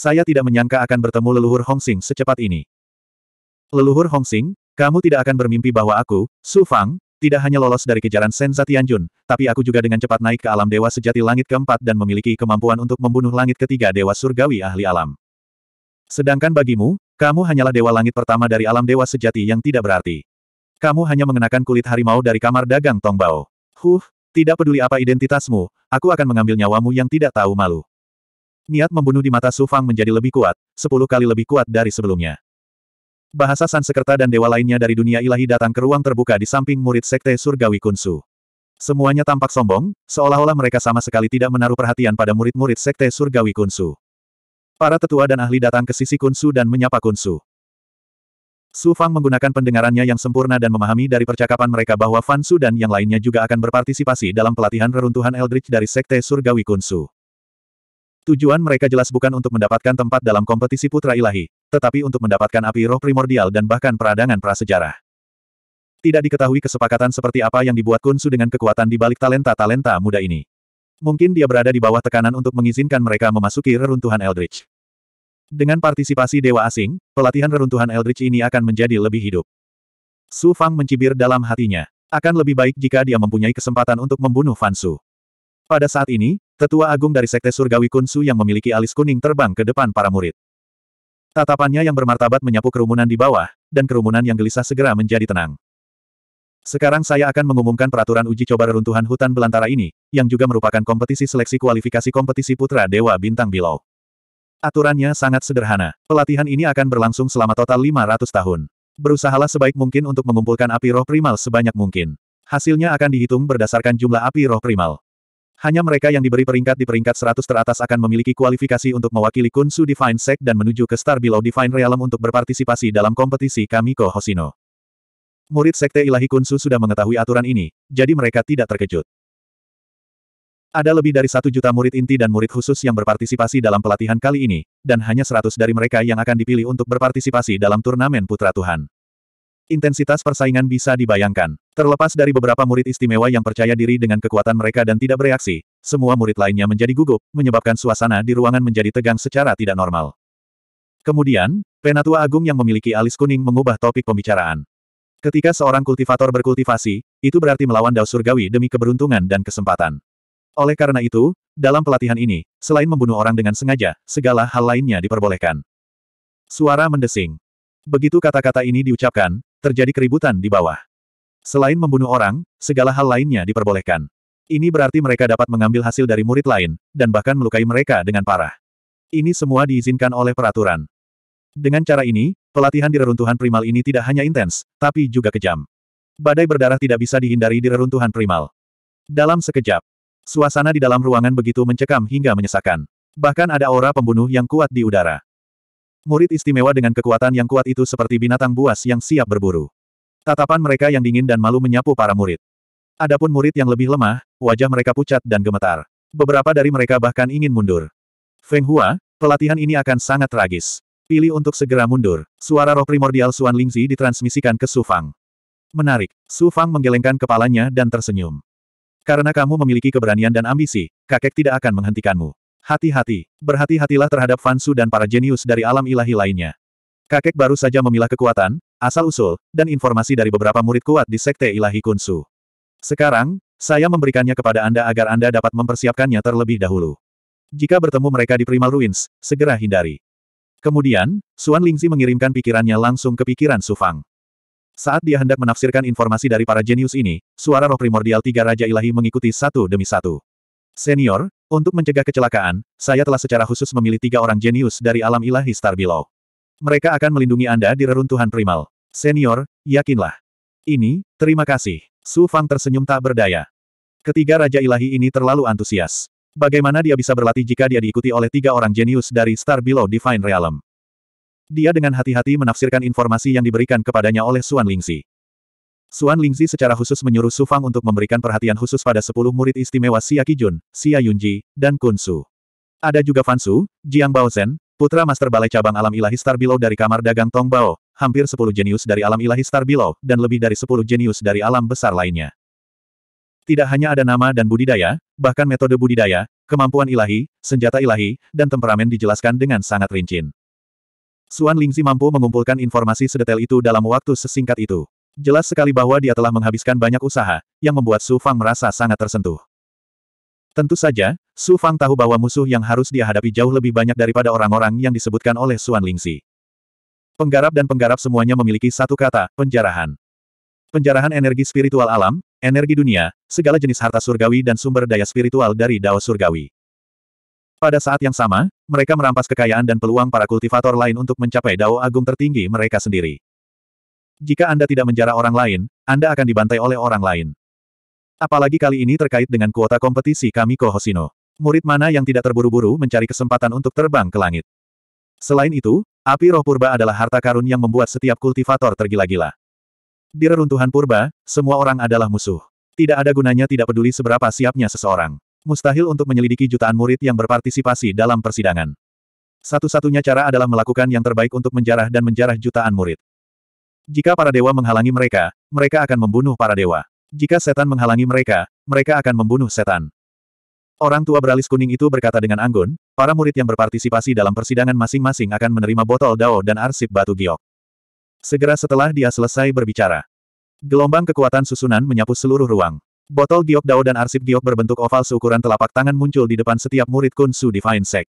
Saya tidak menyangka akan bertemu leluhur Xing secepat ini. Leluhur Xing, kamu tidak akan bermimpi bahwa aku, Su Fang, tidak hanya lolos dari kejaran Senza Tianjun, tapi aku juga dengan cepat naik ke alam dewa sejati langit keempat dan memiliki kemampuan untuk membunuh langit ketiga dewa surgawi ahli alam. Sedangkan bagimu, kamu hanyalah dewa langit pertama dari alam dewa sejati yang tidak berarti. Kamu hanya mengenakan kulit harimau dari kamar dagang Tongbao. Huh, tidak peduli apa identitasmu, aku akan mengambil nyawamu yang tidak tahu malu niat membunuh di mata Su Fang menjadi lebih kuat, sepuluh kali lebih kuat dari sebelumnya. Bahasa Sansekerta dan dewa lainnya dari dunia ilahi datang ke ruang terbuka di samping murid Sekte Surgawi Kunsu. Semuanya tampak sombong, seolah-olah mereka sama sekali tidak menaruh perhatian pada murid-murid Sekte Surgawi Kunsu. Para tetua dan ahli datang ke sisi Kunsu dan menyapa Kunsu. Su Fang menggunakan pendengarannya yang sempurna dan memahami dari percakapan mereka bahwa Fan Su dan yang lainnya juga akan berpartisipasi dalam pelatihan reruntuhan Eldritch dari Sekte Surgawi Kunsu. Tujuan mereka jelas bukan untuk mendapatkan tempat dalam kompetisi putra ilahi, tetapi untuk mendapatkan api roh primordial dan bahkan peradangan prasejarah. Tidak diketahui kesepakatan seperti apa yang dibuat Kunsu dengan kekuatan di balik talenta-talenta muda ini. Mungkin dia berada di bawah tekanan untuk mengizinkan mereka memasuki reruntuhan Eldritch. Dengan partisipasi dewa asing, pelatihan reruntuhan Eldritch ini akan menjadi lebih hidup. Su Fang mencibir dalam hatinya. Akan lebih baik jika dia mempunyai kesempatan untuk membunuh Fansu. Pada saat ini, tetua agung dari Sekte Surgawi Kunsu yang memiliki alis kuning terbang ke depan para murid. Tatapannya yang bermartabat menyapu kerumunan di bawah, dan kerumunan yang gelisah segera menjadi tenang. Sekarang saya akan mengumumkan peraturan uji coba reruntuhan hutan belantara ini, yang juga merupakan kompetisi seleksi kualifikasi kompetisi putra Dewa Bintang Bilau. Aturannya sangat sederhana. Pelatihan ini akan berlangsung selama total 500 tahun. Berusahalah sebaik mungkin untuk mengumpulkan api roh primal sebanyak mungkin. Hasilnya akan dihitung berdasarkan jumlah api roh primal. Hanya mereka yang diberi peringkat di peringkat 100 teratas akan memiliki kualifikasi untuk mewakili Kunsu Divine Sect dan menuju ke Star Below Divine Realm untuk berpartisipasi dalam kompetisi Kamiko Hosino. Murid Sekte Ilahi Kunsu sudah mengetahui aturan ini, jadi mereka tidak terkejut. Ada lebih dari satu juta murid inti dan murid khusus yang berpartisipasi dalam pelatihan kali ini, dan hanya seratus dari mereka yang akan dipilih untuk berpartisipasi dalam turnamen Putra Tuhan. Intensitas persaingan bisa dibayangkan. Terlepas dari beberapa murid istimewa yang percaya diri dengan kekuatan mereka dan tidak bereaksi, semua murid lainnya menjadi gugup, menyebabkan suasana di ruangan menjadi tegang secara tidak normal. Kemudian, Penatua Agung yang memiliki alis kuning mengubah topik pembicaraan. Ketika seorang kultivator berkultivasi, itu berarti melawan Dao Surgawi demi keberuntungan dan kesempatan. Oleh karena itu, dalam pelatihan ini, selain membunuh orang dengan sengaja, segala hal lainnya diperbolehkan. Suara mendesing. Begitu kata-kata ini diucapkan, Terjadi keributan di bawah. Selain membunuh orang, segala hal lainnya diperbolehkan. Ini berarti mereka dapat mengambil hasil dari murid lain, dan bahkan melukai mereka dengan parah. Ini semua diizinkan oleh peraturan. Dengan cara ini, pelatihan di reruntuhan primal ini tidak hanya intens, tapi juga kejam. Badai berdarah tidak bisa dihindari di reruntuhan primal. Dalam sekejap, suasana di dalam ruangan begitu mencekam hingga menyesakan. Bahkan ada aura pembunuh yang kuat di udara. Murid istimewa dengan kekuatan yang kuat itu seperti binatang buas yang siap berburu. Tatapan mereka yang dingin dan malu menyapu para murid. Adapun murid yang lebih lemah, wajah mereka pucat dan gemetar. Beberapa dari mereka bahkan ingin mundur. Feng Hua, pelatihan ini akan sangat tragis. Pilih untuk segera mundur. Suara roh primordial Suan Lingzi ditransmisikan ke Su Fang. Menarik, Su Fang menggelengkan kepalanya dan tersenyum. Karena kamu memiliki keberanian dan ambisi, kakek tidak akan menghentikanmu. Hati-hati, berhati-hatilah terhadap Fansu dan para jenius dari alam ilahi lainnya. Kakek baru saja memilah kekuatan, asal-usul, dan informasi dari beberapa murid kuat di Sekte Ilahi Kunsu. Sekarang, saya memberikannya kepada Anda agar Anda dapat mempersiapkannya terlebih dahulu. Jika bertemu mereka di Primal Ruins, segera hindari. Kemudian, Suan Lingzi mengirimkan pikirannya langsung ke pikiran Sufang. Saat dia hendak menafsirkan informasi dari para jenius ini, suara roh primordial tiga Raja Ilahi mengikuti satu demi satu. Senior, untuk mencegah kecelakaan, saya telah secara khusus memilih tiga orang jenius dari alam ilahi Star Below. Mereka akan melindungi Anda di reruntuhan primal. Senior, yakinlah. Ini, terima kasih. Su Fang tersenyum tak berdaya. Ketiga Raja Ilahi ini terlalu antusias. Bagaimana dia bisa berlatih jika dia diikuti oleh tiga orang jenius dari Star Below Divine Realm? Dia dengan hati-hati menafsirkan informasi yang diberikan kepadanya oleh Suan Lingxi. Suan Lingzi secara khusus menyuruh Su Fang untuk memberikan perhatian khusus pada sepuluh murid istimewa Xia Qijun, Xia Yunji, dan Kun Su. Ada juga Fan Su, Jiang Baozhen, putra master balai cabang alam ilahi Star Below dari kamar dagang Tong Bao, hampir sepuluh jenius dari alam ilahi Star Below, dan lebih dari sepuluh jenius dari alam besar lainnya. Tidak hanya ada nama dan budidaya, bahkan metode budidaya, kemampuan ilahi, senjata ilahi, dan temperamen dijelaskan dengan sangat rinci. Suan Lingzi mampu mengumpulkan informasi sedetail itu dalam waktu sesingkat itu. Jelas sekali bahwa dia telah menghabiskan banyak usaha, yang membuat Su Fang merasa sangat tersentuh. Tentu saja, Su Fang tahu bahwa musuh yang harus dihadapi jauh lebih banyak daripada orang-orang yang disebutkan oleh Suan Lingxi. Penggarap dan penggarap semuanya memiliki satu kata, penjarahan. Penjarahan energi spiritual alam, energi dunia, segala jenis harta surgawi dan sumber daya spiritual dari Dao Surgawi. Pada saat yang sama, mereka merampas kekayaan dan peluang para kultivator lain untuk mencapai dao agung tertinggi mereka sendiri. Jika Anda tidak menjara orang lain, Anda akan dibantai oleh orang lain. Apalagi kali ini terkait dengan kuota kompetisi kami, Kohosino. Murid mana yang tidak terburu-buru mencari kesempatan untuk terbang ke langit. Selain itu, api roh purba adalah harta karun yang membuat setiap kultivator tergila-gila. Di reruntuhan purba, semua orang adalah musuh. Tidak ada gunanya tidak peduli seberapa siapnya seseorang. Mustahil untuk menyelidiki jutaan murid yang berpartisipasi dalam persidangan. Satu-satunya cara adalah melakukan yang terbaik untuk menjarah dan menjarah jutaan murid. Jika para dewa menghalangi mereka, mereka akan membunuh para dewa. Jika setan menghalangi mereka, mereka akan membunuh setan. Orang tua beralis kuning itu berkata dengan anggun, para murid yang berpartisipasi dalam persidangan masing-masing akan menerima botol dao dan arsip batu giok. Segera setelah dia selesai berbicara, gelombang kekuatan susunan menyapu seluruh ruang. Botol giok dao dan arsip giok berbentuk oval seukuran telapak tangan muncul di depan setiap murid Kunsu Divine Sect.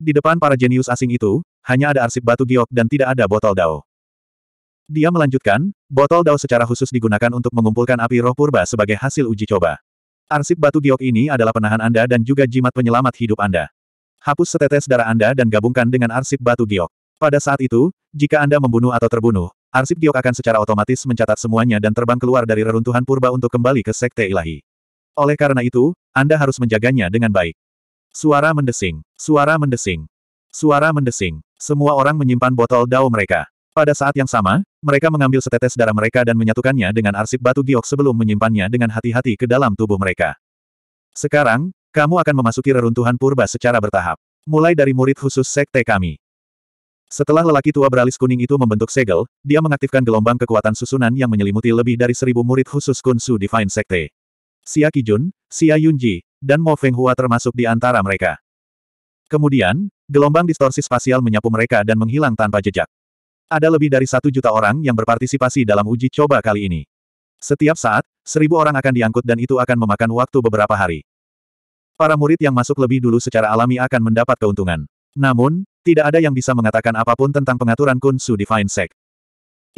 Di depan para jenius asing itu, hanya ada arsip batu giok dan tidak ada botol dao. Dia melanjutkan, botol dao secara khusus digunakan untuk mengumpulkan api roh purba sebagai hasil uji coba. Arsip batu giok ini adalah penahan Anda dan juga jimat penyelamat hidup Anda. Hapus setetes darah Anda dan gabungkan dengan arsip batu giok. Pada saat itu, jika Anda membunuh atau terbunuh, arsip giok akan secara otomatis mencatat semuanya dan terbang keluar dari reruntuhan purba untuk kembali ke sekte ilahi. Oleh karena itu, Anda harus menjaganya dengan baik. Suara mendesing, suara mendesing, suara mendesing. Semua orang menyimpan botol dao mereka. Pada saat yang sama, mereka mengambil setetes darah mereka dan menyatukannya dengan arsip batu giok sebelum menyimpannya dengan hati-hati ke dalam tubuh mereka. Sekarang, kamu akan memasuki reruntuhan purba secara bertahap. Mulai dari murid khusus sekte kami. Setelah lelaki tua beralis kuning itu membentuk segel, dia mengaktifkan gelombang kekuatan susunan yang menyelimuti lebih dari seribu murid khusus Kunsu Divine Sekte. Xia Kijun, Xia Yunji, dan Mo Feng Hua termasuk di antara mereka. Kemudian, gelombang distorsi spasial menyapu mereka dan menghilang tanpa jejak. Ada lebih dari satu juta orang yang berpartisipasi dalam uji coba kali ini. Setiap saat, seribu orang akan diangkut dan itu akan memakan waktu beberapa hari. Para murid yang masuk lebih dulu secara alami akan mendapat keuntungan. Namun, tidak ada yang bisa mengatakan apapun tentang pengaturan Kun Su Divine Sect.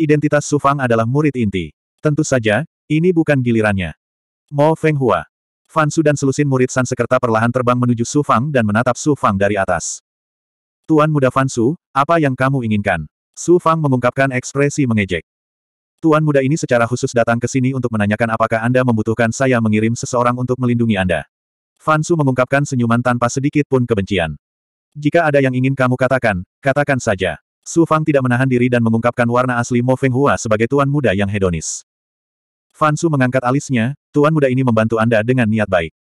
Identitas Su Fang adalah murid inti. Tentu saja, ini bukan gilirannya. Mo Feng Hua. Fansu dan selusin murid San perlahan terbang menuju Su Fang dan menatap Su Fang dari atas. Tuan muda Fansu, apa yang kamu inginkan? Su Fang mengungkapkan ekspresi mengejek. Tuan muda ini secara khusus datang ke sini untuk menanyakan apakah Anda membutuhkan saya mengirim seseorang untuk melindungi Anda. Fansu mengungkapkan senyuman tanpa sedikit pun kebencian. Jika ada yang ingin kamu katakan, katakan saja. Su Fang tidak menahan diri dan mengungkapkan warna asli Mo Feng Hua sebagai tuan muda yang hedonis. Fansu mengangkat alisnya, tuan muda ini membantu Anda dengan niat baik.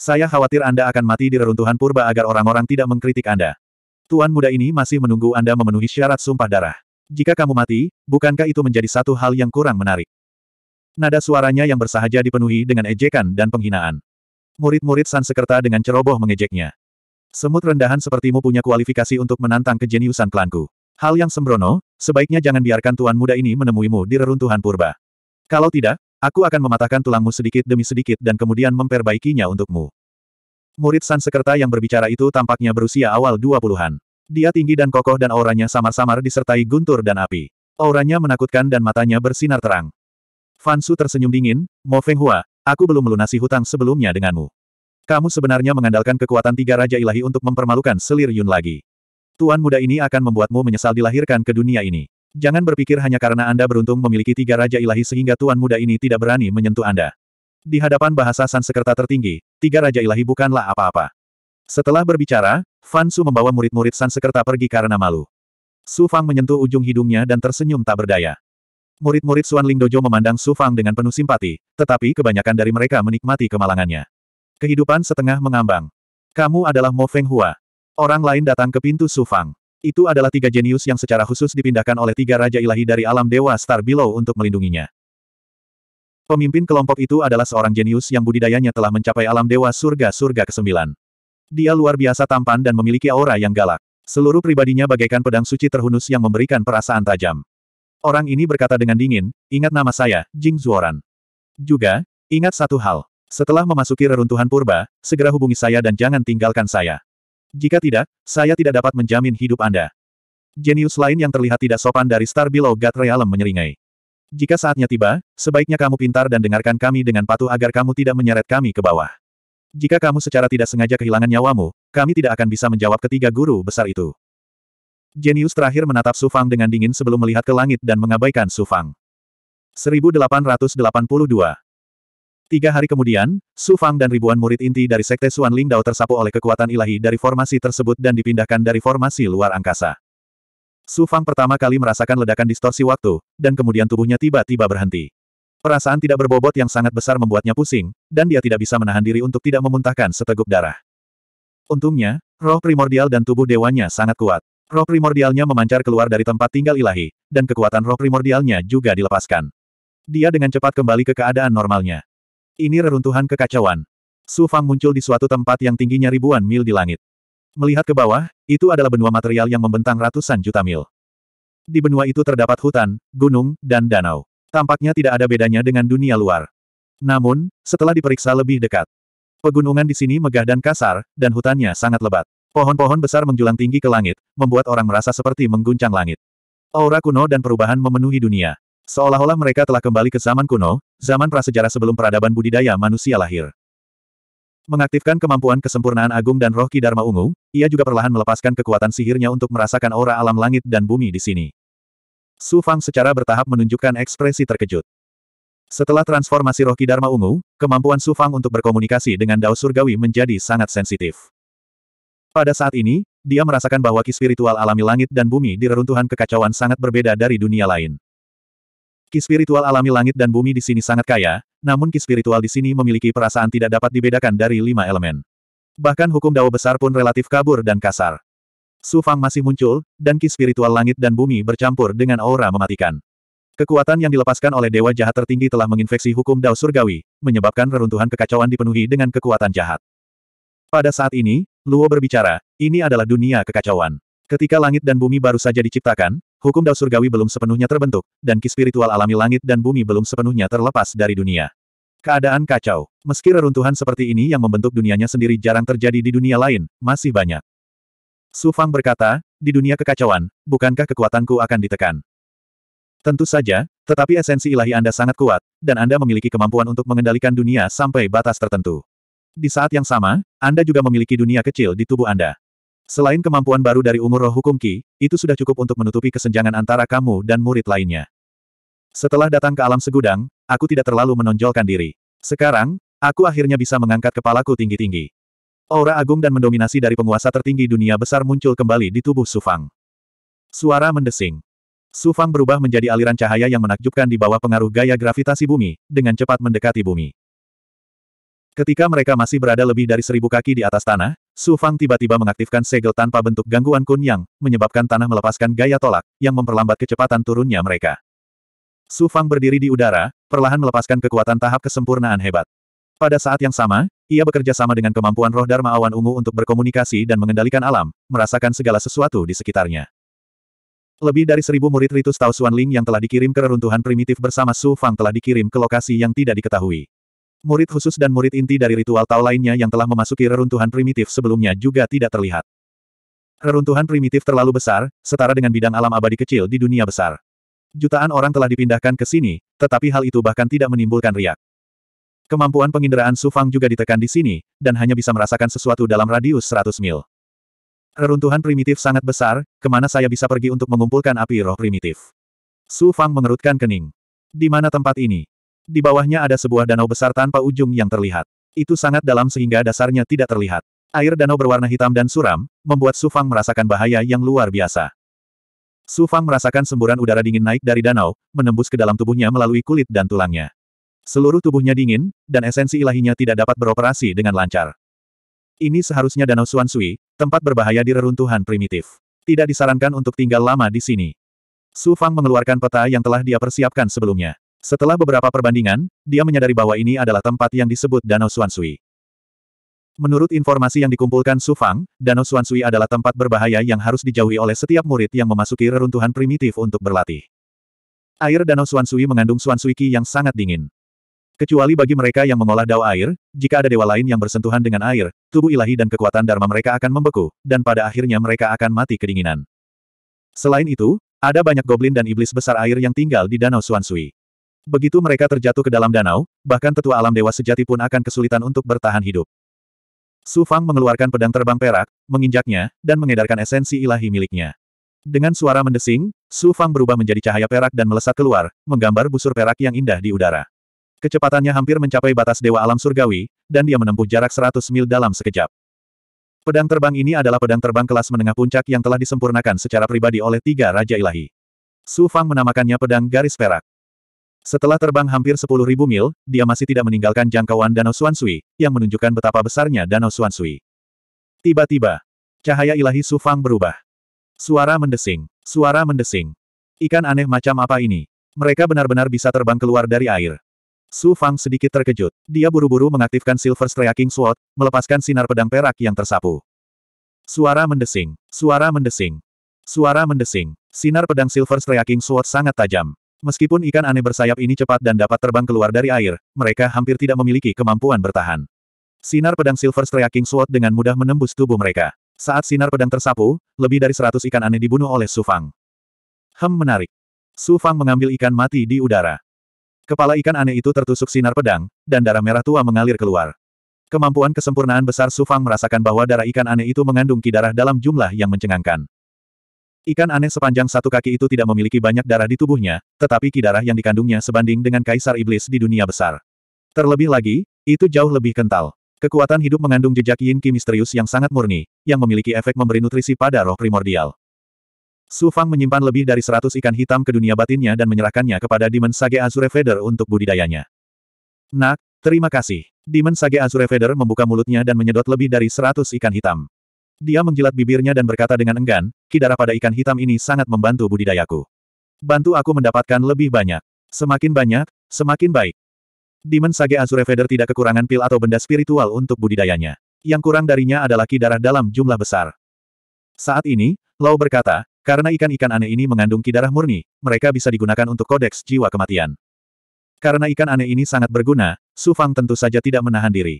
Saya khawatir Anda akan mati di reruntuhan purba agar orang-orang tidak mengkritik Anda. Tuan muda ini masih menunggu Anda memenuhi syarat sumpah darah. Jika kamu mati, bukankah itu menjadi satu hal yang kurang menarik? Nada suaranya yang bersahaja dipenuhi dengan ejekan dan penghinaan. Murid-murid Sansekerta dengan ceroboh mengejeknya. Semut rendahan sepertimu punya kualifikasi untuk menantang kejeniusan klanku. Hal yang sembrono, sebaiknya jangan biarkan tuan muda ini menemuimu di reruntuhan purba. Kalau tidak, aku akan mematahkan tulangmu sedikit demi sedikit dan kemudian memperbaikinya untukmu. Murid Sansekerta yang berbicara itu tampaknya berusia awal 20-an. Dia tinggi dan kokoh dan auranya samar-samar disertai guntur dan api. Auranya menakutkan dan matanya bersinar terang. Fansu tersenyum dingin, Mo Feng Hua, aku belum melunasi hutang sebelumnya denganmu. Kamu sebenarnya mengandalkan kekuatan tiga Raja Ilahi untuk mempermalukan selir Yun lagi. Tuan muda ini akan membuatmu menyesal dilahirkan ke dunia ini. Jangan berpikir hanya karena Anda beruntung memiliki tiga Raja Ilahi sehingga Tuan muda ini tidak berani menyentuh Anda. Di hadapan bahasa Sansekerta tertinggi, tiga raja ilahi bukanlah apa-apa. Setelah berbicara, Fan Su membawa murid-murid Sansekerta pergi karena malu. Su Fang menyentuh ujung hidungnya dan tersenyum tak berdaya. Murid-murid Suan Ling Dojo memandang Su Fang dengan penuh simpati, tetapi kebanyakan dari mereka menikmati kemalangannya. Kehidupan setengah mengambang. Kamu adalah Mo Feng Hua. Orang lain datang ke pintu Su Fang. Itu adalah tiga jenius yang secara khusus dipindahkan oleh tiga raja ilahi dari alam dewa Star Below untuk melindunginya. Pemimpin kelompok itu adalah seorang jenius yang budidayanya telah mencapai alam dewa surga-surga ke-9. Dia luar biasa tampan dan memiliki aura yang galak. Seluruh pribadinya bagaikan pedang suci terhunus yang memberikan perasaan tajam. Orang ini berkata dengan dingin, ingat nama saya, Jing Zuoran. Juga, ingat satu hal. Setelah memasuki reruntuhan purba, segera hubungi saya dan jangan tinggalkan saya. Jika tidak, saya tidak dapat menjamin hidup Anda. Jenius lain yang terlihat tidak sopan dari Star Below God Realm menyeringai. Jika saatnya tiba, sebaiknya kamu pintar dan dengarkan kami dengan patuh agar kamu tidak menyeret kami ke bawah. Jika kamu secara tidak sengaja kehilangan nyawamu, kami tidak akan bisa menjawab ketiga guru besar itu. Jenius terakhir menatap Sufang dengan dingin sebelum melihat ke langit dan mengabaikan Sufang. 1882 Tiga hari kemudian, Su Fang dan ribuan murid inti dari Sekte Suan Dao tersapu oleh kekuatan ilahi dari formasi tersebut dan dipindahkan dari formasi luar angkasa. Su Fang pertama kali merasakan ledakan distorsi waktu, dan kemudian tubuhnya tiba-tiba berhenti. Perasaan tidak berbobot yang sangat besar membuatnya pusing, dan dia tidak bisa menahan diri untuk tidak memuntahkan seteguk darah. Untungnya, roh primordial dan tubuh dewanya sangat kuat. Roh primordialnya memancar keluar dari tempat tinggal ilahi, dan kekuatan roh primordialnya juga dilepaskan. Dia dengan cepat kembali ke keadaan normalnya. Ini reruntuhan kekacauan. Su Fang muncul di suatu tempat yang tingginya ribuan mil di langit. Melihat ke bawah, itu adalah benua material yang membentang ratusan juta mil. Di benua itu terdapat hutan, gunung, dan danau. Tampaknya tidak ada bedanya dengan dunia luar. Namun, setelah diperiksa lebih dekat, pegunungan di sini megah dan kasar, dan hutannya sangat lebat. Pohon-pohon besar menjulang tinggi ke langit, membuat orang merasa seperti mengguncang langit. Aura kuno dan perubahan memenuhi dunia. Seolah-olah mereka telah kembali ke zaman kuno, zaman prasejarah sebelum peradaban budidaya manusia lahir. Mengaktifkan kemampuan kesempurnaan agung dan roh Ki Ungu, ia juga perlahan melepaskan kekuatan sihirnya untuk merasakan aura alam langit dan bumi di sini. Su Fang secara bertahap menunjukkan ekspresi terkejut. Setelah transformasi roh Ki Ungu, kemampuan Su Fang untuk berkomunikasi dengan Dao Surgawi menjadi sangat sensitif. Pada saat ini, dia merasakan bahwa ki spiritual alami langit dan bumi di reruntuhan kekacauan sangat berbeda dari dunia lain. Ki spiritual alami langit dan bumi di sini sangat kaya, namun ki spiritual di sini memiliki perasaan tidak dapat dibedakan dari lima elemen. Bahkan hukum dao besar pun relatif kabur dan kasar. Su Fang masih muncul, dan ki spiritual langit dan bumi bercampur dengan aura mematikan. Kekuatan yang dilepaskan oleh Dewa Jahat tertinggi telah menginfeksi hukum Dao Surgawi, menyebabkan reruntuhan kekacauan dipenuhi dengan kekuatan jahat. Pada saat ini, Luo berbicara, ini adalah dunia kekacauan. Ketika langit dan bumi baru saja diciptakan, hukum Dao Surgawi belum sepenuhnya terbentuk, dan ki spiritual alami langit dan bumi belum sepenuhnya terlepas dari dunia. Keadaan kacau. Meski reruntuhan seperti ini yang membentuk dunianya sendiri jarang terjadi di dunia lain, masih banyak. Su Fang berkata, di dunia kekacauan, bukankah kekuatanku akan ditekan? Tentu saja, tetapi esensi ilahi Anda sangat kuat, dan Anda memiliki kemampuan untuk mengendalikan dunia sampai batas tertentu. Di saat yang sama, Anda juga memiliki dunia kecil di tubuh Anda. Selain kemampuan baru dari umur roh hukum Ki, itu sudah cukup untuk menutupi kesenjangan antara kamu dan murid lainnya. Setelah datang ke alam segudang, aku tidak terlalu menonjolkan diri. Sekarang, aku akhirnya bisa mengangkat kepalaku tinggi-tinggi. Aura agung dan mendominasi dari penguasa tertinggi dunia besar muncul kembali di tubuh Sufang. Suara mendesing. Sufang berubah menjadi aliran cahaya yang menakjubkan di bawah pengaruh gaya gravitasi bumi, dengan cepat mendekati bumi. Ketika mereka masih berada lebih dari seribu kaki di atas tanah, Su Fang tiba-tiba mengaktifkan segel tanpa bentuk gangguan kun yang, menyebabkan tanah melepaskan gaya tolak, yang memperlambat kecepatan turunnya mereka. Su Fang berdiri di udara, perlahan melepaskan kekuatan tahap kesempurnaan hebat. Pada saat yang sama, ia bekerja sama dengan kemampuan roh Dharma Awan Ungu untuk berkomunikasi dan mengendalikan alam, merasakan segala sesuatu di sekitarnya. Lebih dari seribu murid Ritus Tao Ling yang telah dikirim ke reruntuhan primitif bersama Su Fang telah dikirim ke lokasi yang tidak diketahui. Murid khusus dan murid inti dari ritual Tao lainnya yang telah memasuki reruntuhan primitif sebelumnya juga tidak terlihat. Reruntuhan primitif terlalu besar, setara dengan bidang alam abadi kecil di dunia besar. Jutaan orang telah dipindahkan ke sini, tetapi hal itu bahkan tidak menimbulkan riak. Kemampuan penginderaan Sufang juga ditekan di sini, dan hanya bisa merasakan sesuatu dalam radius 100 mil. Reruntuhan primitif sangat besar, kemana saya bisa pergi untuk mengumpulkan api roh primitif? Sufang mengerutkan kening. Di mana tempat ini? Di bawahnya ada sebuah danau besar tanpa ujung yang terlihat. Itu sangat dalam sehingga dasarnya tidak terlihat. Air danau berwarna hitam dan suram, membuat Su Fang merasakan bahaya yang luar biasa. Su Fang merasakan semburan udara dingin naik dari danau, menembus ke dalam tubuhnya melalui kulit dan tulangnya. Seluruh tubuhnya dingin, dan esensi ilahinya tidak dapat beroperasi dengan lancar. Ini seharusnya Danau Suansui, tempat berbahaya di reruntuhan primitif. Tidak disarankan untuk tinggal lama di sini. Su Fang mengeluarkan peta yang telah dia persiapkan sebelumnya. Setelah beberapa perbandingan, dia menyadari bahwa ini adalah tempat yang disebut Danau Suansui. Menurut informasi yang dikumpulkan Su Fang, Danau Suansui adalah tempat berbahaya yang harus dijauhi oleh setiap murid yang memasuki reruntuhan primitif untuk berlatih. Air Danau Suansui mengandung Qi yang sangat dingin. Kecuali bagi mereka yang mengolah dao air, jika ada dewa lain yang bersentuhan dengan air, tubuh ilahi dan kekuatan dharma mereka akan membeku, dan pada akhirnya mereka akan mati kedinginan. Selain itu, ada banyak goblin dan iblis besar air yang tinggal di Danau Suansui. Begitu mereka terjatuh ke dalam danau, bahkan tetua alam dewa sejati pun akan kesulitan untuk bertahan hidup. Su Fang mengeluarkan pedang terbang perak, menginjaknya, dan mengedarkan esensi ilahi miliknya. Dengan suara mendesing, Su Fang berubah menjadi cahaya perak dan melesat keluar, menggambar busur perak yang indah di udara. Kecepatannya hampir mencapai batas Dewa Alam Surgawi, dan dia menempuh jarak 100 mil dalam sekejap. Pedang terbang ini adalah pedang terbang kelas menengah puncak yang telah disempurnakan secara pribadi oleh tiga Raja Ilahi. Su Fang menamakannya pedang garis perak. Setelah terbang hampir 10.000 mil, dia masih tidak meninggalkan jangkauan Danau Suansui, yang menunjukkan betapa besarnya Danau Suansui. Tiba-tiba, cahaya ilahi Sufang berubah. Suara mendesing, suara mendesing. Ikan aneh macam apa ini? Mereka benar-benar bisa terbang keluar dari air. Su Fang sedikit terkejut. Dia buru-buru mengaktifkan Silver Striking Sword, melepaskan sinar pedang perak yang tersapu. Suara mendesing, suara mendesing, suara mendesing. Sinar pedang Silver Striking Sword sangat tajam. Meskipun ikan aneh bersayap ini cepat dan dapat terbang keluar dari air, mereka hampir tidak memiliki kemampuan bertahan. Sinar pedang Silver Striking Sword dengan mudah menembus tubuh mereka. Saat sinar pedang tersapu, lebih dari seratus ikan aneh dibunuh oleh Su Fang. Hem menarik. Su Fang mengambil ikan mati di udara. Kepala ikan aneh itu tertusuk sinar pedang, dan darah merah tua mengalir keluar. Kemampuan kesempurnaan besar Su Fang merasakan bahwa darah ikan aneh itu mengandung ki darah dalam jumlah yang mencengangkan. Ikan aneh sepanjang satu kaki itu tidak memiliki banyak darah di tubuhnya, tetapi ki darah yang dikandungnya sebanding dengan kaisar iblis di dunia besar. Terlebih lagi, itu jauh lebih kental. Kekuatan hidup mengandung jejak yin ki misterius yang sangat murni, yang memiliki efek memberi nutrisi pada roh primordial. Su Fang menyimpan lebih dari seratus ikan hitam ke dunia batinnya dan menyerahkannya kepada Demon Sage Azure Feather untuk budidayanya. Nak, terima kasih. Demon Sage Azure Feather membuka mulutnya dan menyedot lebih dari seratus ikan hitam. Dia menjilat bibirnya dan berkata dengan enggan, kidara pada ikan hitam ini sangat membantu budidayaku. Bantu aku mendapatkan lebih banyak. Semakin banyak, semakin baik. Demon Sage Azure Feather tidak kekurangan pil atau benda spiritual untuk budidayanya. Yang kurang darinya adalah kidara dalam jumlah besar. Saat ini, Lau berkata, karena ikan-ikan aneh ini mengandung kidara murni, mereka bisa digunakan untuk kodeks jiwa kematian. Karena ikan aneh ini sangat berguna, Su Fang tentu saja tidak menahan diri.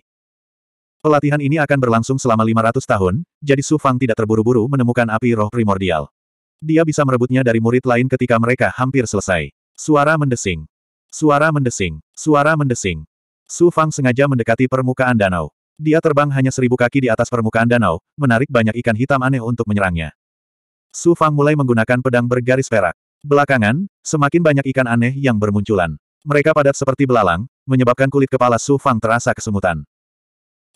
Pelatihan ini akan berlangsung selama 500 tahun, jadi Su Fang tidak terburu-buru menemukan api roh primordial. Dia bisa merebutnya dari murid lain ketika mereka hampir selesai. Suara mendesing. Suara mendesing. Suara mendesing. Su Fang sengaja mendekati permukaan danau. Dia terbang hanya seribu kaki di atas permukaan danau, menarik banyak ikan hitam aneh untuk menyerangnya. Su Fang mulai menggunakan pedang bergaris perak. Belakangan, semakin banyak ikan aneh yang bermunculan. Mereka padat seperti belalang, menyebabkan kulit kepala Su Fang terasa kesemutan.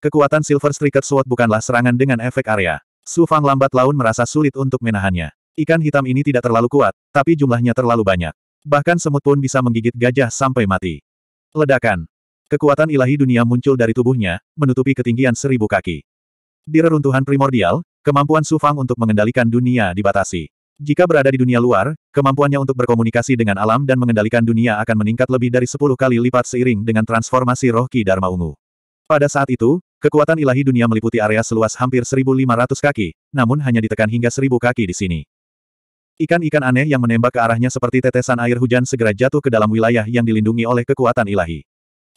Kekuatan Silver Striker Sword bukanlah serangan dengan efek area. Su Fang lambat laun merasa sulit untuk menahannya. Ikan hitam ini tidak terlalu kuat, tapi jumlahnya terlalu banyak. Bahkan semut pun bisa menggigit gajah sampai mati. Ledakan. Kekuatan ilahi dunia muncul dari tubuhnya, menutupi ketinggian seribu kaki. Di reruntuhan primordial, kemampuan Su Fang untuk mengendalikan dunia dibatasi. Jika berada di dunia luar, kemampuannya untuk berkomunikasi dengan alam dan mengendalikan dunia akan meningkat lebih dari sepuluh kali lipat seiring dengan transformasi roh Ki Dharma Ungu. Pada saat itu, Kekuatan ilahi dunia meliputi area seluas hampir 1.500 kaki, namun hanya ditekan hingga 1.000 kaki di sini. Ikan-ikan aneh yang menembak ke arahnya seperti tetesan air hujan segera jatuh ke dalam wilayah yang dilindungi oleh kekuatan ilahi.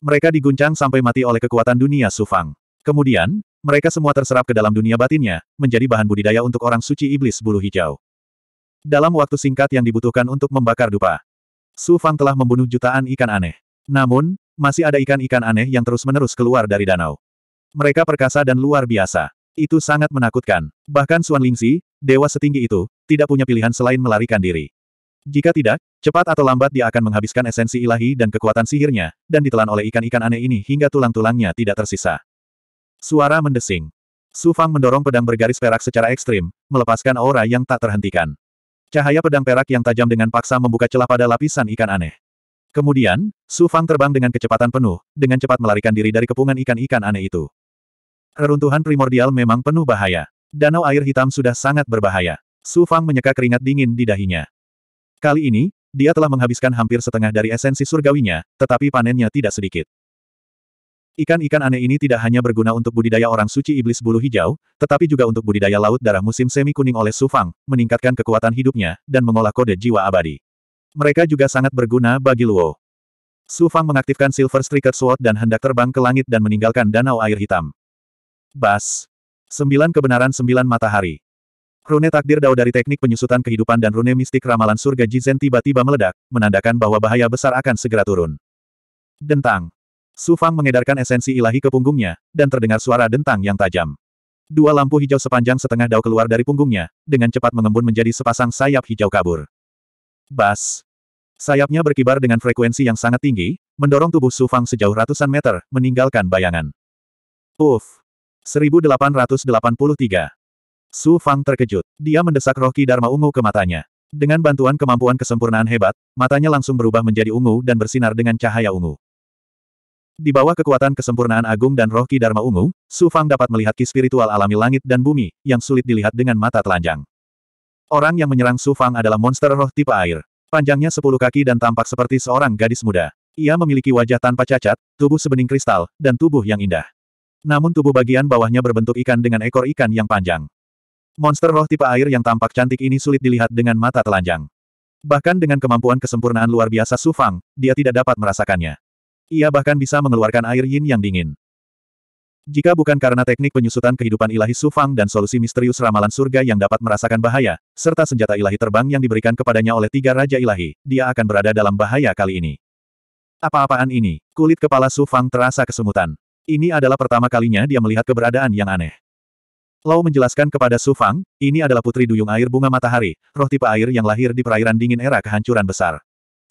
Mereka diguncang sampai mati oleh kekuatan dunia Sufang. Kemudian, mereka semua terserap ke dalam dunia batinnya, menjadi bahan budidaya untuk orang suci iblis bulu hijau. Dalam waktu singkat yang dibutuhkan untuk membakar dupa, Sufang telah membunuh jutaan ikan aneh. Namun, masih ada ikan-ikan aneh yang terus-menerus keluar dari danau. Mereka perkasa dan luar biasa. Itu sangat menakutkan. Bahkan Suan Lingxi, dewa setinggi itu, tidak punya pilihan selain melarikan diri. Jika tidak, cepat atau lambat dia akan menghabiskan esensi ilahi dan kekuatan sihirnya, dan ditelan oleh ikan-ikan aneh ini hingga tulang-tulangnya tidak tersisa. Suara mendesing. Su Fang mendorong pedang bergaris perak secara ekstrim, melepaskan aura yang tak terhentikan. Cahaya pedang perak yang tajam dengan paksa membuka celah pada lapisan ikan aneh. Kemudian, Su Fang terbang dengan kecepatan penuh, dengan cepat melarikan diri dari kepungan ikan-ikan aneh itu. Reruntuhan primordial memang penuh bahaya. Danau air hitam sudah sangat berbahaya. Su Fang menyeka keringat dingin di dahinya. Kali ini, dia telah menghabiskan hampir setengah dari esensi surgawinya, tetapi panennya tidak sedikit. Ikan-ikan aneh ini tidak hanya berguna untuk budidaya orang suci iblis bulu hijau, tetapi juga untuk budidaya laut darah musim semi kuning oleh Sufang, meningkatkan kekuatan hidupnya, dan mengolah kode jiwa abadi. Mereka juga sangat berguna bagi Luo. Sufang mengaktifkan Silver Striker Sword dan hendak terbang ke langit dan meninggalkan danau air hitam. Bas. Sembilan kebenaran sembilan matahari. Rune takdir dao dari teknik penyusutan kehidupan dan rune mistik ramalan surga Jizen tiba-tiba meledak, menandakan bahwa bahaya besar akan segera turun. Dentang. Su Fang mengedarkan esensi ilahi ke punggungnya, dan terdengar suara dentang yang tajam. Dua lampu hijau sepanjang setengah dao keluar dari punggungnya, dengan cepat mengembun menjadi sepasang sayap hijau kabur. Bas. Sayapnya berkibar dengan frekuensi yang sangat tinggi, mendorong tubuh Su Fang sejauh ratusan meter, meninggalkan bayangan. Uff. 1883. Su Fang terkejut. Dia mendesak roh Dharma ungu ke matanya. Dengan bantuan kemampuan kesempurnaan hebat, matanya langsung berubah menjadi ungu dan bersinar dengan cahaya ungu. Di bawah kekuatan kesempurnaan agung dan roh Dharma ungu, Su Fang dapat melihat ki spiritual alami langit dan bumi, yang sulit dilihat dengan mata telanjang. Orang yang menyerang Su Fang adalah monster roh tipe air. Panjangnya sepuluh kaki dan tampak seperti seorang gadis muda. Ia memiliki wajah tanpa cacat, tubuh sebening kristal, dan tubuh yang indah namun tubuh bagian bawahnya berbentuk ikan dengan ekor ikan yang panjang. Monster roh tipe air yang tampak cantik ini sulit dilihat dengan mata telanjang. Bahkan dengan kemampuan kesempurnaan luar biasa Su Fang, dia tidak dapat merasakannya. Ia bahkan bisa mengeluarkan air yin yang dingin. Jika bukan karena teknik penyusutan kehidupan ilahi Su Fang dan solusi misterius ramalan surga yang dapat merasakan bahaya, serta senjata ilahi terbang yang diberikan kepadanya oleh tiga raja ilahi, dia akan berada dalam bahaya kali ini. Apa-apaan ini? Kulit kepala Su Fang terasa kesemutan. Ini adalah pertama kalinya dia melihat keberadaan yang aneh. Lau menjelaskan kepada Su Fang, ini adalah putri duyung air bunga matahari, roh tipe air yang lahir di perairan dingin era kehancuran besar.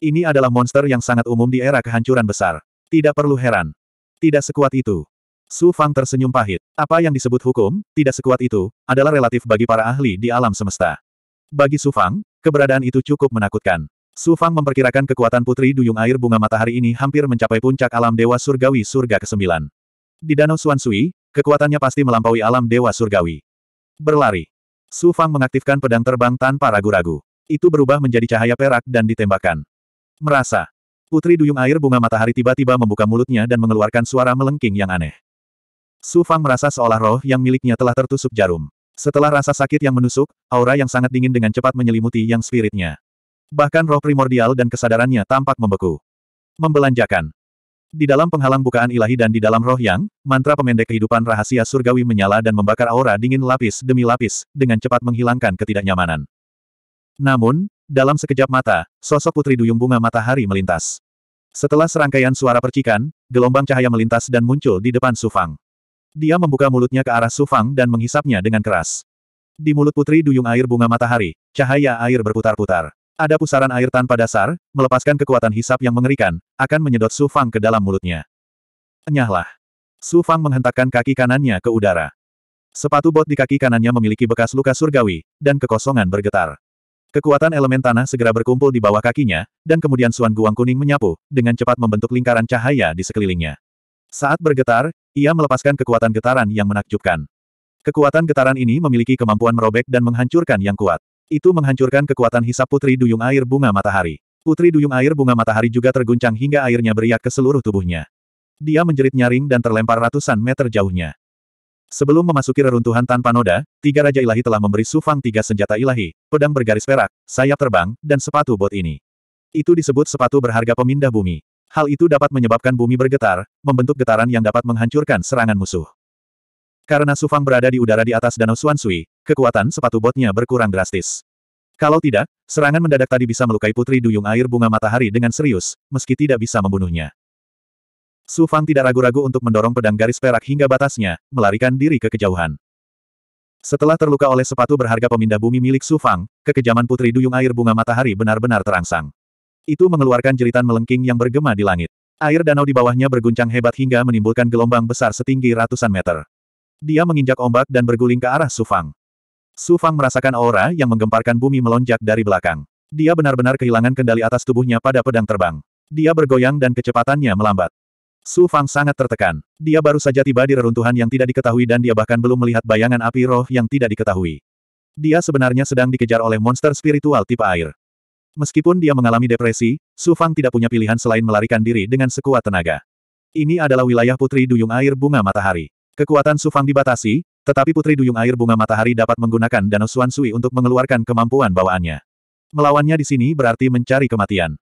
Ini adalah monster yang sangat umum di era kehancuran besar. Tidak perlu heran. Tidak sekuat itu. Su Fang tersenyum pahit. Apa yang disebut hukum, tidak sekuat itu, adalah relatif bagi para ahli di alam semesta. Bagi Su Fang, keberadaan itu cukup menakutkan. Su Fang memperkirakan kekuatan putri duyung air bunga matahari ini hampir mencapai puncak alam dewa surgawi surga ke-9. Di Danau Suansui, kekuatannya pasti melampaui alam dewa surgawi. Berlari. Su Fang mengaktifkan pedang terbang tanpa ragu-ragu. Itu berubah menjadi cahaya perak dan ditembakkan. Merasa. Putri duyung air bunga matahari tiba-tiba membuka mulutnya dan mengeluarkan suara melengking yang aneh. Su Fang merasa seolah roh yang miliknya telah tertusuk jarum. Setelah rasa sakit yang menusuk, aura yang sangat dingin dengan cepat menyelimuti yang spiritnya. Bahkan roh primordial dan kesadarannya tampak membeku. Membelanjakan. Di dalam penghalang bukaan ilahi dan di dalam roh yang, mantra pemendek kehidupan rahasia surgawi menyala dan membakar aura dingin lapis demi lapis, dengan cepat menghilangkan ketidaknyamanan. Namun, dalam sekejap mata, sosok putri duyung bunga matahari melintas. Setelah serangkaian suara percikan, gelombang cahaya melintas dan muncul di depan Sufang. Dia membuka mulutnya ke arah Sufang dan menghisapnya dengan keras. Di mulut putri duyung air bunga matahari, cahaya air berputar-putar. Ada pusaran air tanpa dasar, melepaskan kekuatan hisap yang mengerikan, akan menyedot Su Fang ke dalam mulutnya. Enyahlah. Su Fang menghentakkan kaki kanannya ke udara. Sepatu bot di kaki kanannya memiliki bekas luka surgawi, dan kekosongan bergetar. Kekuatan elemen tanah segera berkumpul di bawah kakinya, dan kemudian Suan Guang Kuning menyapu, dengan cepat membentuk lingkaran cahaya di sekelilingnya. Saat bergetar, ia melepaskan kekuatan getaran yang menakjubkan. Kekuatan getaran ini memiliki kemampuan merobek dan menghancurkan yang kuat. Itu menghancurkan kekuatan hisap Putri Duyung Air Bunga Matahari. Putri Duyung Air Bunga Matahari juga terguncang hingga airnya beriak ke seluruh tubuhnya. Dia menjerit nyaring dan terlempar ratusan meter jauhnya. Sebelum memasuki reruntuhan tanpa noda, tiga Raja Ilahi telah memberi Sufang tiga senjata ilahi, pedang bergaris perak, sayap terbang, dan sepatu bot ini. Itu disebut sepatu berharga pemindah bumi. Hal itu dapat menyebabkan bumi bergetar, membentuk getaran yang dapat menghancurkan serangan musuh. Karena Sufang berada di udara di atas Danau Suansui, kekuatan sepatu botnya berkurang drastis. Kalau tidak, serangan mendadak tadi bisa melukai Putri Duyung Air Bunga Matahari dengan serius, meski tidak bisa membunuhnya. Sufang tidak ragu-ragu untuk mendorong pedang garis perak hingga batasnya, melarikan diri ke kejauhan. Setelah terluka oleh sepatu berharga pemindah bumi milik Sufang, kekejaman Putri Duyung Air Bunga Matahari benar-benar terangsang. Itu mengeluarkan jeritan melengking yang bergema di langit. Air danau di bawahnya berguncang hebat hingga menimbulkan gelombang besar setinggi ratusan meter. Dia menginjak ombak dan berguling ke arah Sufang. Sufang merasakan aura yang menggemparkan bumi melonjak dari belakang. Dia benar-benar kehilangan kendali atas tubuhnya pada pedang terbang. Dia bergoyang dan kecepatannya melambat. Sufang sangat tertekan. Dia baru saja tiba di reruntuhan yang tidak diketahui dan dia bahkan belum melihat bayangan api roh yang tidak diketahui. Dia sebenarnya sedang dikejar oleh monster spiritual tipe air. Meskipun dia mengalami depresi, Sufang tidak punya pilihan selain melarikan diri dengan sekuat tenaga. Ini adalah wilayah putri duyung air bunga matahari. Kekuatan Sufang dibatasi, tetapi Putri Duyung Air Bunga Matahari dapat menggunakan Danau Suan Sui untuk mengeluarkan kemampuan bawaannya. Melawannya di sini berarti mencari kematian.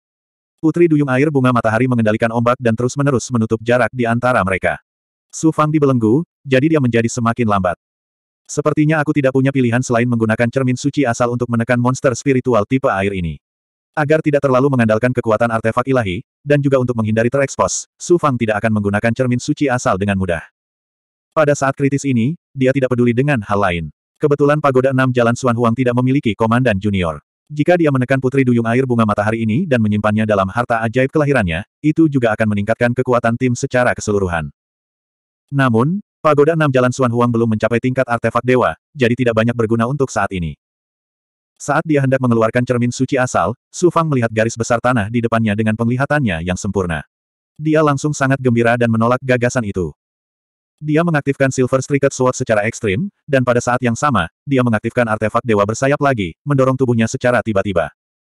Putri Duyung Air Bunga Matahari mengendalikan ombak dan terus-menerus menutup jarak di antara mereka. Sufang dibelenggu, jadi dia menjadi semakin lambat. Sepertinya aku tidak punya pilihan selain menggunakan cermin suci asal untuk menekan monster spiritual tipe air ini. Agar tidak terlalu mengandalkan kekuatan artefak ilahi, dan juga untuk menghindari terekspos, Sufang tidak akan menggunakan cermin suci asal dengan mudah. Pada saat kritis ini, dia tidak peduli dengan hal lain. Kebetulan Pagoda Enam Jalan Suan Huang tidak memiliki komandan junior. Jika dia menekan Putri Duyung Air Bunga Matahari ini dan menyimpannya dalam harta ajaib kelahirannya, itu juga akan meningkatkan kekuatan tim secara keseluruhan. Namun, Pagoda Enam Jalan Suan Huang belum mencapai tingkat artefak dewa, jadi tidak banyak berguna untuk saat ini. Saat dia hendak mengeluarkan cermin suci asal, Su Fang melihat garis besar tanah di depannya dengan penglihatannya yang sempurna. Dia langsung sangat gembira dan menolak gagasan itu. Dia mengaktifkan Silver Striker Sword secara ekstrim, dan pada saat yang sama, dia mengaktifkan artefak dewa bersayap lagi, mendorong tubuhnya secara tiba-tiba.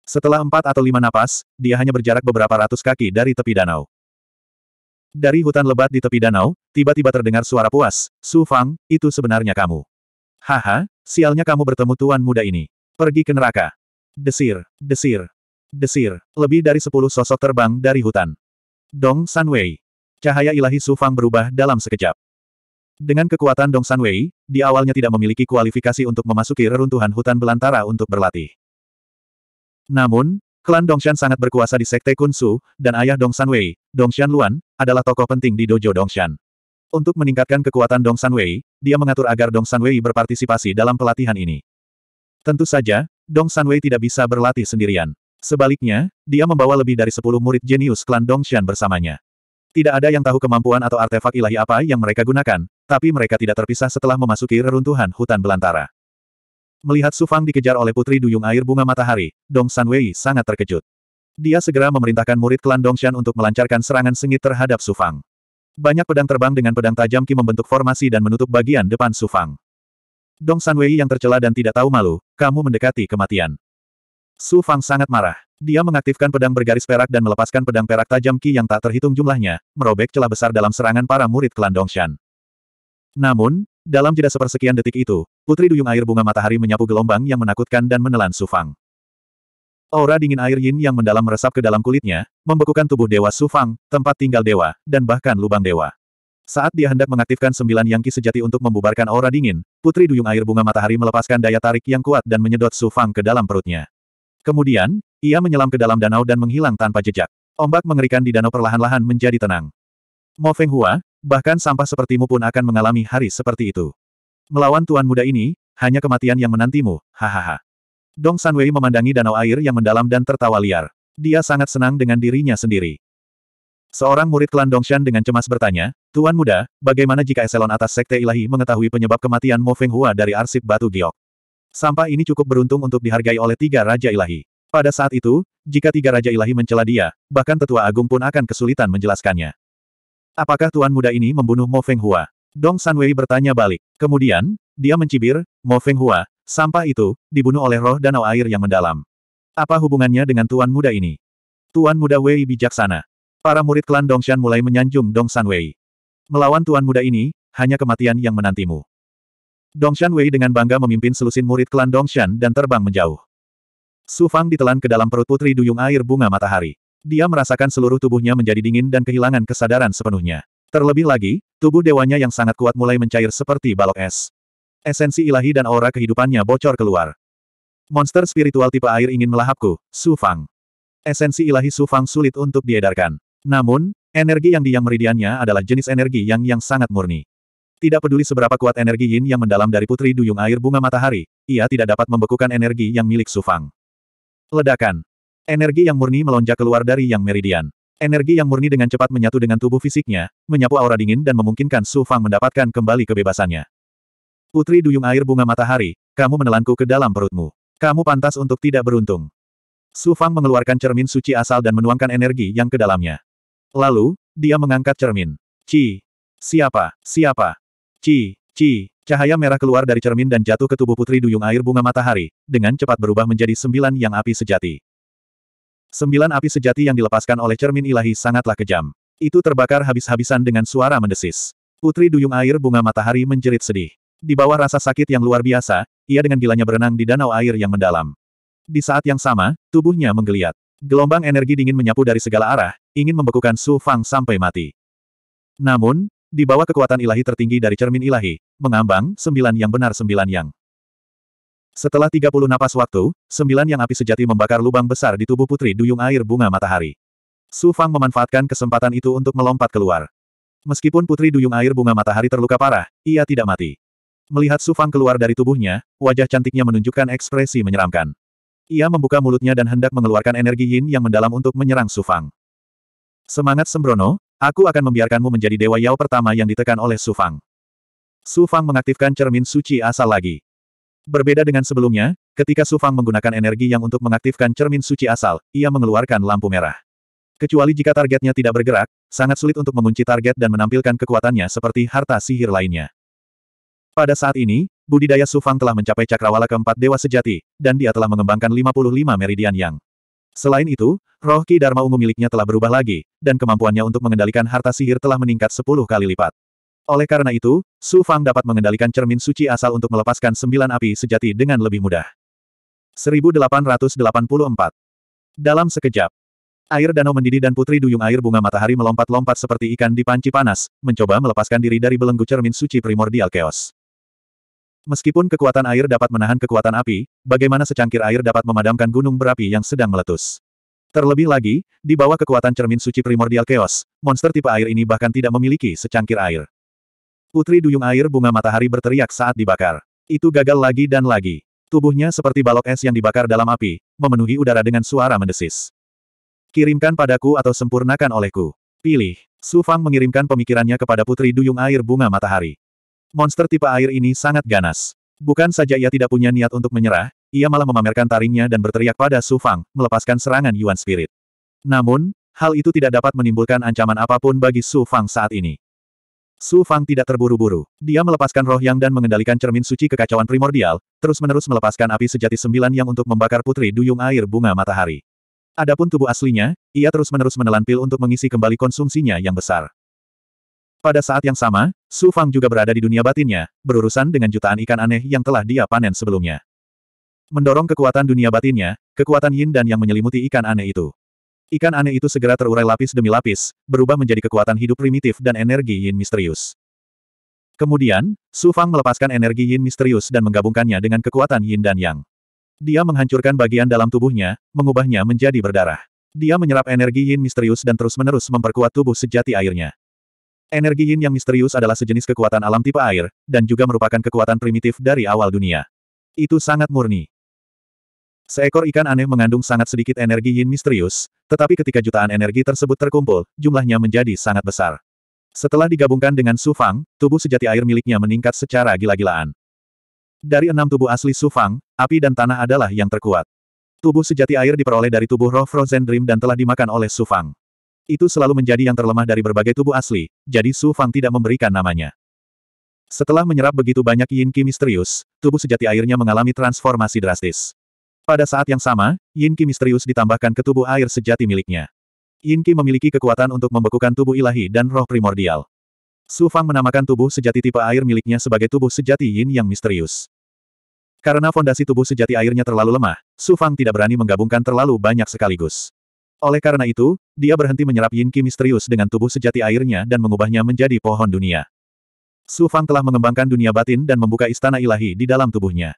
Setelah empat atau lima napas, dia hanya berjarak beberapa ratus kaki dari tepi danau. Dari hutan lebat di tepi danau, tiba-tiba terdengar suara puas, Su Fang, itu sebenarnya kamu. Haha, sialnya kamu bertemu tuan muda ini. Pergi ke neraka. Desir, desir, desir, lebih dari sepuluh sosok terbang dari hutan. Dong Wei, Cahaya ilahi Su Fang berubah dalam sekejap. Dengan kekuatan Dong San Wei, di awalnya tidak memiliki kualifikasi untuk memasuki reruntuhan hutan belantara untuk berlatih. Namun, klan Dongshan sangat berkuasa di Sekte Kunsu, dan ayah Dong San Wei, Dongshan Luan, adalah tokoh penting di dojo Dongshan. Untuk meningkatkan kekuatan Dong San Wei, dia mengatur agar Dong San Wei berpartisipasi dalam pelatihan ini. Tentu saja, Dong San Wei tidak bisa berlatih sendirian. Sebaliknya, dia membawa lebih dari 10 murid jenius klan Dongshan bersamanya. Tidak ada yang tahu kemampuan atau artefak ilahi apa yang mereka gunakan, tapi mereka tidak terpisah setelah memasuki reruntuhan hutan belantara. Melihat Sufang dikejar oleh Putri Duyung Air Bunga Matahari, Dong San Wei sangat terkejut. Dia segera memerintahkan murid klan Dong Shan untuk melancarkan serangan sengit terhadap Sufang. Banyak pedang terbang dengan pedang tajam Ki membentuk formasi dan menutup bagian depan Sufang. Dong San Wei yang tercela dan tidak tahu malu, kamu mendekati kematian. Su Fang sangat marah. Dia mengaktifkan pedang bergaris perak dan melepaskan pedang perak tajam Ki yang tak terhitung jumlahnya, merobek celah besar dalam serangan para murid klan Dong Shan. Namun, dalam jeda sepersekian detik itu, putri duyung air bunga matahari menyapu gelombang yang menakutkan dan menelan Sufang. Aura dingin air yin yang mendalam meresap ke dalam kulitnya, membekukan tubuh dewa Sufang, tempat tinggal dewa, dan bahkan lubang dewa. Saat dia hendak mengaktifkan sembilan yangki sejati untuk membubarkan aura dingin, putri duyung air bunga matahari melepaskan daya tarik yang kuat dan menyedot Sufang ke dalam perutnya. Kemudian, ia menyelam ke dalam danau dan menghilang tanpa jejak. Ombak mengerikan di danau perlahan-lahan menjadi tenang. Mo Feng Hua, Bahkan sampah sepertimu pun akan mengalami hari seperti itu. Melawan tuan muda ini, hanya kematian yang menantimu, hahaha. Dong Sanwei memandangi danau air yang mendalam dan tertawa liar. Dia sangat senang dengan dirinya sendiri. Seorang murid klan Dongshan dengan cemas bertanya, Tuan muda, bagaimana jika eselon atas sekte ilahi mengetahui penyebab kematian Mo Feng Hua dari arsip batu giok? Sampah ini cukup beruntung untuk dihargai oleh tiga raja ilahi. Pada saat itu, jika tiga raja ilahi mencela dia, bahkan tetua agung pun akan kesulitan menjelaskannya. Apakah tuan muda ini membunuh Mo Feng Hua? Dong Sanwei bertanya balik. Kemudian, dia mencibir, Mo Feng Hua, sampah itu, dibunuh oleh roh danau air yang mendalam. Apa hubungannya dengan tuan muda ini? Tuan muda Wei bijaksana. Para murid klan Dongshan mulai menyanjung Dong Wei. Melawan tuan muda ini, hanya kematian yang menantimu. Dong Shan Wei dengan bangga memimpin selusin murid klan Dongshan dan terbang menjauh. Su Fang ditelan ke dalam perut putri duyung air bunga matahari. Dia merasakan seluruh tubuhnya menjadi dingin dan kehilangan kesadaran sepenuhnya. Terlebih lagi, tubuh dewanya yang sangat kuat mulai mencair seperti balok es. Esensi ilahi dan aura kehidupannya bocor keluar. Monster spiritual tipe air ingin melahapku, Su Fang. Esensi ilahi Su Fang sulit untuk diedarkan. Namun, energi yang di meridiannya adalah jenis energi yang yang sangat murni. Tidak peduli seberapa kuat energi yin yang mendalam dari putri duyung air bunga matahari, ia tidak dapat membekukan energi yang milik Su Fang. Ledakan. Energi yang murni melonjak keluar dari yang meridian. Energi yang murni dengan cepat menyatu dengan tubuh fisiknya, menyapu aura dingin dan memungkinkan Su Fang mendapatkan kembali kebebasannya. Putri duyung air bunga matahari, kamu menelanku ke dalam perutmu. Kamu pantas untuk tidak beruntung. Su Fang mengeluarkan cermin suci asal dan menuangkan energi yang ke dalamnya. Lalu, dia mengangkat cermin. Ci. Siapa? Siapa? Ci. Ci. Cahaya merah keluar dari cermin dan jatuh ke tubuh putri duyung air bunga matahari, dengan cepat berubah menjadi sembilan yang api sejati. Sembilan api sejati yang dilepaskan oleh cermin ilahi sangatlah kejam. Itu terbakar habis-habisan dengan suara mendesis. Putri duyung air bunga matahari menjerit sedih. Di bawah rasa sakit yang luar biasa, ia dengan gilanya berenang di danau air yang mendalam. Di saat yang sama, tubuhnya menggeliat. Gelombang energi dingin menyapu dari segala arah, ingin membekukan Su Fang sampai mati. Namun, di bawah kekuatan ilahi tertinggi dari cermin ilahi, mengambang sembilan yang benar sembilan yang. Setelah 30 napas waktu, sembilan yang api sejati membakar lubang besar di tubuh putri duyung air bunga matahari. Su Fang memanfaatkan kesempatan itu untuk melompat keluar. Meskipun putri duyung air bunga matahari terluka parah, ia tidak mati. Melihat Su Fang keluar dari tubuhnya, wajah cantiknya menunjukkan ekspresi menyeramkan. Ia membuka mulutnya dan hendak mengeluarkan energi yin yang mendalam untuk menyerang Su Fang. Semangat sembrono, aku akan membiarkanmu menjadi dewa Yao pertama yang ditekan oleh Su Fang. Su Fang mengaktifkan cermin suci asal lagi. Berbeda dengan sebelumnya, ketika Su Fang menggunakan energi yang untuk mengaktifkan cermin suci asal, ia mengeluarkan lampu merah. Kecuali jika targetnya tidak bergerak, sangat sulit untuk mengunci target dan menampilkan kekuatannya seperti harta sihir lainnya. Pada saat ini, budidaya Su Fang telah mencapai cakrawala keempat dewa sejati, dan dia telah mengembangkan 55 meridian yang. Selain itu, roh Ki Dharma ungu miliknya telah berubah lagi, dan kemampuannya untuk mengendalikan harta sihir telah meningkat 10 kali lipat. Oleh karena itu, Su Fang dapat mengendalikan cermin suci asal untuk melepaskan sembilan api sejati dengan lebih mudah. 1884 Dalam sekejap, air danau mendidih dan putri duyung air bunga matahari melompat-lompat seperti ikan di panci panas, mencoba melepaskan diri dari belenggu cermin suci primordial chaos. Meskipun kekuatan air dapat menahan kekuatan api, bagaimana secangkir air dapat memadamkan gunung berapi yang sedang meletus? Terlebih lagi, di bawah kekuatan cermin suci primordial chaos, monster tipe air ini bahkan tidak memiliki secangkir air. Putri duyung air bunga matahari berteriak saat dibakar. Itu gagal lagi dan lagi. Tubuhnya seperti balok es yang dibakar dalam api, memenuhi udara dengan suara mendesis. Kirimkan padaku atau sempurnakan olehku. Pilih. Su Fang mengirimkan pemikirannya kepada putri duyung air bunga matahari. Monster tipe air ini sangat ganas. Bukan saja ia tidak punya niat untuk menyerah, ia malah memamerkan taringnya dan berteriak pada Su Fang, melepaskan serangan Yuan Spirit. Namun, hal itu tidak dapat menimbulkan ancaman apapun bagi Su Fang saat ini. Su Fang tidak terburu-buru. Dia melepaskan roh yang dan mengendalikan cermin suci kekacauan primordial, terus-menerus melepaskan api sejati sembilan yang untuk membakar putri duyung air bunga matahari. Adapun tubuh aslinya, ia terus-menerus menelan pil untuk mengisi kembali konsumsinya yang besar. Pada saat yang sama, Su Fang juga berada di dunia batinnya, berurusan dengan jutaan ikan aneh yang telah dia panen sebelumnya. Mendorong kekuatan dunia batinnya, kekuatan yin dan yang menyelimuti ikan aneh itu. Ikan aneh itu segera terurai lapis demi lapis, berubah menjadi kekuatan hidup primitif dan energi yin misterius. Kemudian, Su Fang melepaskan energi yin misterius dan menggabungkannya dengan kekuatan yin dan yang. Dia menghancurkan bagian dalam tubuhnya, mengubahnya menjadi berdarah. Dia menyerap energi yin misterius dan terus-menerus memperkuat tubuh sejati airnya. Energi yin yang misterius adalah sejenis kekuatan alam tipe air, dan juga merupakan kekuatan primitif dari awal dunia. Itu sangat murni. Seekor ikan aneh mengandung sangat sedikit energi yin misterius, tetapi ketika jutaan energi tersebut terkumpul, jumlahnya menjadi sangat besar. Setelah digabungkan dengan Su Fang, tubuh sejati air miliknya meningkat secara gila-gilaan. Dari enam tubuh asli Su Fang, api dan tanah adalah yang terkuat. Tubuh sejati air diperoleh dari tubuh roh Frozen Dream dan telah dimakan oleh Su Fang. Itu selalu menjadi yang terlemah dari berbagai tubuh asli, jadi Su Fang tidak memberikan namanya. Setelah menyerap begitu banyak yin ki misterius, tubuh sejati airnya mengalami transformasi drastis. Pada saat yang sama, Yin Qi misterius ditambahkan ke tubuh air sejati miliknya. Yin Qi memiliki kekuatan untuk membekukan tubuh ilahi dan roh primordial. Su Fang menamakan tubuh sejati tipe air miliknya sebagai tubuh sejati Yin yang misterius. Karena fondasi tubuh sejati airnya terlalu lemah, Su Fang tidak berani menggabungkan terlalu banyak sekaligus. Oleh karena itu, dia berhenti menyerap Yin Qi misterius dengan tubuh sejati airnya dan mengubahnya menjadi pohon dunia. Su Fang telah mengembangkan dunia batin dan membuka istana ilahi di dalam tubuhnya.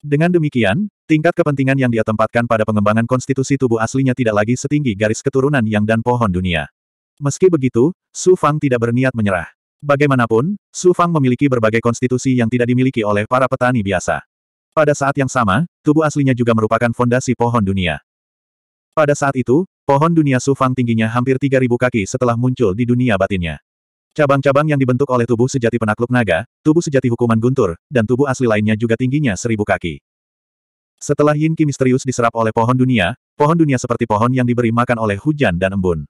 Dengan demikian, tingkat kepentingan yang dia tempatkan pada pengembangan konstitusi tubuh aslinya tidak lagi setinggi garis keturunan yang dan pohon dunia. Meski begitu, Su Fang tidak berniat menyerah. Bagaimanapun, Su Fang memiliki berbagai konstitusi yang tidak dimiliki oleh para petani biasa. Pada saat yang sama, tubuh aslinya juga merupakan fondasi pohon dunia. Pada saat itu, pohon dunia Su Fang tingginya hampir 3.000 kaki setelah muncul di dunia batinnya. Cabang-cabang yang dibentuk oleh tubuh sejati penakluk naga, tubuh sejati hukuman guntur, dan tubuh asli lainnya juga tingginya seribu kaki. Setelah Yin Qi misterius diserap oleh pohon dunia, pohon dunia seperti pohon yang diberi makan oleh hujan dan embun.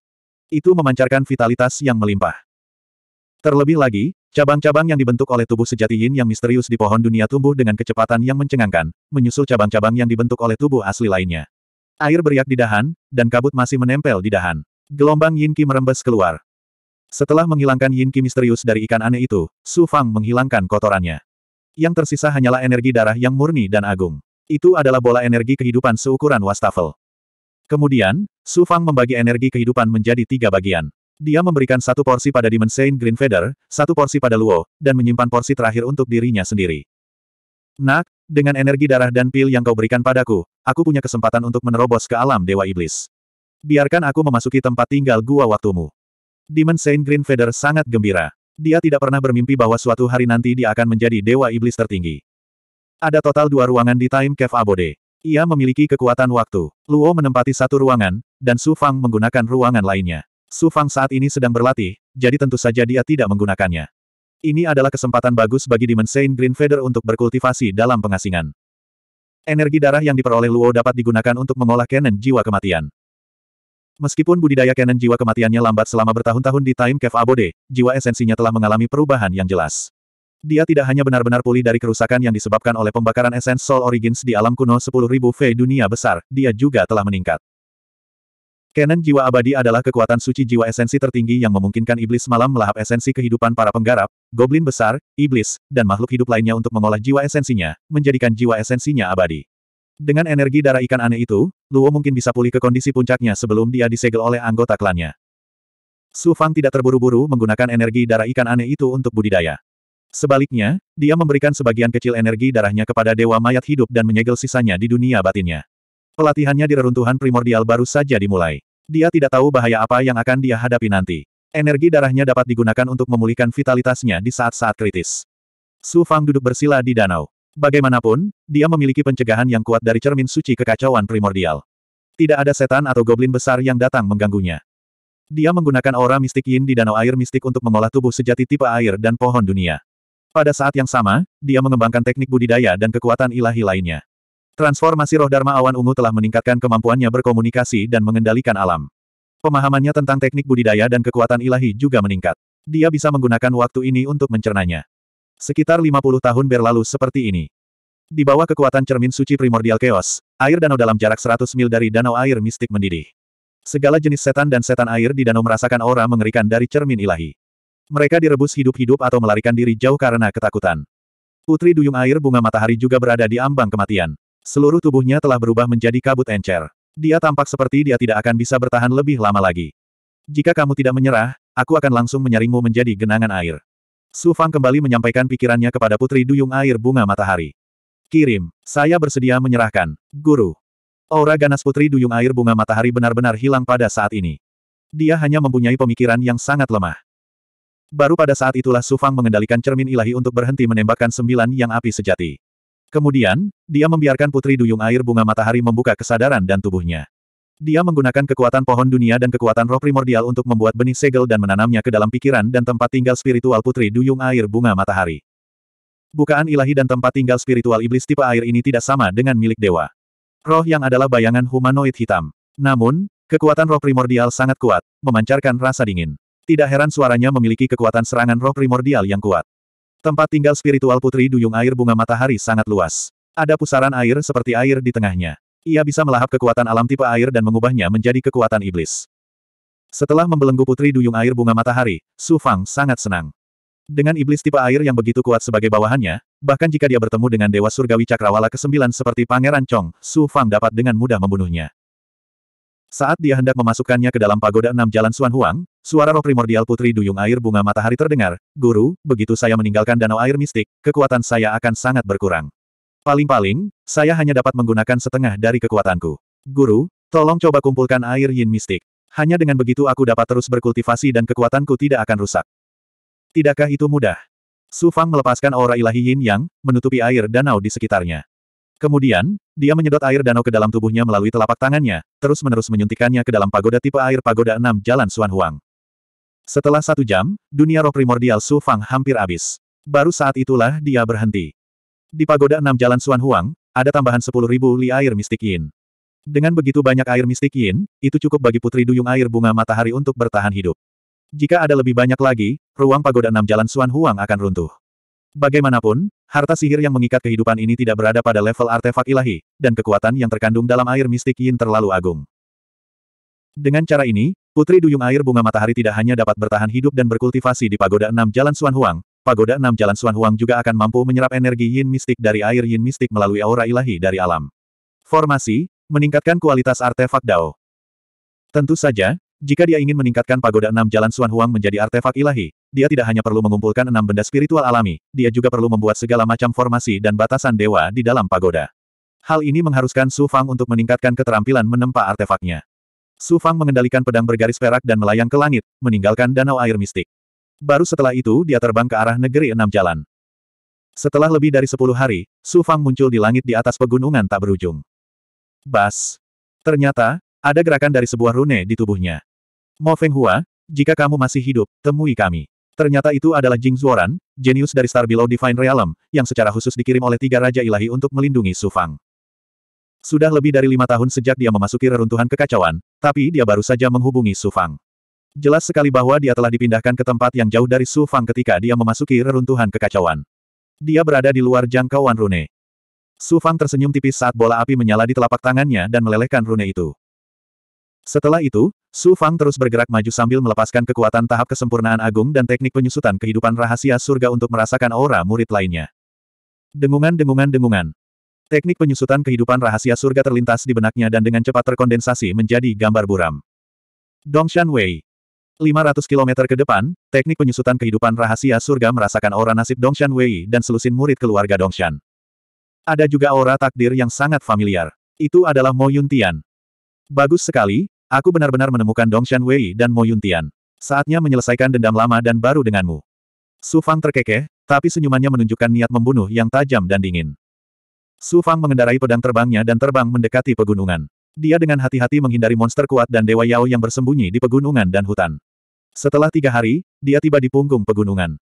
Itu memancarkan vitalitas yang melimpah. Terlebih lagi, cabang-cabang yang dibentuk oleh tubuh sejati Yin yang misterius di pohon dunia tumbuh dengan kecepatan yang mencengangkan, menyusul cabang-cabang yang dibentuk oleh tubuh asli lainnya. Air beriak di dahan, dan kabut masih menempel di dahan. Gelombang Yin Qi merembes keluar. Setelah menghilangkan yin ki misterius dari ikan aneh itu, Su Fang menghilangkan kotorannya. Yang tersisa hanyalah energi darah yang murni dan agung. Itu adalah bola energi kehidupan seukuran wastafel. Kemudian, Su Fang membagi energi kehidupan menjadi tiga bagian. Dia memberikan satu porsi pada Saint Green Feather, satu porsi pada Luo, dan menyimpan porsi terakhir untuk dirinya sendiri. Nak, dengan energi darah dan pil yang kau berikan padaku, aku punya kesempatan untuk menerobos ke alam Dewa Iblis. Biarkan aku memasuki tempat tinggal gua waktumu. Demon Saint Green Feather sangat gembira. Dia tidak pernah bermimpi bahwa suatu hari nanti dia akan menjadi dewa iblis tertinggi. Ada total dua ruangan di Time Cave Abode. Ia memiliki kekuatan waktu. Luo menempati satu ruangan, dan Su Fang menggunakan ruangan lainnya. Su Fang saat ini sedang berlatih, jadi tentu saja dia tidak menggunakannya. Ini adalah kesempatan bagus bagi Demon Saint Green Feather untuk berkultivasi dalam pengasingan. Energi darah yang diperoleh Luo dapat digunakan untuk mengolah Canon jiwa kematian. Meskipun budidaya Canon jiwa kematiannya lambat selama bertahun-tahun di Time Cave Abode, jiwa esensinya telah mengalami perubahan yang jelas. Dia tidak hanya benar-benar pulih dari kerusakan yang disebabkan oleh pembakaran esens Soul Origins di alam kuno 10.000 V dunia besar, dia juga telah meningkat. Canon jiwa abadi adalah kekuatan suci jiwa esensi tertinggi yang memungkinkan iblis malam melahap esensi kehidupan para penggarap, goblin besar, iblis, dan makhluk hidup lainnya untuk mengolah jiwa esensinya, menjadikan jiwa esensinya abadi. Dengan energi darah ikan aneh itu, Luo mungkin bisa pulih ke kondisi puncaknya sebelum dia disegel oleh anggota klannya. Su Fang tidak terburu-buru menggunakan energi darah ikan aneh itu untuk budidaya. Sebaliknya, dia memberikan sebagian kecil energi darahnya kepada Dewa Mayat Hidup dan menyegel sisanya di dunia batinnya. Pelatihannya di reruntuhan primordial baru saja dimulai. Dia tidak tahu bahaya apa yang akan dia hadapi nanti. Energi darahnya dapat digunakan untuk memulihkan vitalitasnya di saat-saat kritis. Su Fang duduk bersila di danau. Bagaimanapun, dia memiliki pencegahan yang kuat dari cermin suci kekacauan primordial. Tidak ada setan atau goblin besar yang datang mengganggunya. Dia menggunakan aura mistik yin di danau air mistik untuk mengolah tubuh sejati tipe air dan pohon dunia. Pada saat yang sama, dia mengembangkan teknik budidaya dan kekuatan ilahi lainnya. Transformasi roh Dharma Awan Ungu telah meningkatkan kemampuannya berkomunikasi dan mengendalikan alam. Pemahamannya tentang teknik budidaya dan kekuatan ilahi juga meningkat. Dia bisa menggunakan waktu ini untuk mencernanya. Sekitar 50 tahun berlalu seperti ini. Di bawah kekuatan cermin suci primordial chaos, air danau dalam jarak 100 mil dari danau air mistik mendidih. Segala jenis setan dan setan air di danau merasakan aura mengerikan dari cermin ilahi. Mereka direbus hidup-hidup atau melarikan diri jauh karena ketakutan. Putri duyung air bunga matahari juga berada di ambang kematian. Seluruh tubuhnya telah berubah menjadi kabut encer. Dia tampak seperti dia tidak akan bisa bertahan lebih lama lagi. Jika kamu tidak menyerah, aku akan langsung menyaringmu menjadi genangan air. Su Fang kembali menyampaikan pikirannya kepada Putri Duyung Air Bunga Matahari. Kirim, saya bersedia menyerahkan, Guru. Aura ganas Putri Duyung Air Bunga Matahari benar-benar hilang pada saat ini. Dia hanya mempunyai pemikiran yang sangat lemah. Baru pada saat itulah Su Fang mengendalikan cermin ilahi untuk berhenti menembakkan sembilan yang api sejati. Kemudian, dia membiarkan Putri Duyung Air Bunga Matahari membuka kesadaran dan tubuhnya. Dia menggunakan kekuatan pohon dunia dan kekuatan roh primordial untuk membuat benih segel dan menanamnya ke dalam pikiran dan tempat tinggal spiritual putri duyung air bunga matahari. Bukaan ilahi dan tempat tinggal spiritual iblis tipe air ini tidak sama dengan milik dewa. Roh yang adalah bayangan humanoid hitam. Namun, kekuatan roh primordial sangat kuat, memancarkan rasa dingin. Tidak heran suaranya memiliki kekuatan serangan roh primordial yang kuat. Tempat tinggal spiritual putri duyung air bunga matahari sangat luas. Ada pusaran air seperti air di tengahnya. Ia bisa melahap kekuatan alam tipe air dan mengubahnya menjadi kekuatan iblis. Setelah membelenggu putri duyung air bunga matahari, Su Fang sangat senang. Dengan iblis tipe air yang begitu kuat sebagai bawahannya, bahkan jika dia bertemu dengan Dewa Surgawi Cakrawala ke-9 seperti Pangeran Chong, Su Fang dapat dengan mudah membunuhnya. Saat dia hendak memasukkannya ke dalam pagoda enam jalan Suan Huang, suara roh primordial putri duyung air bunga matahari terdengar, Guru, begitu saya meninggalkan danau air mistik, kekuatan saya akan sangat berkurang. Paling-paling, saya hanya dapat menggunakan setengah dari kekuatanku. Guru, tolong coba kumpulkan air yin mistik. Hanya dengan begitu aku dapat terus berkultivasi dan kekuatanku tidak akan rusak. Tidakkah itu mudah? Su Fang melepaskan aura ilahi yin yang, menutupi air danau di sekitarnya. Kemudian, dia menyedot air danau ke dalam tubuhnya melalui telapak tangannya, terus-menerus menyuntikannya ke dalam pagoda tipe air pagoda Enam Jalan Suan Huang. Setelah satu jam, dunia roh primordial Su Fang hampir habis. Baru saat itulah dia berhenti. Di pagoda enam jalan Suan Huang, ada tambahan sepuluh ribu li air mistik yin. Dengan begitu banyak air mistik yin, itu cukup bagi putri duyung air bunga matahari untuk bertahan hidup. Jika ada lebih banyak lagi, ruang pagoda enam jalan Suan Huang akan runtuh. Bagaimanapun, harta sihir yang mengikat kehidupan ini tidak berada pada level artefak ilahi, dan kekuatan yang terkandung dalam air mistik yin terlalu agung. Dengan cara ini, Putri Duyung Air Bunga Matahari tidak hanya dapat bertahan hidup dan berkultivasi di pagoda enam Jalan Suan Huang, Pagoda enam Jalan Suan Huang juga akan mampu menyerap energi yin mistik dari air yin mistik melalui aura ilahi dari alam. Formasi, meningkatkan kualitas artefak Dao. Tentu saja, jika dia ingin meningkatkan pagoda enam jalan Suan Huang menjadi artefak ilahi, dia tidak hanya perlu mengumpulkan enam benda spiritual alami, dia juga perlu membuat segala macam formasi dan batasan dewa di dalam pagoda. Hal ini mengharuskan Su Fang untuk meningkatkan keterampilan menempa artefaknya. Su Fang mengendalikan pedang bergaris perak dan melayang ke langit, meninggalkan danau air mistik. Baru setelah itu dia terbang ke arah negeri enam jalan. Setelah lebih dari sepuluh hari, Su Fang muncul di langit di atas pegunungan tak berujung. Bas. Ternyata, ada gerakan dari sebuah rune di tubuhnya. Mo Feng Hua, jika kamu masih hidup, temui kami. Ternyata itu adalah Jing Zuoran, jenius dari Star Below Divine Realm, yang secara khusus dikirim oleh tiga Raja Ilahi untuk melindungi Su Fang. Sudah lebih dari lima tahun sejak dia memasuki reruntuhan kekacauan, tapi dia baru saja menghubungi Su Fang. Jelas sekali bahwa dia telah dipindahkan ke tempat yang jauh dari Su Fang ketika dia memasuki reruntuhan kekacauan. Dia berada di luar jangkauan Rune. Su Fang tersenyum tipis saat bola api menyala di telapak tangannya dan melelehkan Rune itu. Setelah itu, Su Fang terus bergerak maju sambil melepaskan kekuatan tahap kesempurnaan agung dan teknik penyusutan kehidupan rahasia surga untuk merasakan aura murid lainnya. Dengungan-dengungan-dengungan. Teknik penyusutan kehidupan rahasia surga terlintas di benaknya dan dengan cepat terkondensasi menjadi gambar buram. Dongshan Wei. 500 km ke depan, teknik penyusutan kehidupan rahasia surga merasakan aura nasib Dongshan Wei dan selusin murid keluarga Dongshan. Ada juga aura takdir yang sangat familiar. Itu adalah Mo Yuntian. Bagus sekali, aku benar-benar menemukan Dongshan Wei dan Mo Yuntian. Saatnya menyelesaikan dendam lama dan baru denganmu. Su Fang terkekeh, tapi senyumannya menunjukkan niat membunuh yang tajam dan dingin. Su Fang mengendarai pedang terbangnya dan terbang mendekati pegunungan. Dia dengan hati-hati menghindari monster kuat dan Dewa Yao yang bersembunyi di pegunungan dan hutan. Setelah tiga hari, dia tiba di punggung pegunungan.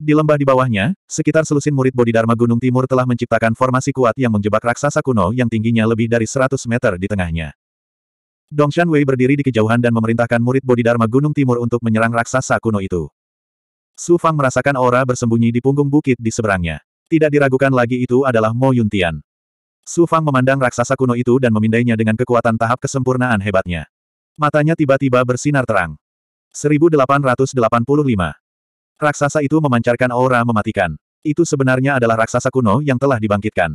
Di lembah di bawahnya, sekitar selusin murid Bodhidharma Gunung Timur telah menciptakan formasi kuat yang menjebak raksasa kuno yang tingginya lebih dari 100 meter di tengahnya. Dongshan Wei berdiri di kejauhan dan memerintahkan murid Bodhidharma Gunung Timur untuk menyerang raksasa kuno itu. Su Fang merasakan aura bersembunyi di punggung bukit di seberangnya. Tidak diragukan lagi itu adalah Mo Yuntian. Su Fang memandang raksasa kuno itu dan memindainya dengan kekuatan tahap kesempurnaan hebatnya. Matanya tiba-tiba bersinar terang. 1885. Raksasa itu memancarkan aura mematikan. Itu sebenarnya adalah raksasa kuno yang telah dibangkitkan.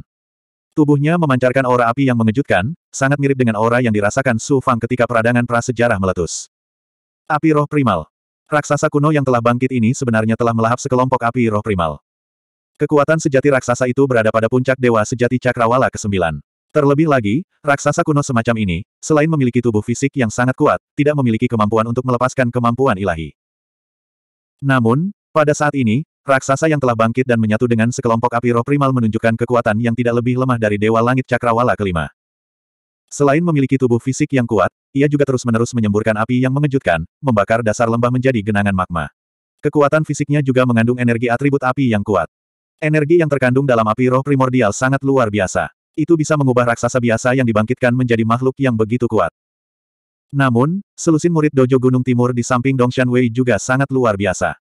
Tubuhnya memancarkan aura api yang mengejutkan, sangat mirip dengan aura yang dirasakan Su Fang ketika peradangan prasejarah meletus. Api roh primal. Raksasa kuno yang telah bangkit ini sebenarnya telah melahap sekelompok api roh primal. Kekuatan sejati raksasa itu berada pada puncak Dewa Sejati Cakrawala ke-9. Terlebih lagi, raksasa kuno semacam ini, selain memiliki tubuh fisik yang sangat kuat, tidak memiliki kemampuan untuk melepaskan kemampuan ilahi. Namun, pada saat ini, raksasa yang telah bangkit dan menyatu dengan sekelompok api roh primal menunjukkan kekuatan yang tidak lebih lemah dari Dewa Langit Cakrawala kelima. Selain memiliki tubuh fisik yang kuat, ia juga terus-menerus menyemburkan api yang mengejutkan, membakar dasar lembah menjadi genangan magma. Kekuatan fisiknya juga mengandung energi atribut api yang kuat. Energi yang terkandung dalam api roh primordial sangat luar biasa itu bisa mengubah raksasa biasa yang dibangkitkan menjadi makhluk yang begitu kuat. Namun, selusin murid dojo Gunung Timur di samping Dongshan Wei juga sangat luar biasa.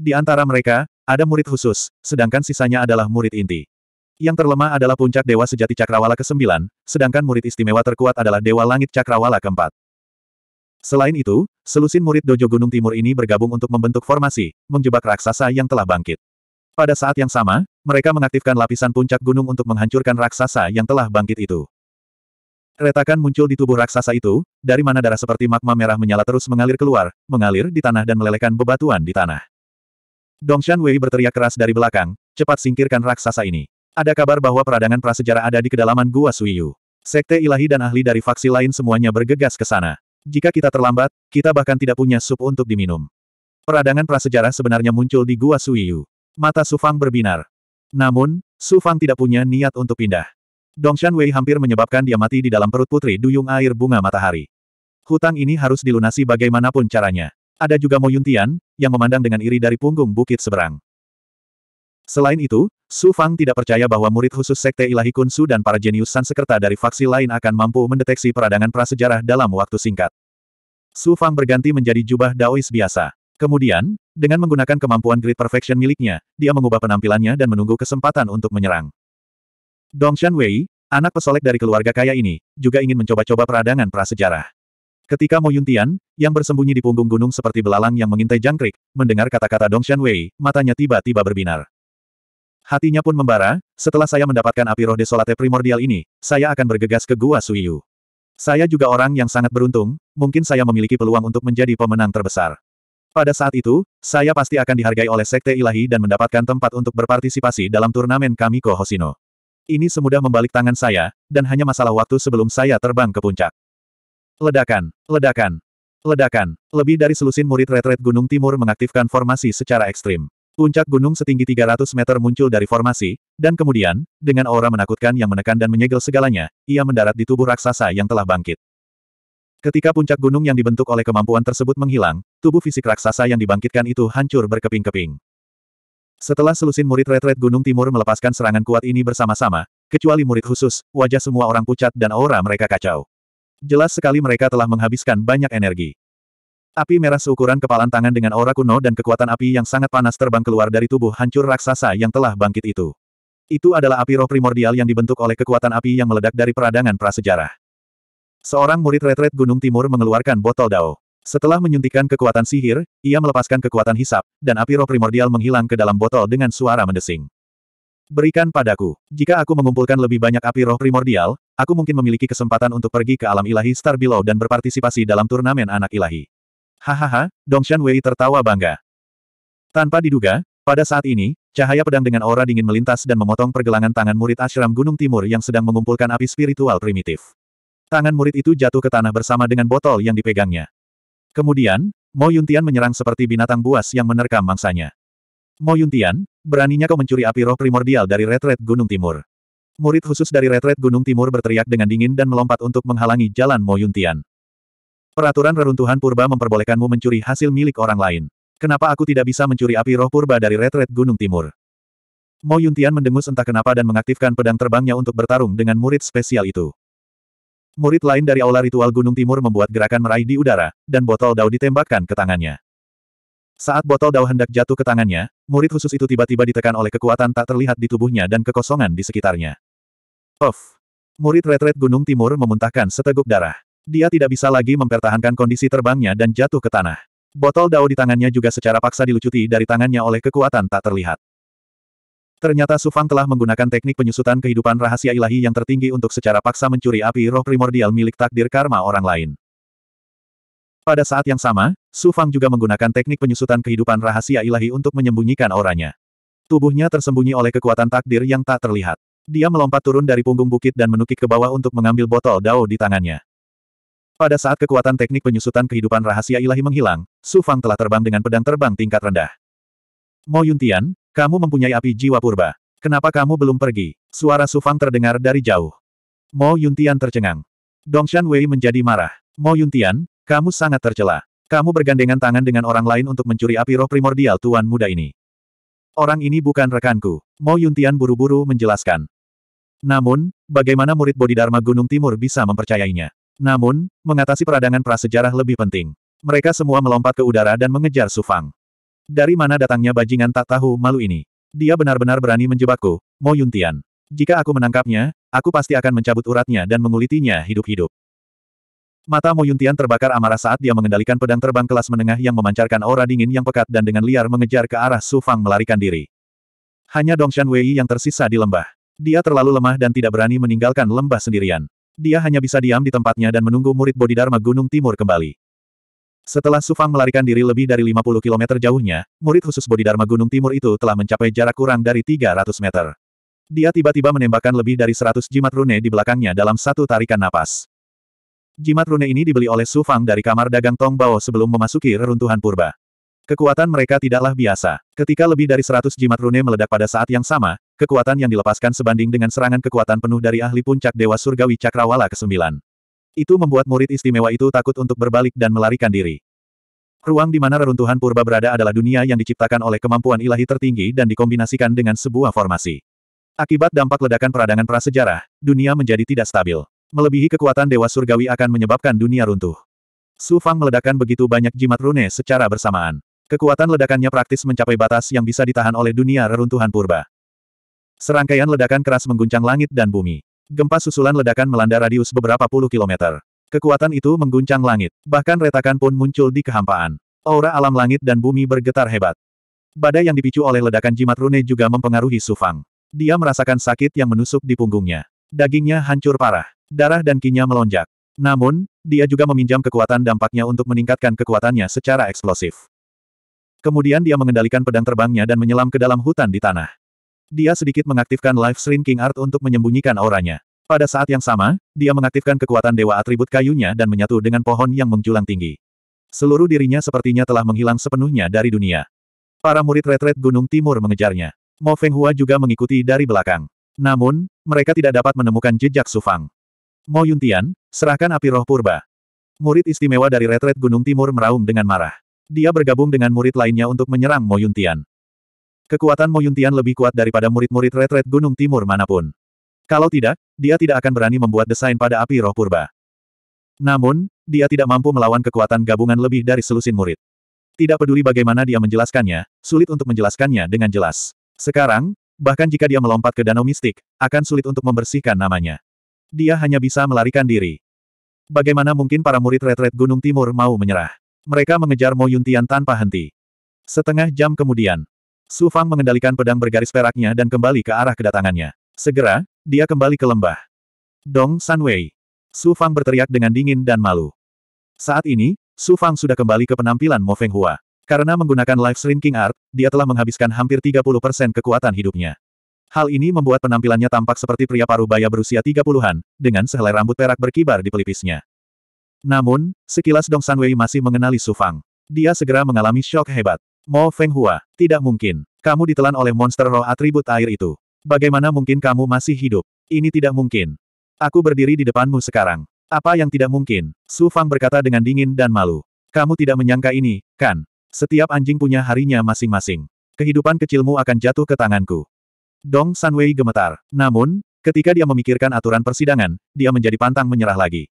Di antara mereka, ada murid khusus, sedangkan sisanya adalah murid inti. Yang terlemah adalah puncak Dewa Sejati Cakrawala ke-9, sedangkan murid istimewa terkuat adalah Dewa Langit Cakrawala ke-4. Selain itu, selusin murid dojo Gunung Timur ini bergabung untuk membentuk formasi, menjebak raksasa yang telah bangkit. Pada saat yang sama, mereka mengaktifkan lapisan puncak gunung untuk menghancurkan raksasa yang telah bangkit itu. Retakan muncul di tubuh raksasa itu, dari mana darah seperti magma merah menyala terus mengalir keluar, mengalir di tanah dan melelehkan bebatuan di tanah. Dongshan Wei berteriak keras dari belakang, cepat singkirkan raksasa ini. Ada kabar bahwa peradangan prasejarah ada di kedalaman Gua Suiyu. Sekte ilahi dan ahli dari faksi lain semuanya bergegas ke sana. Jika kita terlambat, kita bahkan tidak punya sup untuk diminum. Peradangan prasejarah sebenarnya muncul di Gua Suiyu. Mata Sufang berbinar. Namun, Su Fang tidak punya niat untuk pindah. Dong Shan Wei hampir menyebabkan dia mati di dalam perut putri duyung air bunga matahari. Hutang ini harus dilunasi bagaimanapun caranya. Ada juga Mo Yuntian, yang memandang dengan iri dari punggung bukit seberang. Selain itu, Su Fang tidak percaya bahwa murid khusus Sekte Ilahi Kun Su dan para jenius Sansekerta dari faksi lain akan mampu mendeteksi peradangan prasejarah dalam waktu singkat. Su Fang berganti menjadi jubah Daois biasa. Kemudian, dengan menggunakan kemampuan Great Perfection miliknya, dia mengubah penampilannya dan menunggu kesempatan untuk menyerang. Dong Shan Wei, anak pesolek dari keluarga kaya ini, juga ingin mencoba-coba peradangan prasejarah. Ketika Mo Yuntian, yang bersembunyi di punggung gunung seperti belalang yang mengintai jangkrik, mendengar kata-kata Dong Shan Wei, matanya tiba-tiba berbinar. Hatinya pun membara, setelah saya mendapatkan api roh desolate primordial ini, saya akan bergegas ke Gua Suiyu. Saya juga orang yang sangat beruntung, mungkin saya memiliki peluang untuk menjadi pemenang terbesar. Pada saat itu, saya pasti akan dihargai oleh Sekte Ilahi dan mendapatkan tempat untuk berpartisipasi dalam turnamen Kamiko Hosino. Ini semudah membalik tangan saya, dan hanya masalah waktu sebelum saya terbang ke puncak. Ledakan, ledakan, ledakan. Lebih dari selusin murid retret Gunung Timur mengaktifkan formasi secara ekstrim. Puncak gunung setinggi 300 meter muncul dari formasi, dan kemudian, dengan aura menakutkan yang menekan dan menyegel segalanya, ia mendarat di tubuh raksasa yang telah bangkit. Ketika puncak gunung yang dibentuk oleh kemampuan tersebut menghilang, tubuh fisik raksasa yang dibangkitkan itu hancur berkeping-keping. Setelah selusin murid retret Gunung Timur melepaskan serangan kuat ini bersama-sama, kecuali murid khusus, wajah semua orang pucat dan aura mereka kacau. Jelas sekali mereka telah menghabiskan banyak energi. Api merah seukuran kepalan tangan dengan aura kuno dan kekuatan api yang sangat panas terbang keluar dari tubuh hancur raksasa yang telah bangkit itu. Itu adalah api roh primordial yang dibentuk oleh kekuatan api yang meledak dari peradangan prasejarah. Seorang murid retret Gunung Timur mengeluarkan botol dao. Setelah menyuntikkan kekuatan sihir, ia melepaskan kekuatan hisap, dan api roh primordial menghilang ke dalam botol dengan suara mendesing. Berikan padaku. Jika aku mengumpulkan lebih banyak api roh primordial, aku mungkin memiliki kesempatan untuk pergi ke alam ilahi Star Below dan berpartisipasi dalam turnamen anak ilahi. Hahaha, Dongshan Wei tertawa bangga. Tanpa diduga, pada saat ini, cahaya pedang dengan aura dingin melintas dan memotong pergelangan tangan murid ashram Gunung Timur yang sedang mengumpulkan api spiritual primitif. Tangan murid itu jatuh ke tanah bersama dengan botol yang dipegangnya. Kemudian, Mo Yuntian menyerang seperti binatang buas yang menerkam mangsanya. Mo Yuntian, beraninya kau mencuri api roh primordial dari retret Gunung Timur. Murid khusus dari retret Gunung Timur berteriak dengan dingin dan melompat untuk menghalangi jalan Mo Yuntian. Peraturan reruntuhan purba memperbolehkanmu mencuri hasil milik orang lain. Kenapa aku tidak bisa mencuri api roh purba dari retret Gunung Timur? Mo Yuntian mendengus entah kenapa dan mengaktifkan pedang terbangnya untuk bertarung dengan murid spesial itu. Murid lain dari aula ritual Gunung Timur membuat gerakan meraih di udara, dan botol dao ditembakkan ke tangannya. Saat botol dao hendak jatuh ke tangannya, murid khusus itu tiba-tiba ditekan oleh kekuatan tak terlihat di tubuhnya dan kekosongan di sekitarnya. Of! Murid retret Gunung Timur memuntahkan seteguk darah. Dia tidak bisa lagi mempertahankan kondisi terbangnya dan jatuh ke tanah. Botol dao di tangannya juga secara paksa dilucuti dari tangannya oleh kekuatan tak terlihat. Ternyata Sufang telah menggunakan teknik penyusutan kehidupan rahasia ilahi yang tertinggi untuk secara paksa mencuri api roh primordial milik takdir karma orang lain. Pada saat yang sama, Sufang juga menggunakan teknik penyusutan kehidupan rahasia ilahi untuk menyembunyikan auranya. Tubuhnya tersembunyi oleh kekuatan takdir yang tak terlihat. Dia melompat turun dari punggung bukit dan menukik ke bawah untuk mengambil botol dao di tangannya. Pada saat kekuatan teknik penyusutan kehidupan rahasia ilahi menghilang, Sufang telah terbang dengan pedang terbang tingkat rendah. Mo Yuntian, kamu mempunyai api jiwa purba. Kenapa kamu belum pergi? Suara Sufang terdengar dari jauh. Mo Yuntian tercengang. Dongshan Wei menjadi marah. Mo Yuntian, kamu sangat tercela. Kamu bergandengan tangan dengan orang lain untuk mencuri api roh primordial tuan muda ini. Orang ini bukan rekanku. Mo Yuntian buru-buru menjelaskan. Namun, bagaimana murid Bodhidharma Gunung Timur bisa mempercayainya? Namun, mengatasi peradangan prasejarah lebih penting. Mereka semua melompat ke udara dan mengejar Sufang. Dari mana datangnya bajingan tak tahu malu ini? Dia benar-benar berani menjebakku, Mo Yuntian. Jika aku menangkapnya, aku pasti akan mencabut uratnya dan mengulitinya hidup-hidup. Mata Mo Yuntian terbakar amarah saat dia mengendalikan pedang terbang kelas menengah yang memancarkan aura dingin yang pekat dan dengan liar mengejar ke arah Su Fang melarikan diri. Hanya Dongshan Wei yang tersisa di lembah. Dia terlalu lemah dan tidak berani meninggalkan lembah sendirian. Dia hanya bisa diam di tempatnya dan menunggu murid Bodhidharma Gunung Timur kembali. Setelah Sufang melarikan diri lebih dari 50 km jauhnya, murid khusus Bodhidharma Gunung Timur itu telah mencapai jarak kurang dari 300 meter. Dia tiba-tiba menembakkan lebih dari 100 jimat rune di belakangnya dalam satu tarikan napas. Jimat rune ini dibeli oleh Sufang dari kamar dagang Tong Bao sebelum memasuki reruntuhan purba. Kekuatan mereka tidaklah biasa. Ketika lebih dari 100 jimat rune meledak pada saat yang sama, kekuatan yang dilepaskan sebanding dengan serangan kekuatan penuh dari ahli puncak Dewa Surgawi Cakrawala ke-9. Itu membuat murid istimewa itu takut untuk berbalik dan melarikan diri. Ruang di mana reruntuhan purba berada adalah dunia yang diciptakan oleh kemampuan ilahi tertinggi dan dikombinasikan dengan sebuah formasi. Akibat dampak ledakan peradangan prasejarah, dunia menjadi tidak stabil. Melebihi kekuatan Dewa Surgawi akan menyebabkan dunia runtuh. Su Fang meledakkan begitu banyak jimat rune secara bersamaan. Kekuatan ledakannya praktis mencapai batas yang bisa ditahan oleh dunia reruntuhan purba. Serangkaian ledakan keras mengguncang langit dan bumi. Gempa susulan ledakan melanda radius beberapa puluh kilometer. Kekuatan itu mengguncang langit, bahkan retakan pun muncul di kehampaan. Aura alam langit dan bumi bergetar hebat. Badai yang dipicu oleh ledakan jimat rune juga mempengaruhi Sufang. Dia merasakan sakit yang menusuk di punggungnya. Dagingnya hancur parah. Darah dan kinya melonjak. Namun, dia juga meminjam kekuatan dampaknya untuk meningkatkan kekuatannya secara eksplosif. Kemudian dia mengendalikan pedang terbangnya dan menyelam ke dalam hutan di tanah. Dia sedikit mengaktifkan Life Shrinking Art untuk menyembunyikan auranya. Pada saat yang sama, dia mengaktifkan kekuatan dewa atribut kayunya dan menyatu dengan pohon yang menjulang tinggi. Seluruh dirinya sepertinya telah menghilang sepenuhnya dari dunia. Para murid retret Gunung Timur mengejarnya. Mo Feng Hua juga mengikuti dari belakang. Namun, mereka tidak dapat menemukan jejak Sufang. Mo Yuntian, serahkan api roh purba. Murid istimewa dari retret Gunung Timur meraung dengan marah. Dia bergabung dengan murid lainnya untuk menyerang Mo Yuntian. Kekuatan Moyuntian lebih kuat daripada murid-murid retret Gunung Timur manapun. Kalau tidak, dia tidak akan berani membuat desain pada api roh purba. Namun, dia tidak mampu melawan kekuatan gabungan lebih dari selusin murid. Tidak peduli bagaimana dia menjelaskannya, sulit untuk menjelaskannya dengan jelas. Sekarang, bahkan jika dia melompat ke danau mistik, akan sulit untuk membersihkan namanya. Dia hanya bisa melarikan diri. Bagaimana mungkin para murid retret Gunung Timur mau menyerah? Mereka mengejar Mo Yuntian tanpa henti. Setengah jam kemudian, Su Fang mengendalikan pedang bergaris peraknya dan kembali ke arah kedatangannya. Segera, dia kembali ke lembah. Dong Sanwei. Su Fang berteriak dengan dingin dan malu. Saat ini, Su Fang sudah kembali ke penampilan Mo Feng Hua. Karena menggunakan Life Shrinking Art, dia telah menghabiskan hampir 30% kekuatan hidupnya. Hal ini membuat penampilannya tampak seperti pria paruh baya berusia 30-an, dengan sehelai rambut perak berkibar di pelipisnya. Namun, sekilas Dong San Wei masih mengenali Su Fang. Dia segera mengalami shock hebat. Mo Feng Hua, tidak mungkin. Kamu ditelan oleh monster roh atribut air itu. Bagaimana mungkin kamu masih hidup? Ini tidak mungkin. Aku berdiri di depanmu sekarang. Apa yang tidak mungkin? Su Fang berkata dengan dingin dan malu. Kamu tidak menyangka ini, kan? Setiap anjing punya harinya masing-masing. Kehidupan kecilmu akan jatuh ke tanganku. Dong Sanwei gemetar. Namun, ketika dia memikirkan aturan persidangan, dia menjadi pantang menyerah lagi.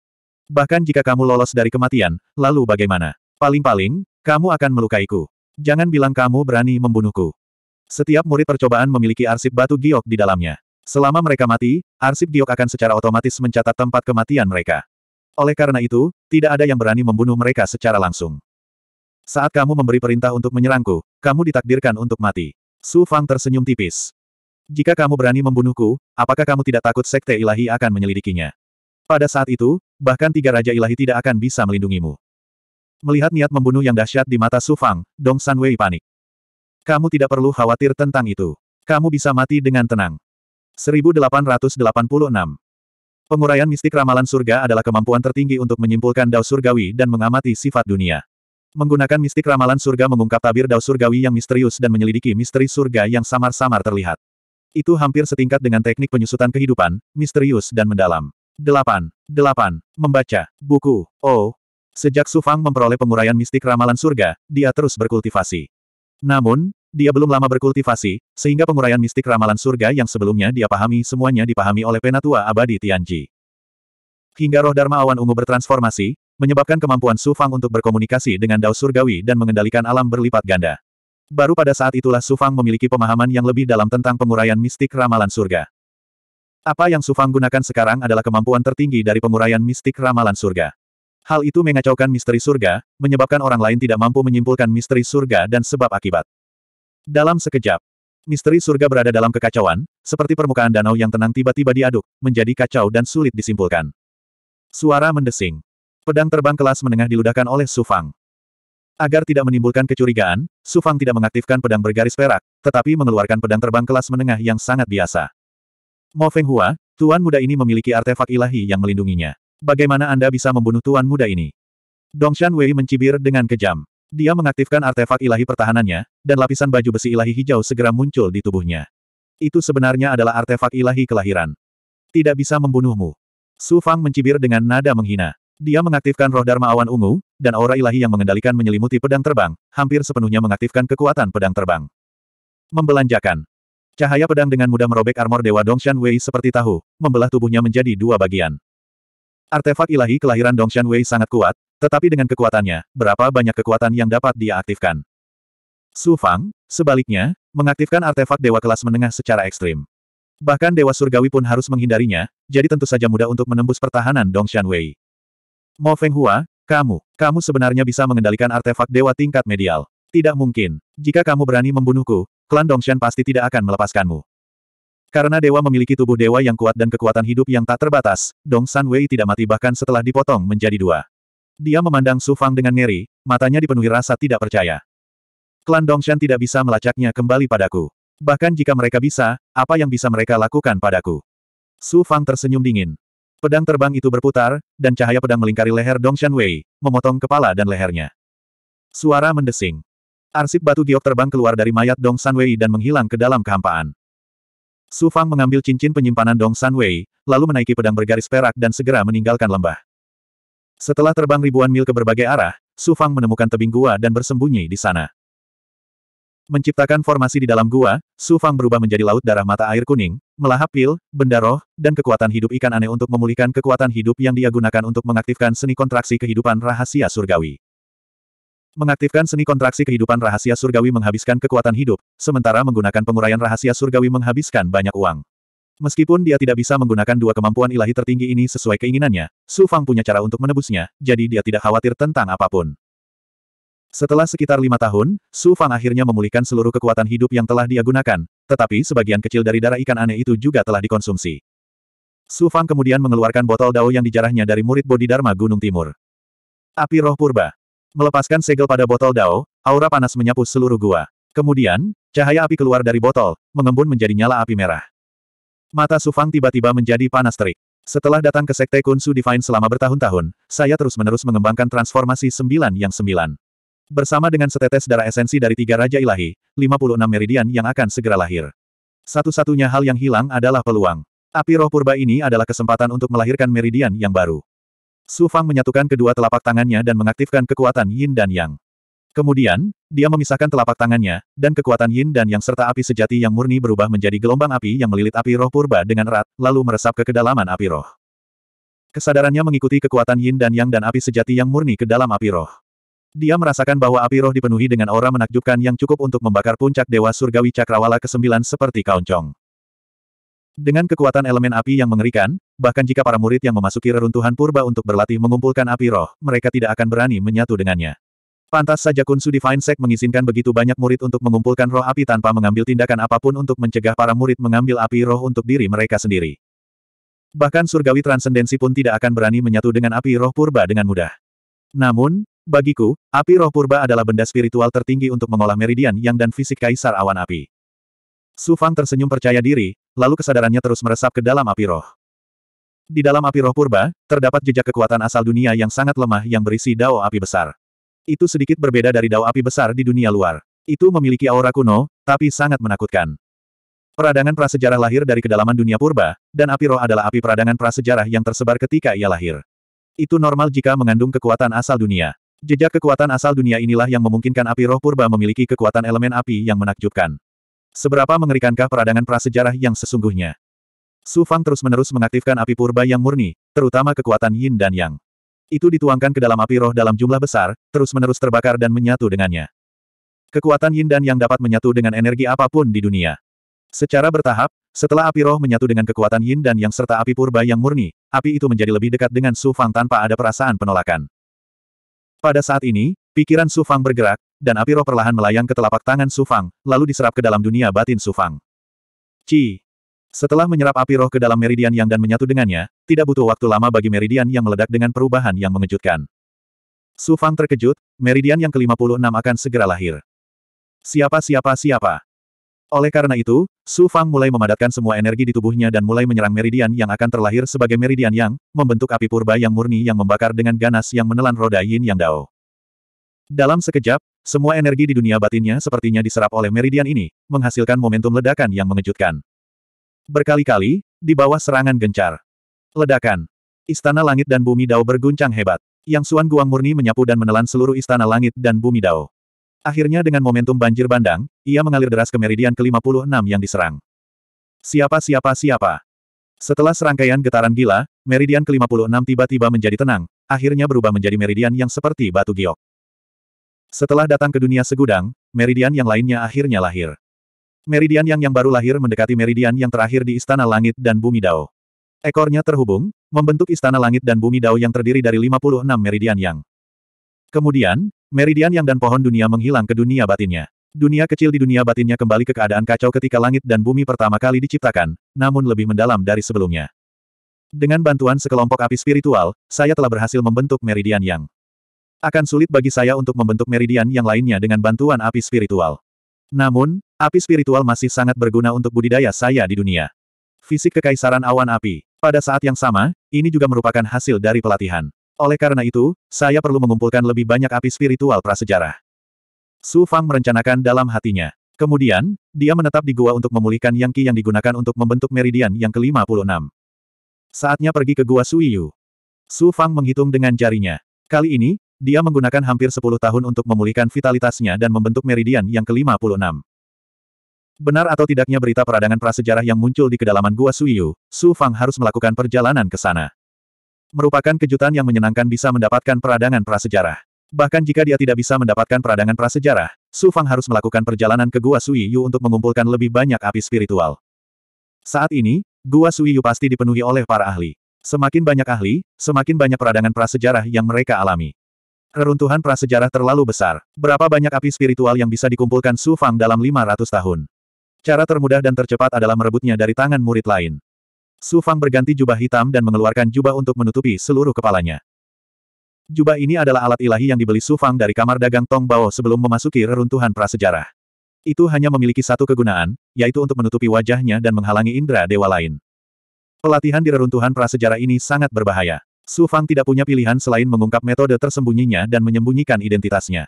Bahkan jika kamu lolos dari kematian, lalu bagaimana? Paling-paling, kamu akan melukaiku. Jangan bilang kamu berani membunuhku. Setiap murid percobaan memiliki arsip batu giok di dalamnya. Selama mereka mati, arsip giok akan secara otomatis mencatat tempat kematian mereka. Oleh karena itu, tidak ada yang berani membunuh mereka secara langsung. Saat kamu memberi perintah untuk menyerangku, kamu ditakdirkan untuk mati. Su Fang tersenyum tipis. Jika kamu berani membunuhku, apakah kamu tidak takut sekte ilahi akan menyelidikinya? Pada saat itu, bahkan tiga raja ilahi tidak akan bisa melindungimu. Melihat niat membunuh yang dahsyat di mata Su Fang, Dong San Wei panik. Kamu tidak perlu khawatir tentang itu. Kamu bisa mati dengan tenang. 1886 Penguraian mistik ramalan surga adalah kemampuan tertinggi untuk menyimpulkan dao surgawi dan mengamati sifat dunia. Menggunakan mistik ramalan surga mengungkap tabir dao surgawi yang misterius dan menyelidiki misteri surga yang samar-samar terlihat. Itu hampir setingkat dengan teknik penyusutan kehidupan, misterius dan mendalam. 8. 8. Membaca. Buku. Oh, Sejak Su Fang memperoleh penguraian mistik ramalan surga, dia terus berkultivasi. Namun, dia belum lama berkultivasi, sehingga penguraian mistik ramalan surga yang sebelumnya dia pahami semuanya dipahami oleh penatua abadi Tianji. Hingga roh Dharma Awan Ungu bertransformasi, menyebabkan kemampuan Su Fang untuk berkomunikasi dengan Dao Surgawi dan mengendalikan alam berlipat ganda. Baru pada saat itulah Su Fang memiliki pemahaman yang lebih dalam tentang penguraian mistik ramalan surga. Apa yang Su Fang gunakan sekarang adalah kemampuan tertinggi dari penguraian mistik ramalan surga. Hal itu mengacaukan misteri surga, menyebabkan orang lain tidak mampu menyimpulkan misteri surga dan sebab akibat. Dalam sekejap, misteri surga berada dalam kekacauan, seperti permukaan danau yang tenang tiba-tiba diaduk, menjadi kacau dan sulit disimpulkan. Suara mendesing. Pedang terbang kelas menengah diludahkan oleh Sufang. Agar tidak menimbulkan kecurigaan, Sufang tidak mengaktifkan pedang bergaris perak, tetapi mengeluarkan pedang terbang kelas menengah yang sangat biasa. Mo Feng Hua, tuan muda ini memiliki artefak ilahi yang melindunginya. Bagaimana Anda bisa membunuh tuan muda ini? Dongshan Wei mencibir dengan kejam. Dia mengaktifkan artefak ilahi pertahanannya, dan lapisan baju besi ilahi hijau segera muncul di tubuhnya. Itu sebenarnya adalah artefak ilahi kelahiran. Tidak bisa membunuhmu. Su Fang mencibir dengan nada menghina. Dia mengaktifkan roh Dharma Awan Ungu, dan aura ilahi yang mengendalikan menyelimuti pedang terbang, hampir sepenuhnya mengaktifkan kekuatan pedang terbang. Membelanjakan. Cahaya pedang dengan mudah merobek armor Dewa Dongshan Wei seperti tahu, membelah tubuhnya menjadi dua bagian. Artefak ilahi kelahiran Dongshan Wei sangat kuat, tetapi dengan kekuatannya, berapa banyak kekuatan yang dapat dia aktifkan? Su Fang, sebaliknya, mengaktifkan artefak dewa kelas menengah secara ekstrim. Bahkan dewa surgawi pun harus menghindarinya, jadi tentu saja mudah untuk menembus pertahanan Dongshan Wei. Mo Feng Hua, kamu, kamu sebenarnya bisa mengendalikan artefak dewa tingkat medial. Tidak mungkin. Jika kamu berani membunuhku, klan Dongshan pasti tidak akan melepaskanmu. Karena dewa memiliki tubuh dewa yang kuat dan kekuatan hidup yang tak terbatas, Dong San Wei tidak mati bahkan setelah dipotong menjadi dua. Dia memandang Su Fang dengan ngeri, matanya dipenuhi rasa tidak percaya. Klan Dong Shan tidak bisa melacaknya kembali padaku. Bahkan jika mereka bisa, apa yang bisa mereka lakukan padaku? Su Fang tersenyum dingin. Pedang terbang itu berputar, dan cahaya pedang melingkari leher Dongshan Wei, memotong kepala dan lehernya. Suara mendesing. Arsip batu giok terbang keluar dari mayat Dong San Wei dan menghilang ke dalam kehampaan. Su Fang mengambil cincin penyimpanan Dong San Wei, lalu menaiki pedang bergaris perak dan segera meninggalkan lembah. Setelah terbang ribuan mil ke berbagai arah, Su Fang menemukan tebing gua dan bersembunyi di sana. Menciptakan formasi di dalam gua, Su Fang berubah menjadi laut darah mata air kuning, melahap pil, benda roh, dan kekuatan hidup ikan aneh untuk memulihkan kekuatan hidup yang dia gunakan untuk mengaktifkan seni kontraksi kehidupan rahasia surgawi. Mengaktifkan seni kontraksi kehidupan rahasia surgawi menghabiskan kekuatan hidup, sementara menggunakan penguraian rahasia surgawi menghabiskan banyak uang. Meskipun dia tidak bisa menggunakan dua kemampuan ilahi tertinggi ini sesuai keinginannya, Su Fang punya cara untuk menebusnya, jadi dia tidak khawatir tentang apapun. Setelah sekitar lima tahun, Su Fang akhirnya memulihkan seluruh kekuatan hidup yang telah dia gunakan, tetapi sebagian kecil dari darah ikan aneh itu juga telah dikonsumsi. Su Fang kemudian mengeluarkan botol dao yang dijarahnya dari murid Bodhidharma Gunung Timur. Api Roh Purba Melepaskan segel pada botol Dao, aura panas menyapu seluruh gua. Kemudian, cahaya api keluar dari botol, mengembun menjadi nyala api merah. Mata Sufang tiba-tiba menjadi panas terik. Setelah datang ke Sekte Kunsu Divine selama bertahun-tahun, saya terus-menerus mengembangkan transformasi sembilan yang sembilan. Bersama dengan setetes darah esensi dari tiga Raja Ilahi, 56 meridian yang akan segera lahir. Satu-satunya hal yang hilang adalah peluang. Api roh purba ini adalah kesempatan untuk melahirkan meridian yang baru. Su Fang menyatukan kedua telapak tangannya dan mengaktifkan kekuatan Yin dan Yang. Kemudian, dia memisahkan telapak tangannya, dan kekuatan Yin dan Yang serta api sejati yang murni berubah menjadi gelombang api yang melilit api roh purba dengan erat, lalu meresap ke kedalaman api roh. Kesadarannya mengikuti kekuatan Yin dan Yang dan api sejati yang murni ke dalam api roh. Dia merasakan bahwa api roh dipenuhi dengan aura menakjubkan yang cukup untuk membakar puncak Dewa Surgawi Cakrawala ke-9 seperti kauncong. Dengan kekuatan elemen api yang mengerikan, Bahkan jika para murid yang memasuki reruntuhan purba untuk berlatih mengumpulkan api roh, mereka tidak akan berani menyatu dengannya. Pantas saja Kunsu Divine Sect mengizinkan begitu banyak murid untuk mengumpulkan roh api tanpa mengambil tindakan apapun untuk mencegah para murid mengambil api roh untuk diri mereka sendiri. Bahkan surgawi transendensi pun tidak akan berani menyatu dengan api roh purba dengan mudah. Namun, bagiku, api roh purba adalah benda spiritual tertinggi untuk mengolah meridian yang dan fisik kaisar awan api. Su Fang tersenyum percaya diri, lalu kesadarannya terus meresap ke dalam api roh. Di dalam api roh purba, terdapat jejak kekuatan asal dunia yang sangat lemah yang berisi dao api besar. Itu sedikit berbeda dari dao api besar di dunia luar. Itu memiliki aura kuno, tapi sangat menakutkan. Peradangan prasejarah lahir dari kedalaman dunia purba, dan api roh adalah api peradangan prasejarah yang tersebar ketika ia lahir. Itu normal jika mengandung kekuatan asal dunia. Jejak kekuatan asal dunia inilah yang memungkinkan api roh purba memiliki kekuatan elemen api yang menakjubkan. Seberapa mengerikankah peradangan prasejarah yang sesungguhnya? Su Fang terus-menerus mengaktifkan api purba yang murni, terutama kekuatan yin dan yang. Itu dituangkan ke dalam api roh dalam jumlah besar, terus-menerus terbakar dan menyatu dengannya. Kekuatan yin dan yang dapat menyatu dengan energi apapun di dunia. Secara bertahap, setelah api roh menyatu dengan kekuatan yin dan yang serta api purba yang murni, api itu menjadi lebih dekat dengan Su Fang tanpa ada perasaan penolakan. Pada saat ini, pikiran Su Fang bergerak, dan api roh perlahan melayang ke telapak tangan Su Fang, lalu diserap ke dalam dunia batin Su Fang. Ci, setelah menyerap api roh ke dalam meridian yang dan menyatu dengannya, tidak butuh waktu lama bagi meridian yang meledak dengan perubahan yang mengejutkan. Su Fang terkejut, meridian yang ke-56 akan segera lahir. Siapa siapa siapa? Oleh karena itu, Su Fang mulai memadatkan semua energi di tubuhnya dan mulai menyerang meridian yang akan terlahir sebagai meridian yang, membentuk api purba yang murni yang membakar dengan ganas yang menelan roda yin yang dao. Dalam sekejap, semua energi di dunia batinnya sepertinya diserap oleh meridian ini, menghasilkan momentum ledakan yang mengejutkan. Berkali-kali, di bawah serangan gencar. Ledakan. Istana langit dan bumi Dao berguncang hebat. Yang Suan Guang murni menyapu dan menelan seluruh istana langit dan bumi Dao. Akhirnya dengan momentum banjir bandang, ia mengalir deras ke meridian ke-56 yang diserang. Siapa siapa siapa. Setelah serangkaian getaran gila, meridian ke-56 tiba-tiba menjadi tenang, akhirnya berubah menjadi meridian yang seperti batu giok. Setelah datang ke dunia segudang, meridian yang lainnya akhirnya lahir. Meridian yang yang baru lahir mendekati meridian yang terakhir di Istana Langit dan Bumi Dao. Ekornya terhubung, membentuk Istana Langit dan Bumi Dao yang terdiri dari 56 meridian yang. Kemudian, meridian yang dan pohon dunia menghilang ke dunia batinnya. Dunia kecil di dunia batinnya kembali ke keadaan kacau ketika langit dan bumi pertama kali diciptakan, namun lebih mendalam dari sebelumnya. Dengan bantuan sekelompok api spiritual, saya telah berhasil membentuk meridian yang. Akan sulit bagi saya untuk membentuk meridian yang lainnya dengan bantuan api spiritual. Namun, api spiritual masih sangat berguna untuk budidaya saya di dunia. Fisik kekaisaran awan api. Pada saat yang sama, ini juga merupakan hasil dari pelatihan. Oleh karena itu, saya perlu mengumpulkan lebih banyak api spiritual prasejarah. Su Fang merencanakan dalam hatinya. Kemudian, dia menetap di gua untuk memulihkan yang Qi yang digunakan untuk membentuk meridian yang ke-56. Saatnya pergi ke gua Su Yu. Su Fang menghitung dengan jarinya. Kali ini, dia menggunakan hampir 10 tahun untuk memulihkan vitalitasnya dan membentuk meridian yang ke-56. Benar atau tidaknya berita peradangan prasejarah yang muncul di kedalaman Gua Suiyu, Su Fang harus melakukan perjalanan ke sana. Merupakan kejutan yang menyenangkan bisa mendapatkan peradangan prasejarah. Bahkan jika dia tidak bisa mendapatkan peradangan prasejarah, Su Fang harus melakukan perjalanan ke Gua Suiyu untuk mengumpulkan lebih banyak api spiritual. Saat ini, Gua Suiyu pasti dipenuhi oleh para ahli. Semakin banyak ahli, semakin banyak peradangan prasejarah yang mereka alami. Reruntuhan prasejarah terlalu besar. Berapa banyak api spiritual yang bisa dikumpulkan Su Fang dalam 500 tahun? Cara termudah dan tercepat adalah merebutnya dari tangan murid lain. Su Fang berganti jubah hitam dan mengeluarkan jubah untuk menutupi seluruh kepalanya. Jubah ini adalah alat ilahi yang dibeli Su Fang dari kamar dagang Tong Bao sebelum memasuki reruntuhan prasejarah. Itu hanya memiliki satu kegunaan, yaitu untuk menutupi wajahnya dan menghalangi indera dewa lain. Pelatihan di reruntuhan prasejarah ini sangat berbahaya. Su Fang tidak punya pilihan selain mengungkap metode tersembunyinya dan menyembunyikan identitasnya.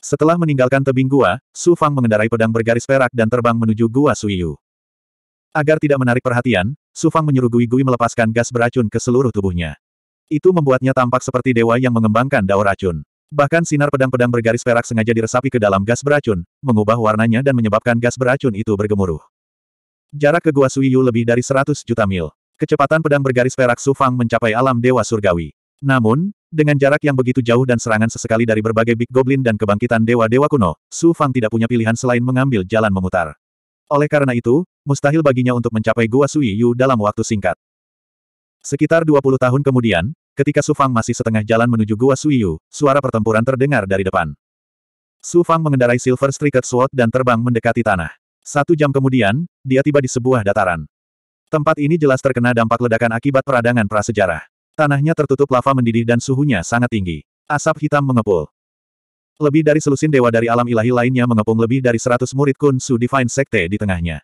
Setelah meninggalkan tebing gua, Su Fang mengendarai pedang bergaris perak dan terbang menuju gua Suiyu. Agar tidak menarik perhatian, Su Fang menyuruh Gui Gui melepaskan gas beracun ke seluruh tubuhnya. Itu membuatnya tampak seperti dewa yang mengembangkan dao racun. Bahkan sinar pedang-pedang bergaris perak sengaja diresapi ke dalam gas beracun, mengubah warnanya dan menyebabkan gas beracun itu bergemuruh. Jarak ke Gua Suiyu lebih dari 100 juta mil. Kecepatan pedang bergaris perak Su Fang mencapai alam dewa surgawi. Namun, dengan jarak yang begitu jauh dan serangan sesekali dari berbagai Big Goblin dan kebangkitan dewa-dewa kuno, Su Fang tidak punya pilihan selain mengambil jalan memutar. Oleh karena itu, mustahil baginya untuk mencapai Gua Sui Yu dalam waktu singkat. Sekitar 20 tahun kemudian, ketika Su Fang masih setengah jalan menuju Gua Sui Yu, suara pertempuran terdengar dari depan. Su Fang mengendarai Silver Streaked Sword dan terbang mendekati tanah. Satu jam kemudian, dia tiba di sebuah dataran. Tempat ini jelas terkena dampak ledakan akibat peradangan prasejarah. Tanahnya tertutup lava mendidih dan suhunya sangat tinggi. Asap hitam mengepul. Lebih dari selusin dewa dari alam ilahi lainnya mengepung lebih dari seratus murid Su Divine Sekte di tengahnya.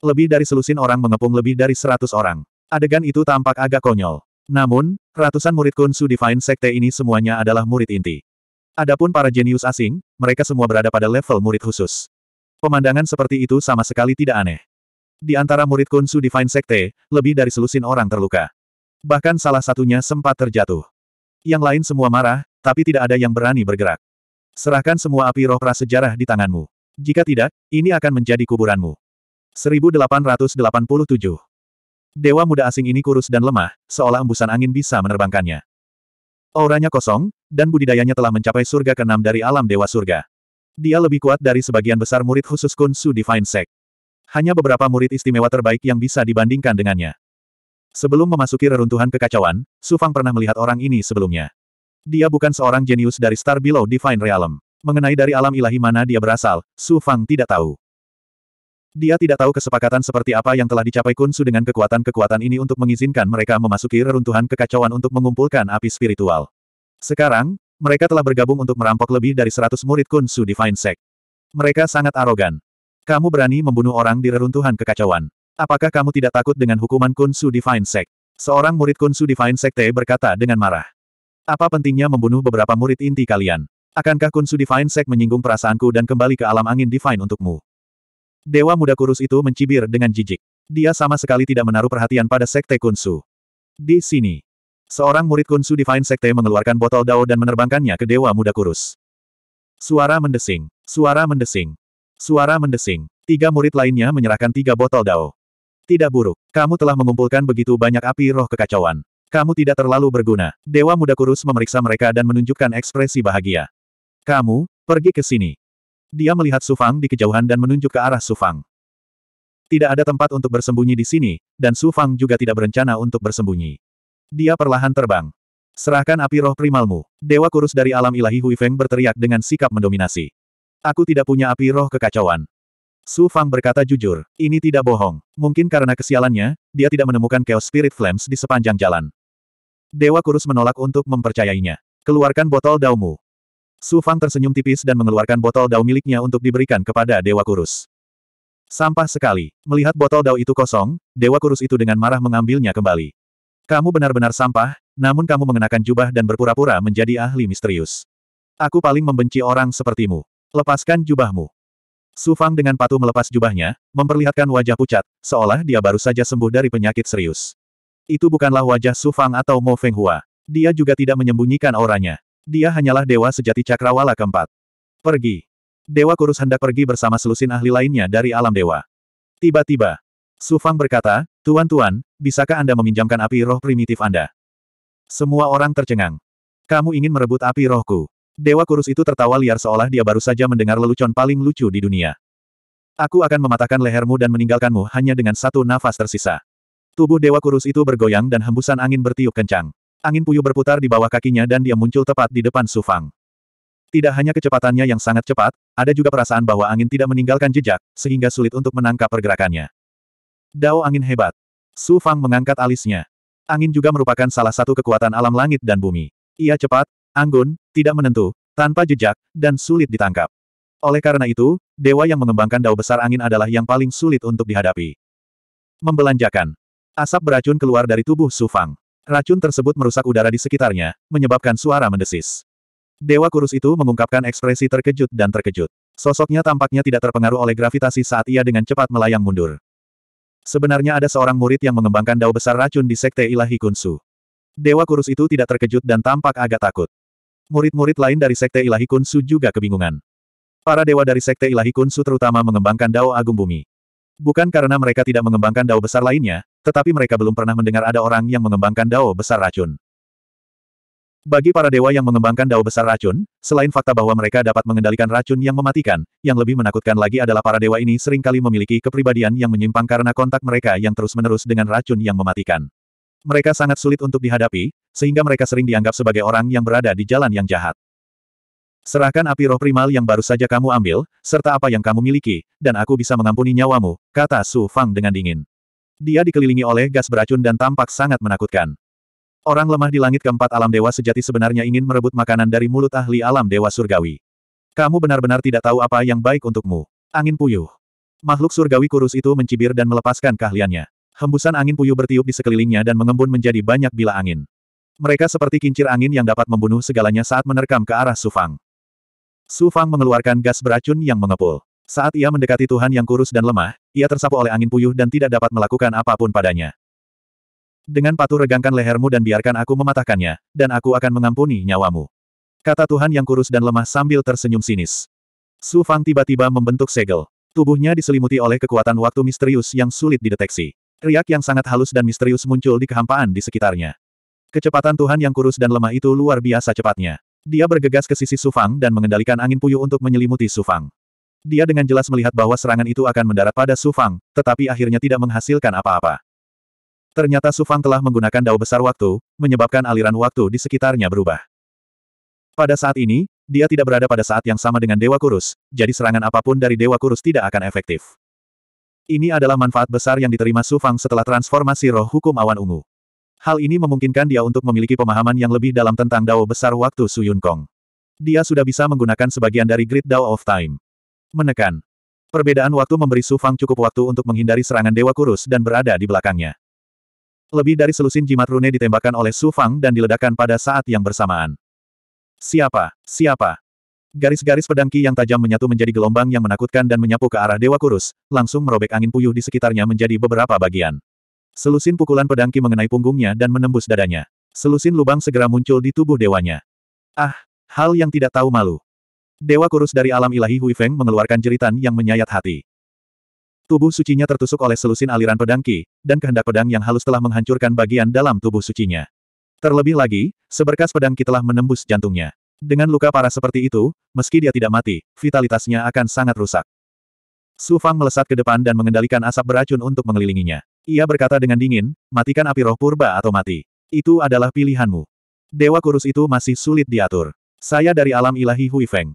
Lebih dari selusin orang mengepung lebih dari seratus orang. Adegan itu tampak agak konyol. Namun, ratusan murid Su Divine Sekte ini semuanya adalah murid inti. Adapun para jenius asing, mereka semua berada pada level murid khusus. Pemandangan seperti itu sama sekali tidak aneh. Di antara murid Kunsu Divine Sekte, lebih dari selusin orang terluka. Bahkan salah satunya sempat terjatuh. Yang lain semua marah, tapi tidak ada yang berani bergerak. Serahkan semua api roh prasejarah di tanganmu. Jika tidak, ini akan menjadi kuburanmu. 1887 Dewa muda asing ini kurus dan lemah, seolah embusan angin bisa menerbangkannya. Auranya kosong, dan budidayanya telah mencapai surga keenam dari alam dewa surga. Dia lebih kuat dari sebagian besar murid khusus Kunsu Divine Sect. Hanya beberapa murid istimewa terbaik yang bisa dibandingkan dengannya. Sebelum memasuki reruntuhan kekacauan, Su Fang pernah melihat orang ini sebelumnya. Dia bukan seorang jenius dari Star Below Divine Realm. Mengenai dari alam ilahi mana dia berasal, Su Fang tidak tahu. Dia tidak tahu kesepakatan seperti apa yang telah dicapai Kun Su dengan kekuatan-kekuatan ini untuk mengizinkan mereka memasuki reruntuhan kekacauan untuk mengumpulkan api spiritual. Sekarang, mereka telah bergabung untuk merampok lebih dari 100 murid Kun Su Divine Sect. Mereka sangat arogan. Kamu berani membunuh orang di reruntuhan kekacauan. Apakah kamu tidak takut dengan hukuman Kunsu Divine Sect? Seorang murid Kunsu Divine Sekte berkata dengan marah. Apa pentingnya membunuh beberapa murid inti kalian? Akankah Kunsu Divine Sect menyinggung perasaanku dan kembali ke alam angin Divine untukmu? Dewa muda kurus itu mencibir dengan jijik. Dia sama sekali tidak menaruh perhatian pada Sekte Kunsu. Di sini, seorang murid Kunsu Divine Sekte mengeluarkan botol dao dan menerbangkannya ke Dewa muda kurus. Suara mendesing. Suara mendesing. Suara mendesing. Tiga murid lainnya menyerahkan tiga botol dao. Tidak buruk. Kamu telah mengumpulkan begitu banyak api roh kekacauan. Kamu tidak terlalu berguna. Dewa muda kurus memeriksa mereka dan menunjukkan ekspresi bahagia. Kamu, pergi ke sini. Dia melihat Sufang di kejauhan dan menunjuk ke arah Sufang. Tidak ada tempat untuk bersembunyi di sini, dan Sufang juga tidak berencana untuk bersembunyi. Dia perlahan terbang. Serahkan api roh primalmu. Dewa kurus dari alam ilahi Huifeng berteriak dengan sikap mendominasi. Aku tidak punya api roh kekacauan. Su Fang berkata jujur, ini tidak bohong. Mungkin karena kesialannya, dia tidak menemukan Chaos Spirit Flames di sepanjang jalan. Dewa Kurus menolak untuk mempercayainya. Keluarkan botol daumu. Su Fang tersenyum tipis dan mengeluarkan botol daun miliknya untuk diberikan kepada Dewa Kurus. Sampah sekali. Melihat botol daun itu kosong, Dewa Kurus itu dengan marah mengambilnya kembali. Kamu benar-benar sampah, namun kamu mengenakan jubah dan berpura-pura menjadi ahli misterius. Aku paling membenci orang sepertimu. Lepaskan jubahmu. Su Fang dengan patuh melepas jubahnya, memperlihatkan wajah pucat, seolah dia baru saja sembuh dari penyakit serius. Itu bukanlah wajah Su Fang atau Mo Feng Hua. Dia juga tidak menyembunyikan auranya. Dia hanyalah dewa sejati cakrawala keempat. Pergi. Dewa Kurus hendak pergi bersama selusin ahli lainnya dari alam dewa. Tiba-tiba, Su Fang berkata, Tuan-tuan, bisakah Anda meminjamkan api roh primitif Anda? Semua orang tercengang. Kamu ingin merebut api rohku. Dewa kurus itu tertawa liar seolah dia baru saja mendengar lelucon paling lucu di dunia. Aku akan mematahkan lehermu dan meninggalkanmu hanya dengan satu nafas tersisa. Tubuh dewa kurus itu bergoyang dan hembusan angin bertiup kencang. Angin puyuh berputar di bawah kakinya dan dia muncul tepat di depan Sufang. Tidak hanya kecepatannya yang sangat cepat, ada juga perasaan bahwa angin tidak meninggalkan jejak, sehingga sulit untuk menangkap pergerakannya. Dao angin hebat. Sufang mengangkat alisnya. Angin juga merupakan salah satu kekuatan alam langit dan bumi. Ia cepat, anggun, tidak menentu, tanpa jejak, dan sulit ditangkap. Oleh karena itu, dewa yang mengembangkan dao besar angin adalah yang paling sulit untuk dihadapi. Membelanjakan. Asap beracun keluar dari tubuh Su Fang. Racun tersebut merusak udara di sekitarnya, menyebabkan suara mendesis. Dewa kurus itu mengungkapkan ekspresi terkejut dan terkejut. Sosoknya tampaknya tidak terpengaruh oleh gravitasi saat ia dengan cepat melayang mundur. Sebenarnya ada seorang murid yang mengembangkan dao besar racun di Sekte Ilahi Kunsu. Dewa kurus itu tidak terkejut dan tampak agak takut. Murid-murid lain dari Sekte Ilahi Kunsu juga kebingungan. Para dewa dari Sekte Ilahi Kunsu terutama mengembangkan Dao Agung Bumi. Bukan karena mereka tidak mengembangkan Dao besar lainnya, tetapi mereka belum pernah mendengar ada orang yang mengembangkan Dao besar racun. Bagi para dewa yang mengembangkan Dao besar racun, selain fakta bahwa mereka dapat mengendalikan racun yang mematikan, yang lebih menakutkan lagi adalah para dewa ini seringkali memiliki kepribadian yang menyimpang karena kontak mereka yang terus-menerus dengan racun yang mematikan. Mereka sangat sulit untuk dihadapi, sehingga mereka sering dianggap sebagai orang yang berada di jalan yang jahat. Serahkan api roh primal yang baru saja kamu ambil, serta apa yang kamu miliki, dan aku bisa mengampuni nyawamu, kata Su Fang dengan dingin. Dia dikelilingi oleh gas beracun dan tampak sangat menakutkan. Orang lemah di langit keempat alam dewa sejati sebenarnya ingin merebut makanan dari mulut ahli alam dewa surgawi. Kamu benar-benar tidak tahu apa yang baik untukmu. Angin puyuh. Makhluk surgawi kurus itu mencibir dan melepaskan keahliannya. Hembusan angin puyuh bertiup di sekelilingnya dan mengembun menjadi banyak bila angin. Mereka seperti kincir angin yang dapat membunuh segalanya saat menerkam ke arah Sufang. Sufang mengeluarkan gas beracun yang mengepul. Saat ia mendekati Tuhan yang kurus dan lemah, ia tersapu oleh angin puyuh dan tidak dapat melakukan apapun padanya. Dengan patuh regangkan lehermu dan biarkan aku mematahkannya, dan aku akan mengampuni nyawamu. Kata Tuhan yang kurus dan lemah sambil tersenyum sinis. Sufang tiba-tiba membentuk segel. Tubuhnya diselimuti oleh kekuatan waktu misterius yang sulit dideteksi. Riak yang sangat halus dan misterius muncul di kehampaan di sekitarnya. Kecepatan Tuhan yang kurus dan lemah itu luar biasa cepatnya. Dia bergegas ke sisi Sufang dan mengendalikan angin puyuh untuk menyelimuti Sufang. Dia dengan jelas melihat bahwa serangan itu akan mendarat pada Sufang, tetapi akhirnya tidak menghasilkan apa-apa. Ternyata Sufang telah menggunakan dao besar waktu, menyebabkan aliran waktu di sekitarnya berubah. Pada saat ini, dia tidak berada pada saat yang sama dengan Dewa Kurus, jadi serangan apapun dari Dewa Kurus tidak akan efektif. Ini adalah manfaat besar yang diterima Su Fang setelah transformasi roh hukum awan ungu. Hal ini memungkinkan dia untuk memiliki pemahaman yang lebih dalam tentang Dao besar waktu Su Yun Kong. Dia sudah bisa menggunakan sebagian dari Great Dao of Time. Menekan. Perbedaan waktu memberi Su Fang cukup waktu untuk menghindari serangan Dewa Kurus dan berada di belakangnya. Lebih dari selusin jimat rune ditembakkan oleh Su Fang dan diledakkan pada saat yang bersamaan. Siapa? Siapa? Garis-garis pedangki yang tajam menyatu menjadi gelombang yang menakutkan dan menyapu ke arah Dewa Kurus, langsung merobek angin puyuh di sekitarnya menjadi beberapa bagian. Selusin pukulan pedangki mengenai punggungnya dan menembus dadanya. Selusin lubang segera muncul di tubuh dewanya. Ah, hal yang tidak tahu malu. Dewa Kurus dari alam ilahi Hui Feng mengeluarkan jeritan yang menyayat hati. Tubuh sucinya tertusuk oleh selusin aliran pedangki, dan kehendak pedang yang halus telah menghancurkan bagian dalam tubuh sucinya. Terlebih lagi, seberkas pedangki telah menembus jantungnya. Dengan luka parah seperti itu, meski dia tidak mati, vitalitasnya akan sangat rusak. Su Fang melesat ke depan dan mengendalikan asap beracun untuk mengelilinginya. Ia berkata dengan dingin, matikan api roh purba atau mati. Itu adalah pilihanmu. Dewa kurus itu masih sulit diatur. Saya dari alam ilahi Hui Feng.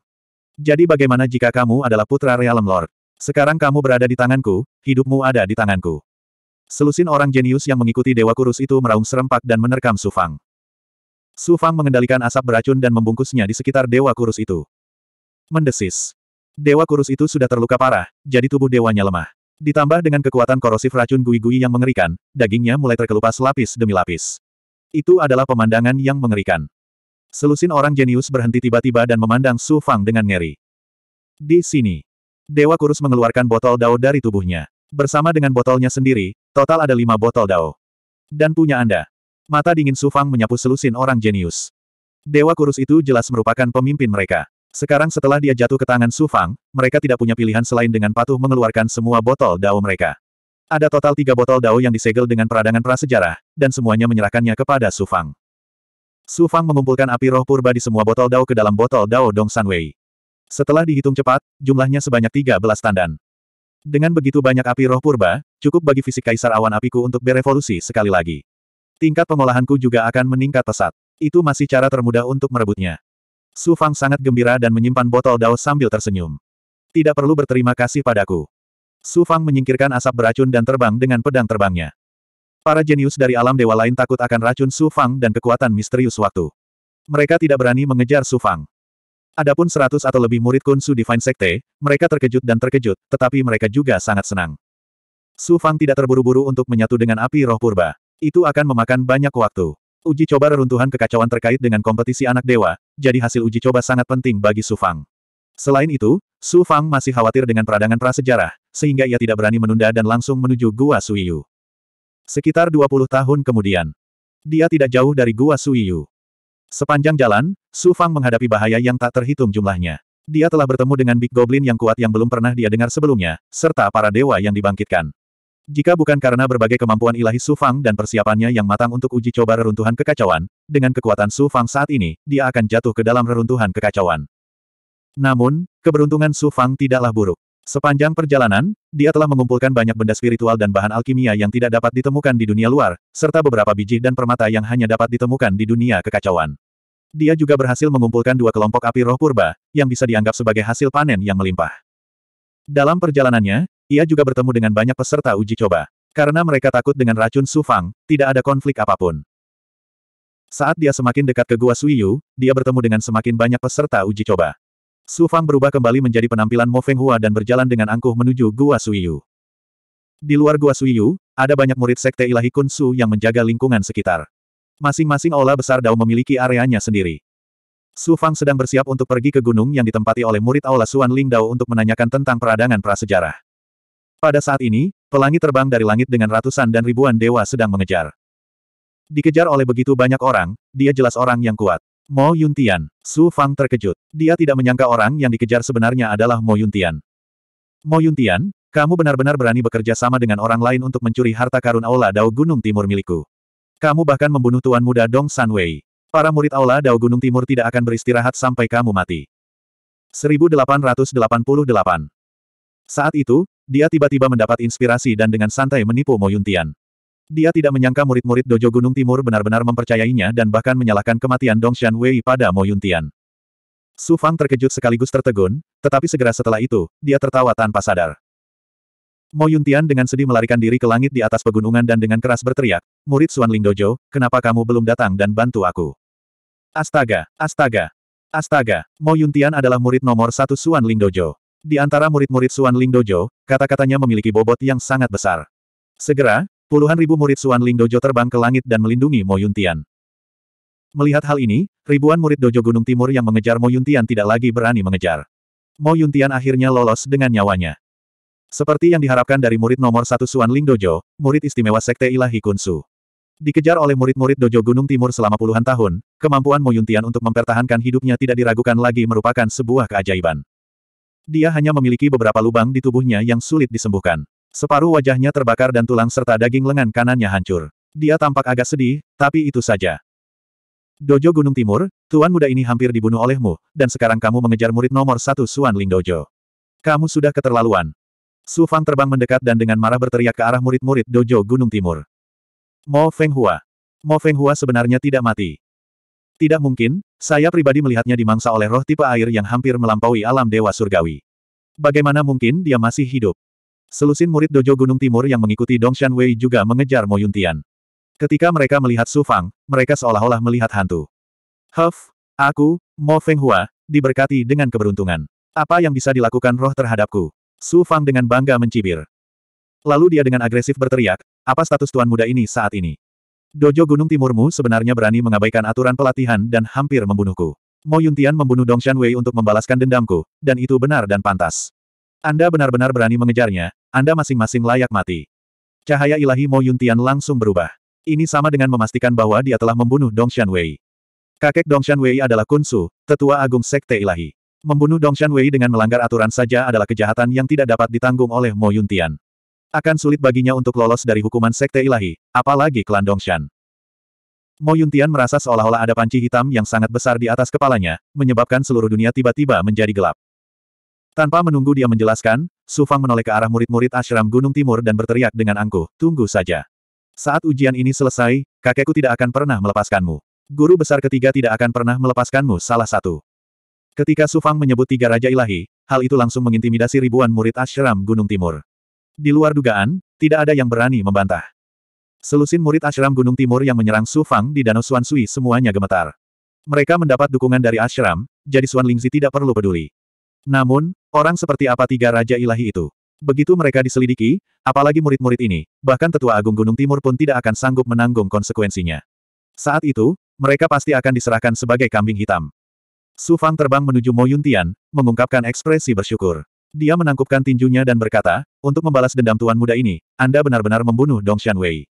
Jadi bagaimana jika kamu adalah putra Realm Lord? Sekarang kamu berada di tanganku, hidupmu ada di tanganku. Selusin orang jenius yang mengikuti Dewa Kurus itu meraung serempak dan menerkam Su Fang. Su Fang mengendalikan asap beracun dan membungkusnya di sekitar Dewa Kurus itu. Mendesis. Dewa Kurus itu sudah terluka parah, jadi tubuh dewanya lemah. Ditambah dengan kekuatan korosif racun gui-gui yang mengerikan, dagingnya mulai terkelupas lapis demi lapis. Itu adalah pemandangan yang mengerikan. Selusin orang jenius berhenti tiba-tiba dan memandang Su Fang dengan ngeri. Di sini, Dewa Kurus mengeluarkan botol dao dari tubuhnya. Bersama dengan botolnya sendiri, total ada lima botol dao. Dan punya Anda. Mata dingin Sufang menyapu selusin orang jenius. Dewa kurus itu jelas merupakan pemimpin mereka. Sekarang setelah dia jatuh ke tangan Sufang, mereka tidak punya pilihan selain dengan patuh mengeluarkan semua botol dao mereka. Ada total tiga botol dao yang disegel dengan peradangan prasejarah, dan semuanya menyerahkannya kepada Sufang. Sufang mengumpulkan api roh purba di semua botol dao ke dalam botol dao Dong San Wei. Setelah dihitung cepat, jumlahnya sebanyak 13 tandan. Dengan begitu banyak api roh purba, cukup bagi fisik kaisar awan apiku untuk berevolusi sekali lagi. Tingkat pengolahanku juga akan meningkat pesat. Itu masih cara termudah untuk merebutnya. Su Fang sangat gembira dan menyimpan botol Dao sambil tersenyum. Tidak perlu berterima kasih padaku. Su Fang menyingkirkan asap beracun dan terbang dengan pedang terbangnya. Para jenius dari alam dewa lain takut akan racun Su Fang dan kekuatan misterius waktu. Mereka tidak berani mengejar Su Fang. Adapun seratus atau lebih murid Kun Su Divine Sekte, mereka terkejut dan terkejut, tetapi mereka juga sangat senang. Su Fang tidak terburu-buru untuk menyatu dengan api roh purba. Itu akan memakan banyak waktu. Uji coba reruntuhan kekacauan terkait dengan kompetisi anak dewa, jadi hasil uji coba sangat penting bagi Su Fang. Selain itu, Su Fang masih khawatir dengan peradangan prasejarah, sehingga ia tidak berani menunda dan langsung menuju Gua Suiyu. Sekitar 20 tahun kemudian, dia tidak jauh dari Gua Suiyu. Sepanjang jalan, Su Fang menghadapi bahaya yang tak terhitung jumlahnya. Dia telah bertemu dengan Big Goblin yang kuat yang belum pernah dia dengar sebelumnya, serta para dewa yang dibangkitkan. Jika bukan karena berbagai kemampuan ilahi Su Fang dan persiapannya yang matang untuk uji coba reruntuhan kekacauan, dengan kekuatan Su Fang saat ini, dia akan jatuh ke dalam reruntuhan kekacauan. Namun, keberuntungan Su Fang tidaklah buruk. Sepanjang perjalanan, dia telah mengumpulkan banyak benda spiritual dan bahan alkimia yang tidak dapat ditemukan di dunia luar, serta beberapa biji dan permata yang hanya dapat ditemukan di dunia kekacauan. Dia juga berhasil mengumpulkan dua kelompok api roh purba, yang bisa dianggap sebagai hasil panen yang melimpah. Dalam perjalanannya, ia juga bertemu dengan banyak peserta uji coba. Karena mereka takut dengan racun Sufang, tidak ada konflik apapun. Saat dia semakin dekat ke Gua Suiyu, dia bertemu dengan semakin banyak peserta uji coba. Su Fang berubah kembali menjadi penampilan Mo Feng Hua dan berjalan dengan angkuh menuju Gua Suiyu. Di luar Gua Suiyu, ada banyak murid Sekte Ilahi Kun Su yang menjaga lingkungan sekitar. Masing-masing olah besar Dao memiliki areanya sendiri. Su Fang sedang bersiap untuk pergi ke gunung yang ditempati oleh murid Aula Suan Ling Dao untuk menanyakan tentang peradangan prasejarah. Pada saat ini, pelangi terbang dari langit dengan ratusan dan ribuan dewa sedang mengejar. Dikejar oleh begitu banyak orang, dia jelas orang yang kuat. Mo Yuntian, Su Fang terkejut. Dia tidak menyangka orang yang dikejar sebenarnya adalah Mo Yuntian. Mo Yuntian, kamu benar-benar berani bekerja sama dengan orang lain untuk mencuri harta karun Aula Dao Gunung Timur milikku. Kamu bahkan membunuh tuan muda Dong Sanwei. Para murid Aula Dao Gunung Timur tidak akan beristirahat sampai kamu mati. 1888 saat itu, dia tiba-tiba mendapat inspirasi dan dengan santai menipu Mo Yuntian. Dia tidak menyangka murid-murid Dojo Gunung Timur benar-benar mempercayainya dan bahkan menyalahkan kematian Dong Dongshan Wei pada Mo Yuntian. Su Fang terkejut sekaligus tertegun, tetapi segera setelah itu, dia tertawa tanpa sadar. Mo Yuntian dengan sedih melarikan diri ke langit di atas pegunungan dan dengan keras berteriak, Murid Suan Ling Dojo, kenapa kamu belum datang dan bantu aku? Astaga, astaga, astaga, Mo Yuntian adalah murid nomor satu Suan Ling Dojo. Di antara murid-murid Suan Ling Dojo, kata-katanya memiliki bobot yang sangat besar. Segera, puluhan ribu murid Suan Ling Dojo terbang ke langit dan melindungi Mo Yuntian. Melihat hal ini, ribuan murid Dojo Gunung Timur yang mengejar Mo Yuntian tidak lagi berani mengejar. Mo Yuntian akhirnya lolos dengan nyawanya. Seperti yang diharapkan dari murid nomor satu Suan Ling Dojo, murid istimewa Sekte Ilahi Kunsu. Dikejar oleh murid-murid Dojo Gunung Timur selama puluhan tahun, kemampuan Mo Yuntian untuk mempertahankan hidupnya tidak diragukan lagi merupakan sebuah keajaiban. Dia hanya memiliki beberapa lubang di tubuhnya yang sulit disembuhkan. Separuh wajahnya terbakar dan tulang serta daging lengan kanannya hancur. Dia tampak agak sedih, tapi itu saja. Dojo Gunung Timur, tuan muda ini hampir dibunuh olehmu, dan sekarang kamu mengejar murid nomor satu Suan Ling Dojo. Kamu sudah keterlaluan. Su Fang terbang mendekat dan dengan marah berteriak ke arah murid-murid Dojo Gunung Timur. Mo Feng Hua. Mo Feng Hua sebenarnya tidak mati. Tidak mungkin, saya pribadi melihatnya dimangsa oleh roh tipe air yang hampir melampaui alam dewa surgawi. Bagaimana mungkin dia masih hidup? Selusin murid Dojo Gunung Timur yang mengikuti Dongshan Wei juga mengejar Mo Yuntian. Ketika mereka melihat Su Fang, mereka seolah-olah melihat hantu. Huff, aku, Mo Feng Hua, diberkati dengan keberuntungan. Apa yang bisa dilakukan roh terhadapku? Su Fang dengan bangga mencibir. Lalu dia dengan agresif berteriak, apa status tuan muda ini saat ini? Dojo Gunung Timurmu sebenarnya berani mengabaikan aturan pelatihan dan hampir membunuhku. Mo Yuntian membunuh Dong Shanwei untuk membalaskan dendamku, dan itu benar dan pantas. Anda benar-benar berani mengejarnya, Anda masing-masing layak mati. Cahaya ilahi Mo Yuntian langsung berubah. Ini sama dengan memastikan bahwa dia telah membunuh Dong Shanwei. Kakek Dong Shanwei adalah Kunsu, tetua agung sekte ilahi. Membunuh Dong Shanwei dengan melanggar aturan saja adalah kejahatan yang tidak dapat ditanggung oleh Mo Yuntian. Akan sulit baginya untuk lolos dari hukuman sekte ilahi, apalagi klan Dongshan. Mo Yuntian merasa seolah-olah ada panci hitam yang sangat besar di atas kepalanya, menyebabkan seluruh dunia tiba-tiba menjadi gelap. Tanpa menunggu dia menjelaskan, Su Fang menoleh ke arah murid-murid Ashram Gunung Timur dan berteriak dengan angkuh, tunggu saja. Saat ujian ini selesai, kakekku tidak akan pernah melepaskanmu. Guru besar ketiga tidak akan pernah melepaskanmu salah satu. Ketika Su Fang menyebut tiga Raja Ilahi, hal itu langsung mengintimidasi ribuan murid Ashram Gunung Timur. Di luar dugaan, tidak ada yang berani membantah. Selusin murid Ashram Gunung Timur yang menyerang Su Fang di Danau Suansui semuanya gemetar. Mereka mendapat dukungan dari Ashram, jadi Suan Lingzi tidak perlu peduli. Namun, orang seperti apa tiga Raja Ilahi itu? Begitu mereka diselidiki, apalagi murid-murid ini, bahkan Tetua Agung Gunung Timur pun tidak akan sanggup menanggung konsekuensinya. Saat itu, mereka pasti akan diserahkan sebagai kambing hitam. Su Fang terbang menuju Mo Yuntian, mengungkapkan ekspresi bersyukur. Dia menangkupkan tinjunya dan berkata, untuk membalas dendam tuan muda ini, Anda benar-benar membunuh Dong Xianwei.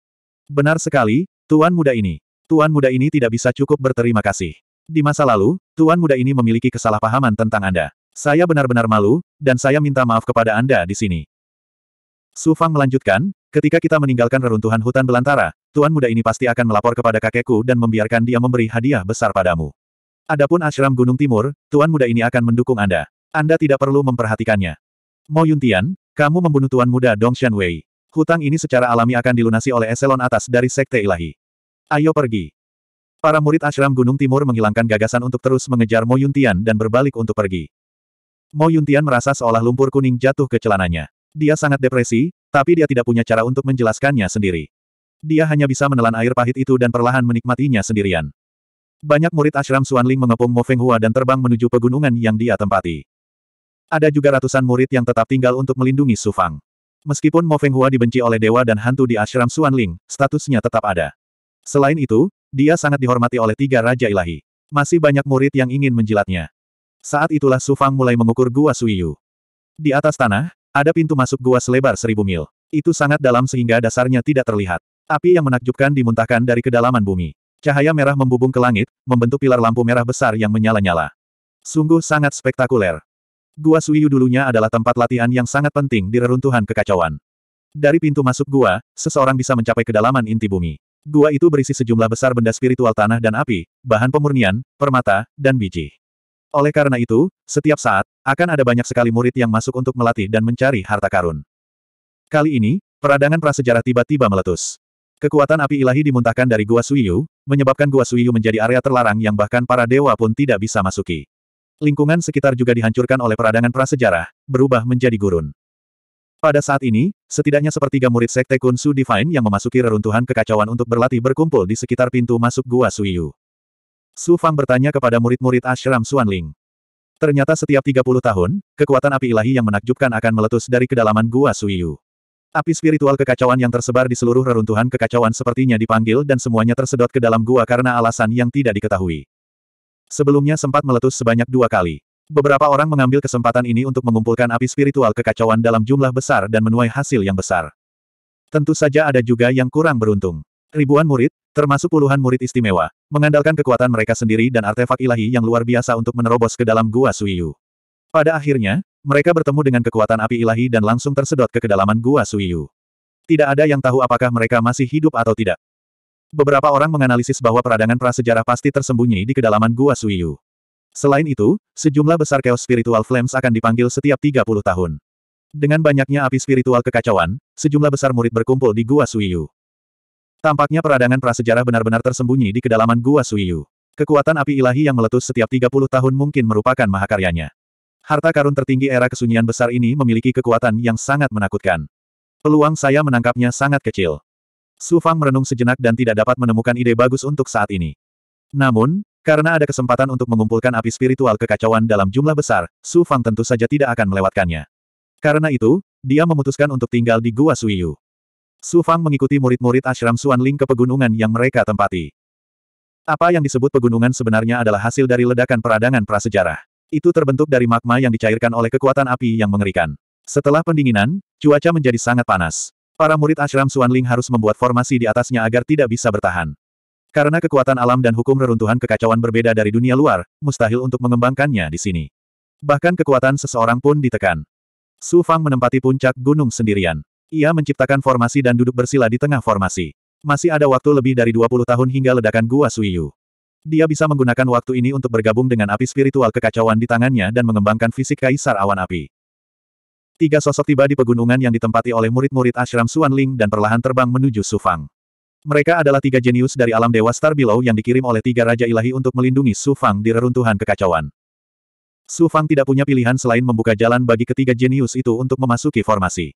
Benar sekali, tuan muda ini. Tuan muda ini tidak bisa cukup berterima kasih. Di masa lalu, tuan muda ini memiliki kesalahpahaman tentang Anda. Saya benar-benar malu, dan saya minta maaf kepada Anda di sini. Su Fang melanjutkan, ketika kita meninggalkan reruntuhan hutan belantara, tuan muda ini pasti akan melapor kepada kakekku dan membiarkan dia memberi hadiah besar padamu. Adapun Ashram Gunung Timur, tuan muda ini akan mendukung Anda. Anda tidak perlu memperhatikannya. Mo Yuntian, kamu membunuh Tuan Muda Dong Shanwei. Hutang ini secara alami akan dilunasi oleh eselon atas dari Sekte Ilahi. Ayo pergi. Para murid Ashram Gunung Timur menghilangkan gagasan untuk terus mengejar Mo Yuntian dan berbalik untuk pergi. Mo Yuntian merasa seolah lumpur kuning jatuh ke celananya. Dia sangat depresi, tapi dia tidak punya cara untuk menjelaskannya sendiri. Dia hanya bisa menelan air pahit itu dan perlahan menikmatinya sendirian. Banyak murid Ashram Suanling mengepung Mo Fenghua dan terbang menuju pegunungan yang dia tempati. Ada juga ratusan murid yang tetap tinggal untuk melindungi Su Fang. Meskipun Mo Feng Hua dibenci oleh dewa dan hantu di ashram Suan Ling, statusnya tetap ada. Selain itu, dia sangat dihormati oleh tiga raja ilahi. Masih banyak murid yang ingin menjilatnya. Saat itulah Su Fang mulai mengukur gua Yu. Di atas tanah, ada pintu masuk gua selebar seribu mil. Itu sangat dalam sehingga dasarnya tidak terlihat. Api yang menakjubkan dimuntahkan dari kedalaman bumi. Cahaya merah membubung ke langit, membentuk pilar lampu merah besar yang menyala-nyala. Sungguh sangat spektakuler. Gua Suiyu dulunya adalah tempat latihan yang sangat penting di reruntuhan kekacauan. Dari pintu masuk gua, seseorang bisa mencapai kedalaman inti bumi. Gua itu berisi sejumlah besar benda spiritual tanah dan api, bahan pemurnian, permata, dan biji. Oleh karena itu, setiap saat, akan ada banyak sekali murid yang masuk untuk melatih dan mencari harta karun. Kali ini, peradangan prasejarah tiba-tiba meletus. Kekuatan api ilahi dimuntahkan dari Gua Suiyu, menyebabkan Gua Suiyu menjadi area terlarang yang bahkan para dewa pun tidak bisa masuki. Lingkungan sekitar juga dihancurkan oleh peradangan prasejarah, berubah menjadi gurun. Pada saat ini, setidaknya sepertiga murid Sekte Kun Su Divine yang memasuki reruntuhan kekacauan untuk berlatih berkumpul di sekitar pintu masuk Gua Suiyu. Su Fang bertanya kepada murid-murid Ashram Ling. Ternyata setiap 30 tahun, kekuatan api ilahi yang menakjubkan akan meletus dari kedalaman Gua Suiyu. Api spiritual kekacauan yang tersebar di seluruh reruntuhan kekacauan sepertinya dipanggil dan semuanya tersedot ke dalam gua karena alasan yang tidak diketahui. Sebelumnya sempat meletus sebanyak dua kali. Beberapa orang mengambil kesempatan ini untuk mengumpulkan api spiritual kekacauan dalam jumlah besar dan menuai hasil yang besar. Tentu saja ada juga yang kurang beruntung. Ribuan murid, termasuk puluhan murid istimewa, mengandalkan kekuatan mereka sendiri dan artefak ilahi yang luar biasa untuk menerobos ke dalam gua Suiyu. Pada akhirnya, mereka bertemu dengan kekuatan api ilahi dan langsung tersedot ke kedalaman gua Suiyu. Tidak ada yang tahu apakah mereka masih hidup atau tidak. Beberapa orang menganalisis bahwa peradangan prasejarah pasti tersembunyi di kedalaman Gua Suiyu. Selain itu, sejumlah besar chaos spiritual flames akan dipanggil setiap 30 tahun. Dengan banyaknya api spiritual kekacauan, sejumlah besar murid berkumpul di Gua Suiyu. Tampaknya peradangan prasejarah benar-benar tersembunyi di kedalaman Gua Suiyu. Kekuatan api ilahi yang meletus setiap 30 tahun mungkin merupakan mahakaryanya. Harta karun tertinggi era kesunyian besar ini memiliki kekuatan yang sangat menakutkan. Peluang saya menangkapnya sangat kecil. Su Fang merenung sejenak dan tidak dapat menemukan ide bagus untuk saat ini. Namun, karena ada kesempatan untuk mengumpulkan api spiritual kekacauan dalam jumlah besar, Su Fang tentu saja tidak akan melewatkannya. Karena itu, dia memutuskan untuk tinggal di Gua Yu. Su Fang mengikuti murid-murid ashram Ling ke pegunungan yang mereka tempati. Apa yang disebut pegunungan sebenarnya adalah hasil dari ledakan peradangan prasejarah. Itu terbentuk dari magma yang dicairkan oleh kekuatan api yang mengerikan. Setelah pendinginan, cuaca menjadi sangat panas. Para murid Ashram Suanling harus membuat formasi di atasnya agar tidak bisa bertahan. Karena kekuatan alam dan hukum reruntuhan kekacauan berbeda dari dunia luar, mustahil untuk mengembangkannya di sini. Bahkan kekuatan seseorang pun ditekan. Su Fang menempati puncak gunung sendirian. Ia menciptakan formasi dan duduk bersila di tengah formasi. Masih ada waktu lebih dari 20 tahun hingga ledakan Gua Suiyu. Dia bisa menggunakan waktu ini untuk bergabung dengan api spiritual kekacauan di tangannya dan mengembangkan fisik kaisar awan api. Tiga sosok tiba di pegunungan yang ditempati oleh murid-murid Ashram Suanling dan perlahan terbang menuju Sufang. Mereka adalah tiga jenius dari alam Dewa Star Below yang dikirim oleh tiga Raja Ilahi untuk melindungi Sufang di reruntuhan kekacauan. Sufang tidak punya pilihan selain membuka jalan bagi ketiga jenius itu untuk memasuki formasi.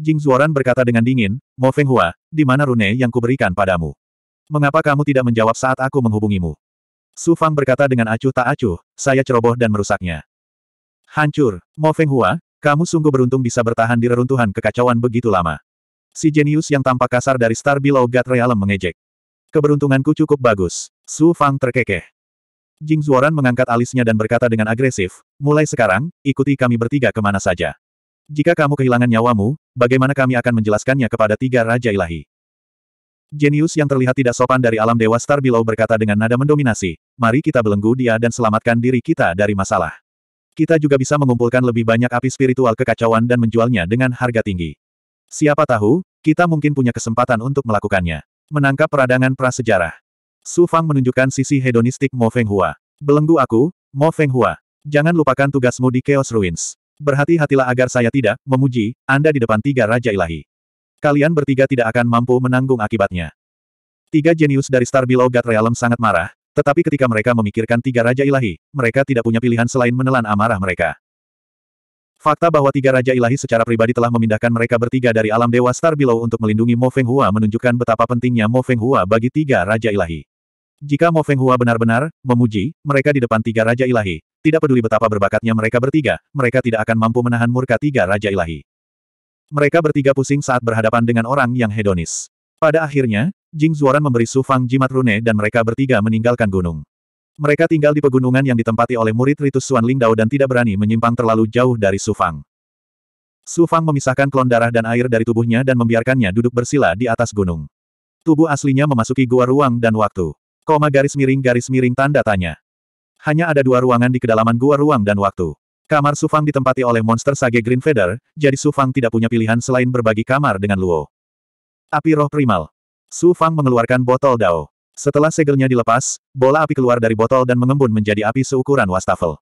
Jing Zuoran berkata dengan dingin, Mo Feng Hua, di mana rune yang kuberikan padamu? Mengapa kamu tidak menjawab saat aku menghubungimu? Sufang berkata dengan acuh tak acuh, saya ceroboh dan merusaknya. Hancur, Mo Feng Hua, kamu sungguh beruntung bisa bertahan di reruntuhan kekacauan begitu lama. Si jenius yang tampak kasar dari Star Below God Realm mengejek. Keberuntunganku cukup bagus. Su Fang terkekeh. Jing Zuoran mengangkat alisnya dan berkata dengan agresif, mulai sekarang, ikuti kami bertiga kemana saja. Jika kamu kehilangan nyawamu, bagaimana kami akan menjelaskannya kepada tiga Raja Ilahi? Jenius yang terlihat tidak sopan dari alam Dewa Star Below berkata dengan nada mendominasi, mari kita belenggu dia dan selamatkan diri kita dari masalah. Kita juga bisa mengumpulkan lebih banyak api spiritual kekacauan dan menjualnya dengan harga tinggi. Siapa tahu, kita mungkin punya kesempatan untuk melakukannya. Menangkap peradangan prasejarah. Su Fang menunjukkan sisi hedonistik Mo Feng Hua. Belenggu aku, Mo Feng Hua. Jangan lupakan tugasmu di Chaos Ruins. Berhati-hatilah agar saya tidak memuji Anda di depan tiga Raja Ilahi. Kalian bertiga tidak akan mampu menanggung akibatnya. Tiga jenius dari Star Below God Realm sangat marah, tetapi ketika mereka memikirkan tiga raja ilahi, mereka tidak punya pilihan selain menelan amarah mereka. Fakta bahwa tiga raja ilahi secara pribadi telah memindahkan mereka bertiga dari alam dewa Star Below untuk melindungi Mo Feng Hua menunjukkan betapa pentingnya Mo Feng Hua bagi tiga raja ilahi. Jika Mo Feng Hua benar-benar memuji mereka di depan tiga raja ilahi, tidak peduli betapa berbakatnya mereka bertiga, mereka tidak akan mampu menahan murka tiga raja ilahi. Mereka bertiga pusing saat berhadapan dengan orang yang hedonis. Pada akhirnya, Jing Zuoran memberi Su Fang jimat rune dan mereka bertiga meninggalkan gunung. Mereka tinggal di pegunungan yang ditempati oleh murid Ritus Suan Dao dan tidak berani menyimpang terlalu jauh dari Su Fang. Su Fang memisahkan klon darah dan air dari tubuhnya dan membiarkannya duduk bersila di atas gunung. Tubuh aslinya memasuki gua ruang dan waktu. Koma garis miring garis miring tanda tanya. Hanya ada dua ruangan di kedalaman gua ruang dan waktu. Kamar Su Fang ditempati oleh monster Sage Green Feather, jadi Su Fang tidak punya pilihan selain berbagi kamar dengan Luo. Api roh primal. Su Fang mengeluarkan botol dao. Setelah segelnya dilepas, bola api keluar dari botol dan mengembun menjadi api seukuran wastafel.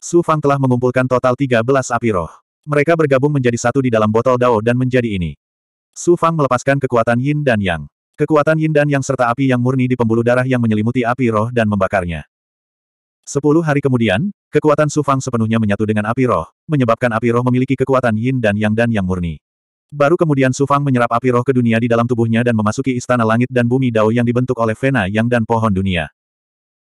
Su Fang telah mengumpulkan total 13 api roh. Mereka bergabung menjadi satu di dalam botol dao dan menjadi ini. Su Fang melepaskan kekuatan yin dan yang. Kekuatan yin dan yang serta api yang murni di pembuluh darah yang menyelimuti api roh dan membakarnya. Sepuluh hari kemudian, kekuatan Su Fang sepenuhnya menyatu dengan api roh, menyebabkan api roh memiliki kekuatan yin dan yang dan yang murni. Baru kemudian Su Fang menyerap api roh ke dunia di dalam tubuhnya dan memasuki istana langit dan bumi Dao yang dibentuk oleh Vena Yang dan pohon dunia.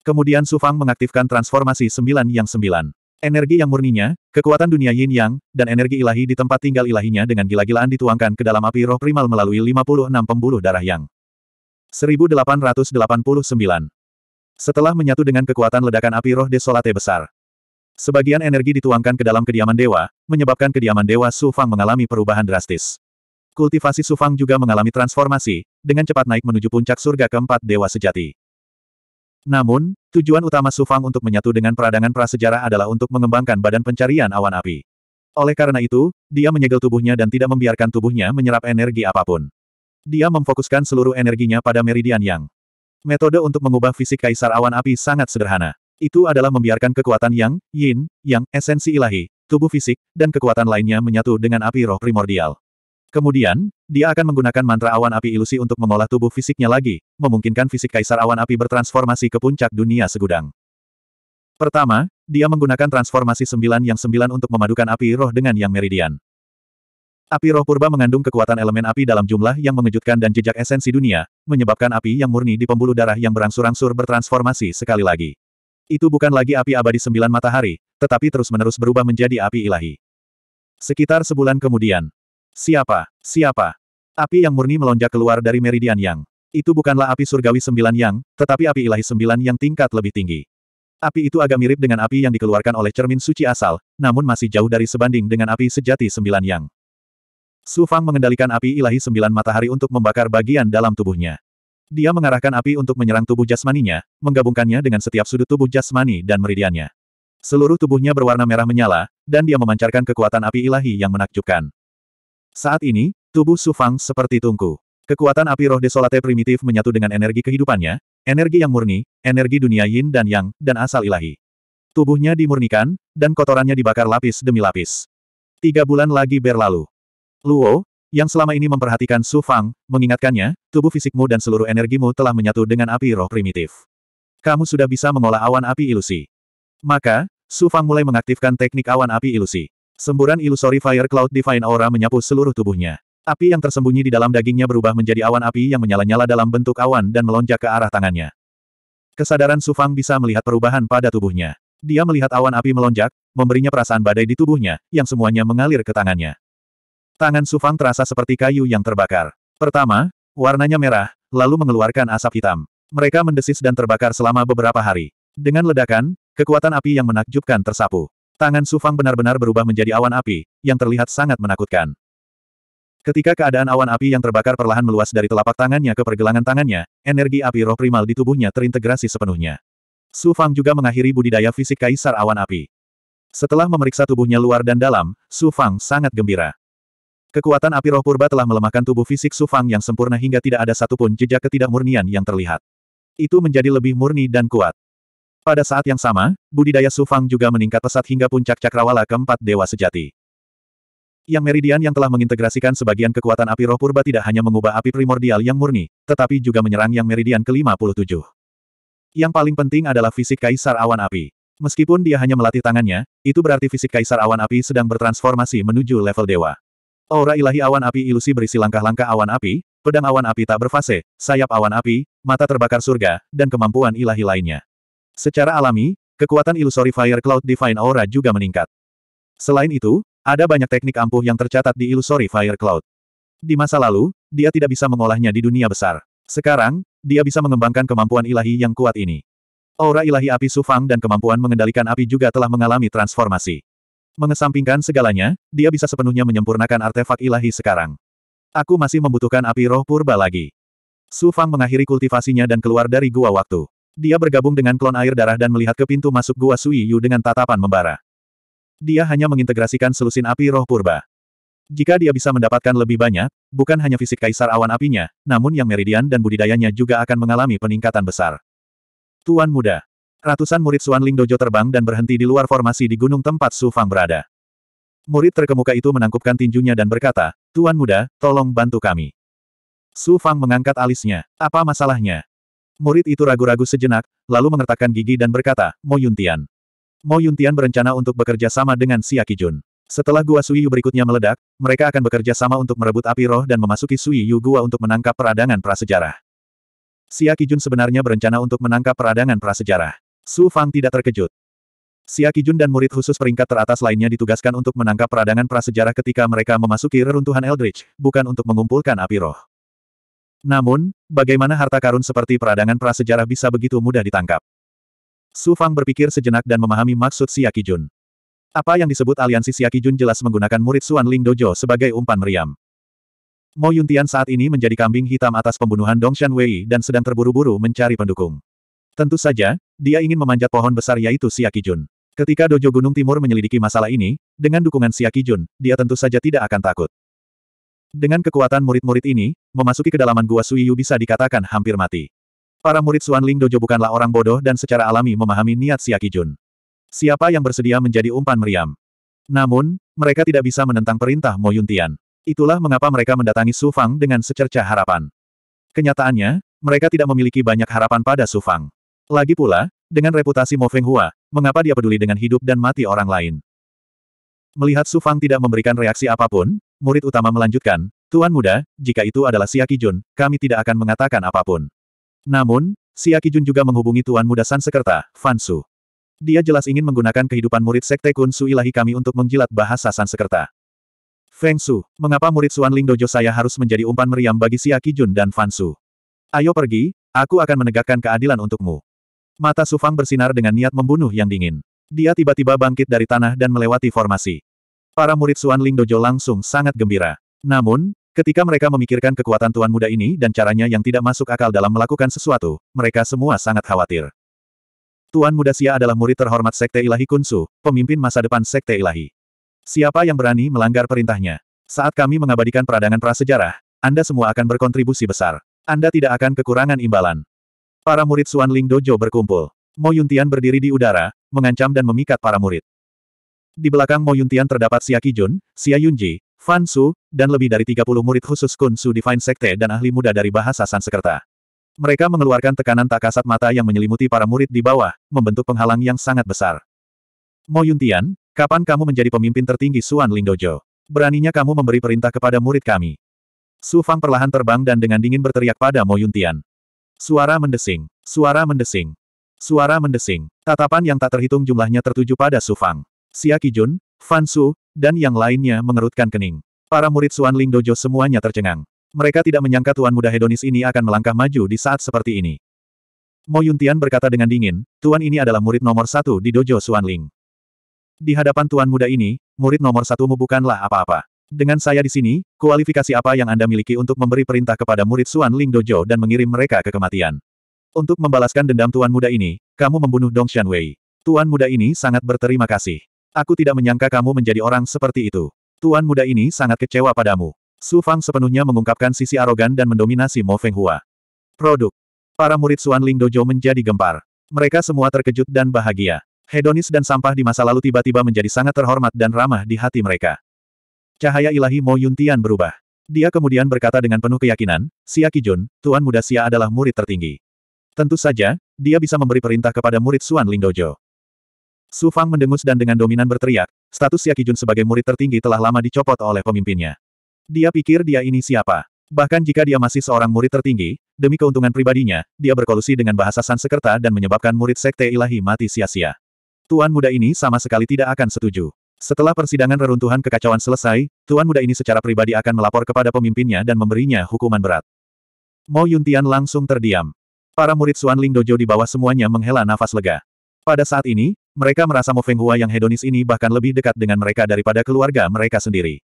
Kemudian Su Fang mengaktifkan transformasi sembilan yang sembilan. Energi yang murninya, kekuatan dunia yin yang, dan energi ilahi di tempat tinggal ilahinya dengan gila-gilaan dituangkan ke dalam api roh primal melalui 56 pembuluh darah yang. 1889. Setelah menyatu dengan kekuatan ledakan api roh desolate besar, Sebagian energi dituangkan ke dalam kediaman dewa, menyebabkan kediaman dewa Sufang mengalami perubahan drastis. Kultivasi Sufang juga mengalami transformasi, dengan cepat naik menuju puncak surga keempat dewa sejati. Namun, tujuan utama Sufang untuk menyatu dengan peradangan prasejarah adalah untuk mengembangkan badan pencarian awan api. Oleh karena itu, dia menyegel tubuhnya dan tidak membiarkan tubuhnya menyerap energi apapun. Dia memfokuskan seluruh energinya pada meridian yang. Metode untuk mengubah fisik kaisar awan api sangat sederhana. Itu adalah membiarkan kekuatan yang, yin, yang, esensi ilahi, tubuh fisik, dan kekuatan lainnya menyatu dengan api roh primordial. Kemudian, dia akan menggunakan mantra awan api ilusi untuk mengolah tubuh fisiknya lagi, memungkinkan fisik kaisar awan api bertransformasi ke puncak dunia segudang. Pertama, dia menggunakan transformasi sembilan yang sembilan untuk memadukan api roh dengan yang meridian. Api roh purba mengandung kekuatan elemen api dalam jumlah yang mengejutkan dan jejak esensi dunia, menyebabkan api yang murni di pembuluh darah yang berangsur-angsur bertransformasi sekali lagi. Itu bukan lagi api abadi sembilan matahari, tetapi terus-menerus berubah menjadi api ilahi. Sekitar sebulan kemudian. Siapa? Siapa? Api yang murni melonjak keluar dari meridian yang. Itu bukanlah api surgawi sembilan yang, tetapi api ilahi sembilan yang tingkat lebih tinggi. Api itu agak mirip dengan api yang dikeluarkan oleh cermin suci asal, namun masih jauh dari sebanding dengan api sejati sembilan yang. Su Fang mengendalikan api ilahi sembilan matahari untuk membakar bagian dalam tubuhnya. Dia mengarahkan api untuk menyerang tubuh jasmaninya, menggabungkannya dengan setiap sudut tubuh jasmani dan meridiannya. Seluruh tubuhnya berwarna merah menyala, dan dia memancarkan kekuatan api ilahi yang menakjubkan. Saat ini, tubuh Sufang seperti tungku. Kekuatan api roh desolate primitif menyatu dengan energi kehidupannya, energi yang murni, energi dunia yin dan yang, dan asal ilahi. Tubuhnya dimurnikan, dan kotorannya dibakar lapis demi lapis. Tiga bulan lagi berlalu. Luo, yang selama ini memperhatikan Su Fang, mengingatkannya, tubuh fisikmu dan seluruh energimu telah menyatu dengan api roh primitif. Kamu sudah bisa mengolah awan api ilusi. Maka, Su Fang mulai mengaktifkan teknik awan api ilusi. Semburan ilusori Fire Cloud Divine Aura menyapu seluruh tubuhnya. Api yang tersembunyi di dalam dagingnya berubah menjadi awan api yang menyala-nyala dalam bentuk awan dan melonjak ke arah tangannya. Kesadaran Su Fang bisa melihat perubahan pada tubuhnya. Dia melihat awan api melonjak, memberinya perasaan badai di tubuhnya, yang semuanya mengalir ke tangannya. Tangan Sufang terasa seperti kayu yang terbakar. Pertama, warnanya merah, lalu mengeluarkan asap hitam. Mereka mendesis dan terbakar selama beberapa hari. Dengan ledakan, kekuatan api yang menakjubkan tersapu. Tangan Sufang benar-benar berubah menjadi awan api, yang terlihat sangat menakutkan. Ketika keadaan awan api yang terbakar perlahan meluas dari telapak tangannya ke pergelangan tangannya, energi api roh primal di tubuhnya terintegrasi sepenuhnya. Su Fang juga mengakhiri budidaya fisik Kaisar Awan Api. Setelah memeriksa tubuhnya luar dan dalam, Su Fang sangat gembira. Kekuatan api roh purba telah melemahkan tubuh fisik sufang yang sempurna hingga tidak ada satupun jejak ketidakmurnian yang terlihat. Itu menjadi lebih murni dan kuat. Pada saat yang sama, budidaya sufang juga meningkat pesat hingga puncak cakrawala keempat dewa sejati. Yang Meridian yang telah mengintegrasikan sebagian kekuatan api roh purba tidak hanya mengubah api primordial yang murni, tetapi juga menyerang Yang Meridian ke-57. Yang paling penting adalah fisik Kaisar Awan Api. Meskipun dia hanya melatih tangannya, itu berarti fisik Kaisar Awan Api sedang bertransformasi menuju level dewa. Aura ilahi awan api ilusi berisi langkah-langkah awan api, pedang awan api tak berfase, sayap awan api, mata terbakar surga, dan kemampuan ilahi lainnya. Secara alami, kekuatan ilusori Fire Cloud Divine Aura juga meningkat. Selain itu, ada banyak teknik ampuh yang tercatat di ilusori Fire Cloud. Di masa lalu, dia tidak bisa mengolahnya di dunia besar. Sekarang, dia bisa mengembangkan kemampuan ilahi yang kuat ini. Aura ilahi api Sufang dan kemampuan mengendalikan api juga telah mengalami transformasi. Mengesampingkan segalanya, dia bisa sepenuhnya menyempurnakan artefak ilahi sekarang. Aku masih membutuhkan api roh purba lagi. Su Fang mengakhiri kultivasinya dan keluar dari gua waktu. Dia bergabung dengan klon air darah dan melihat ke pintu masuk gua Sui Yu dengan tatapan membara. Dia hanya mengintegrasikan selusin api roh purba. Jika dia bisa mendapatkan lebih banyak, bukan hanya fisik kaisar awan apinya, namun yang meridian dan budidayanya juga akan mengalami peningkatan besar. Tuan muda, Ratusan murid Suan Ling Dojo terbang dan berhenti di luar formasi di gunung tempat Su Fang berada. Murid terkemuka itu menangkupkan tinjunya dan berkata, Tuan muda, tolong bantu kami. Su Fang mengangkat alisnya. Apa masalahnya? Murid itu ragu-ragu sejenak, lalu mengertakkan gigi dan berkata, Mo Yuntian. Mo Yuntian berencana untuk bekerja sama dengan Xia Kijun. Setelah gua Yu berikutnya meledak, mereka akan bekerja sama untuk merebut api roh dan memasuki Sui Yu gua untuk menangkap peradangan prasejarah. Xia Kijun sebenarnya berencana untuk menangkap peradangan prasejarah. Su Fang tidak terkejut. Xia Kijun dan murid khusus peringkat teratas lainnya ditugaskan untuk menangkap peradangan prasejarah ketika mereka memasuki reruntuhan Eldritch, bukan untuk mengumpulkan api roh. Namun, bagaimana harta karun seperti peradangan prasejarah bisa begitu mudah ditangkap? Su Fang berpikir sejenak dan memahami maksud Xia Kijun. Apa yang disebut aliansi Xia Kijun jelas menggunakan murid Suan Ling Dojo sebagai umpan meriam. Mo Yuntian saat ini menjadi kambing hitam atas pembunuhan Dong Wei dan sedang terburu-buru mencari pendukung. Tentu saja, dia ingin memanjat pohon besar yaitu Siakijun. Ketika Dojo Gunung Timur menyelidiki masalah ini, dengan dukungan Siakijun, dia tentu saja tidak akan takut. Dengan kekuatan murid-murid ini, memasuki kedalaman gua Suiyu bisa dikatakan hampir mati. Para murid Suanling Dojo bukanlah orang bodoh dan secara alami memahami niat Siakijun. Siapa yang bersedia menjadi umpan meriam? Namun, mereka tidak bisa menentang perintah Mo Yuntian. Itulah mengapa mereka mendatangi Su Fang dengan secerca harapan. Kenyataannya, mereka tidak memiliki banyak harapan pada Su Fang. Lagi pula, dengan reputasi Mo Feng Hua, mengapa dia peduli dengan hidup dan mati orang lain? Melihat Su Fang tidak memberikan reaksi apapun, murid utama melanjutkan, Tuan muda, jika itu adalah Xia Kijun, kami tidak akan mengatakan apapun. Namun, Xia Kijun juga menghubungi Tuan muda San Fan Su. Dia jelas ingin menggunakan kehidupan murid Sekte Kun Su ilahi kami untuk menjilat bahasa Sansekerta. Feng Su, mengapa murid Suan Ling Dojo saya harus menjadi umpan meriam bagi Xia Kijun dan Fan Su? Ayo pergi, aku akan menegakkan keadilan untukmu. Mata Sufang bersinar dengan niat membunuh yang dingin. Dia tiba-tiba bangkit dari tanah dan melewati formasi. Para murid Suan Ling Dojo langsung sangat gembira. Namun, ketika mereka memikirkan kekuatan tuan muda ini dan caranya yang tidak masuk akal dalam melakukan sesuatu, mereka semua sangat khawatir. Tuan Muda Sia adalah murid terhormat Sekte Ilahi Kunsu, pemimpin masa depan Sekte Ilahi. Siapa yang berani melanggar perintahnya? Saat kami mengabadikan peradangan prasejarah, Anda semua akan berkontribusi besar. Anda tidak akan kekurangan imbalan. Para murid Suan Ling Dojo berkumpul. Mo Yuntian berdiri di udara, mengancam dan memikat para murid. Di belakang Mo Yuntian terdapat Xia Kijun, Xia Yunji, Fan Su, dan lebih dari 30 murid khusus Kun Su Divine Sekte dan ahli muda dari bahasa Sansekerta. Mereka mengeluarkan tekanan tak kasat mata yang menyelimuti para murid di bawah, membentuk penghalang yang sangat besar. Mo Yuntian, kapan kamu menjadi pemimpin tertinggi Suan Ling Dojo? Beraninya kamu memberi perintah kepada murid kami. Su Fang perlahan terbang dan dengan dingin berteriak pada Mo Yuntian. Suara mendesing. Suara mendesing. Suara mendesing. Tatapan yang tak terhitung jumlahnya tertuju pada Su Sufang. Xia Kijun, Fan Su, dan yang lainnya mengerutkan kening. Para murid Suan Ling Dojo semuanya tercengang. Mereka tidak menyangka tuan muda hedonis ini akan melangkah maju di saat seperti ini. Mo Yuntian berkata dengan dingin, tuan ini adalah murid nomor satu di Dojo Suan Ling. Di hadapan tuan muda ini, murid nomor satumu bukanlah apa-apa. Dengan saya di sini, kualifikasi apa yang Anda miliki untuk memberi perintah kepada murid Suan Ling Dojo dan mengirim mereka ke kematian? Untuk membalaskan dendam Tuan Muda ini, kamu membunuh Dong Wei. Tuan Muda ini sangat berterima kasih. Aku tidak menyangka kamu menjadi orang seperti itu. Tuan Muda ini sangat kecewa padamu. Su Fang sepenuhnya mengungkapkan sisi arogan dan mendominasi Mo Feng Hua. Produk. Para murid Suan Ling Dojo menjadi gempar. Mereka semua terkejut dan bahagia. Hedonis dan sampah di masa lalu tiba-tiba menjadi sangat terhormat dan ramah di hati mereka. Cahaya ilahi Mo Yuntian berubah. Dia kemudian berkata dengan penuh keyakinan, Xia Kijun, Tuan Muda Xia adalah murid tertinggi. Tentu saja, dia bisa memberi perintah kepada murid Suan Dojo. Su Fang mendengus dan dengan dominan berteriak, status Xia Kijun sebagai murid tertinggi telah lama dicopot oleh pemimpinnya. Dia pikir dia ini siapa. Bahkan jika dia masih seorang murid tertinggi, demi keuntungan pribadinya, dia berkolusi dengan bahasa Sansekerta dan menyebabkan murid sekte ilahi mati sia-sia. Tuan muda ini sama sekali tidak akan setuju. Setelah persidangan reruntuhan kekacauan selesai, tuan muda ini secara pribadi akan melapor kepada pemimpinnya dan memberinya hukuman berat. Mo Yuntian langsung terdiam. Para murid Ling Dojo di bawah semuanya menghela nafas lega. Pada saat ini, mereka merasa Mo Feng Hua yang hedonis ini bahkan lebih dekat dengan mereka daripada keluarga mereka sendiri.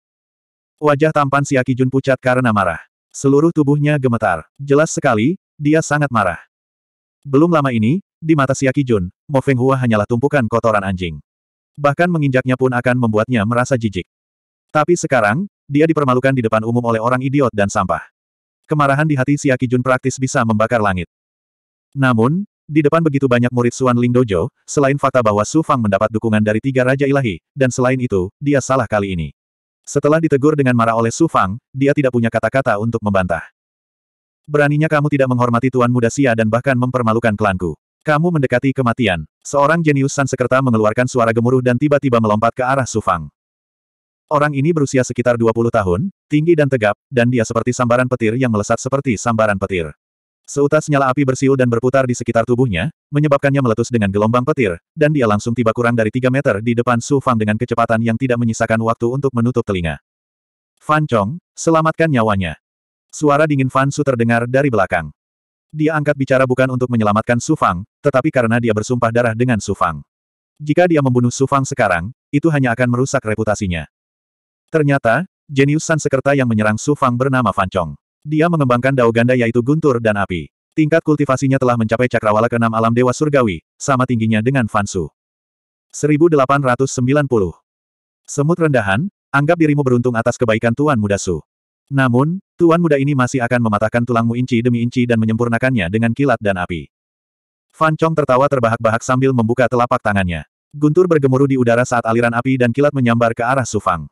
Wajah tampan si Aki Jun pucat karena marah. Seluruh tubuhnya gemetar. Jelas sekali, dia sangat marah. Belum lama ini, di mata si Aki Jun, Mo Feng Hua hanyalah tumpukan kotoran anjing. Bahkan menginjaknya pun akan membuatnya merasa jijik. Tapi sekarang, dia dipermalukan di depan umum oleh orang idiot dan sampah. Kemarahan di hati Siaki Jun praktis bisa membakar langit. Namun, di depan begitu banyak murid Suan Ling Dojo, selain fakta bahwa Su Fang mendapat dukungan dari tiga Raja Ilahi, dan selain itu, dia salah kali ini. Setelah ditegur dengan marah oleh Su Fang, dia tidak punya kata-kata untuk membantah. Beraninya kamu tidak menghormati Tuan Muda Sia dan bahkan mempermalukan klanku. Kamu mendekati kematian. Seorang jenius sansekerta mengeluarkan suara gemuruh dan tiba-tiba melompat ke arah Sufang. Orang ini berusia sekitar 20 tahun, tinggi dan tegap, dan dia seperti sambaran petir yang melesat seperti sambaran petir. Seutas nyala api bersiul dan berputar di sekitar tubuhnya, menyebabkannya meletus dengan gelombang petir, dan dia langsung tiba kurang dari 3 meter di depan Su Fang dengan kecepatan yang tidak menyisakan waktu untuk menutup telinga. Fan Chong, selamatkan nyawanya. Suara dingin Fan Su terdengar dari belakang. Dia angkat bicara bukan untuk menyelamatkan Sufang, tetapi karena dia bersumpah darah dengan Sufang. Jika dia membunuh Sufang sekarang, itu hanya akan merusak reputasinya. Ternyata, jenius San Sekerta yang menyerang Sufang bernama Fancong. Dia mengembangkan dao ganda yaitu guntur dan api. Tingkat kultivasinya telah mencapai cakrawala ke-6 alam dewa surgawi, sama tingginya dengan Fansu. 1890. Semut rendahan, anggap dirimu beruntung atas kebaikan Tuan Mudasu. Su. Namun, tuan muda ini masih akan mematahkan tulangmu inci demi inci dan menyempurnakannya dengan kilat dan api. Fan Chong tertawa terbahak-bahak sambil membuka telapak tangannya. Guntur bergemuruh di udara saat aliran api dan kilat menyambar ke arah Sufang.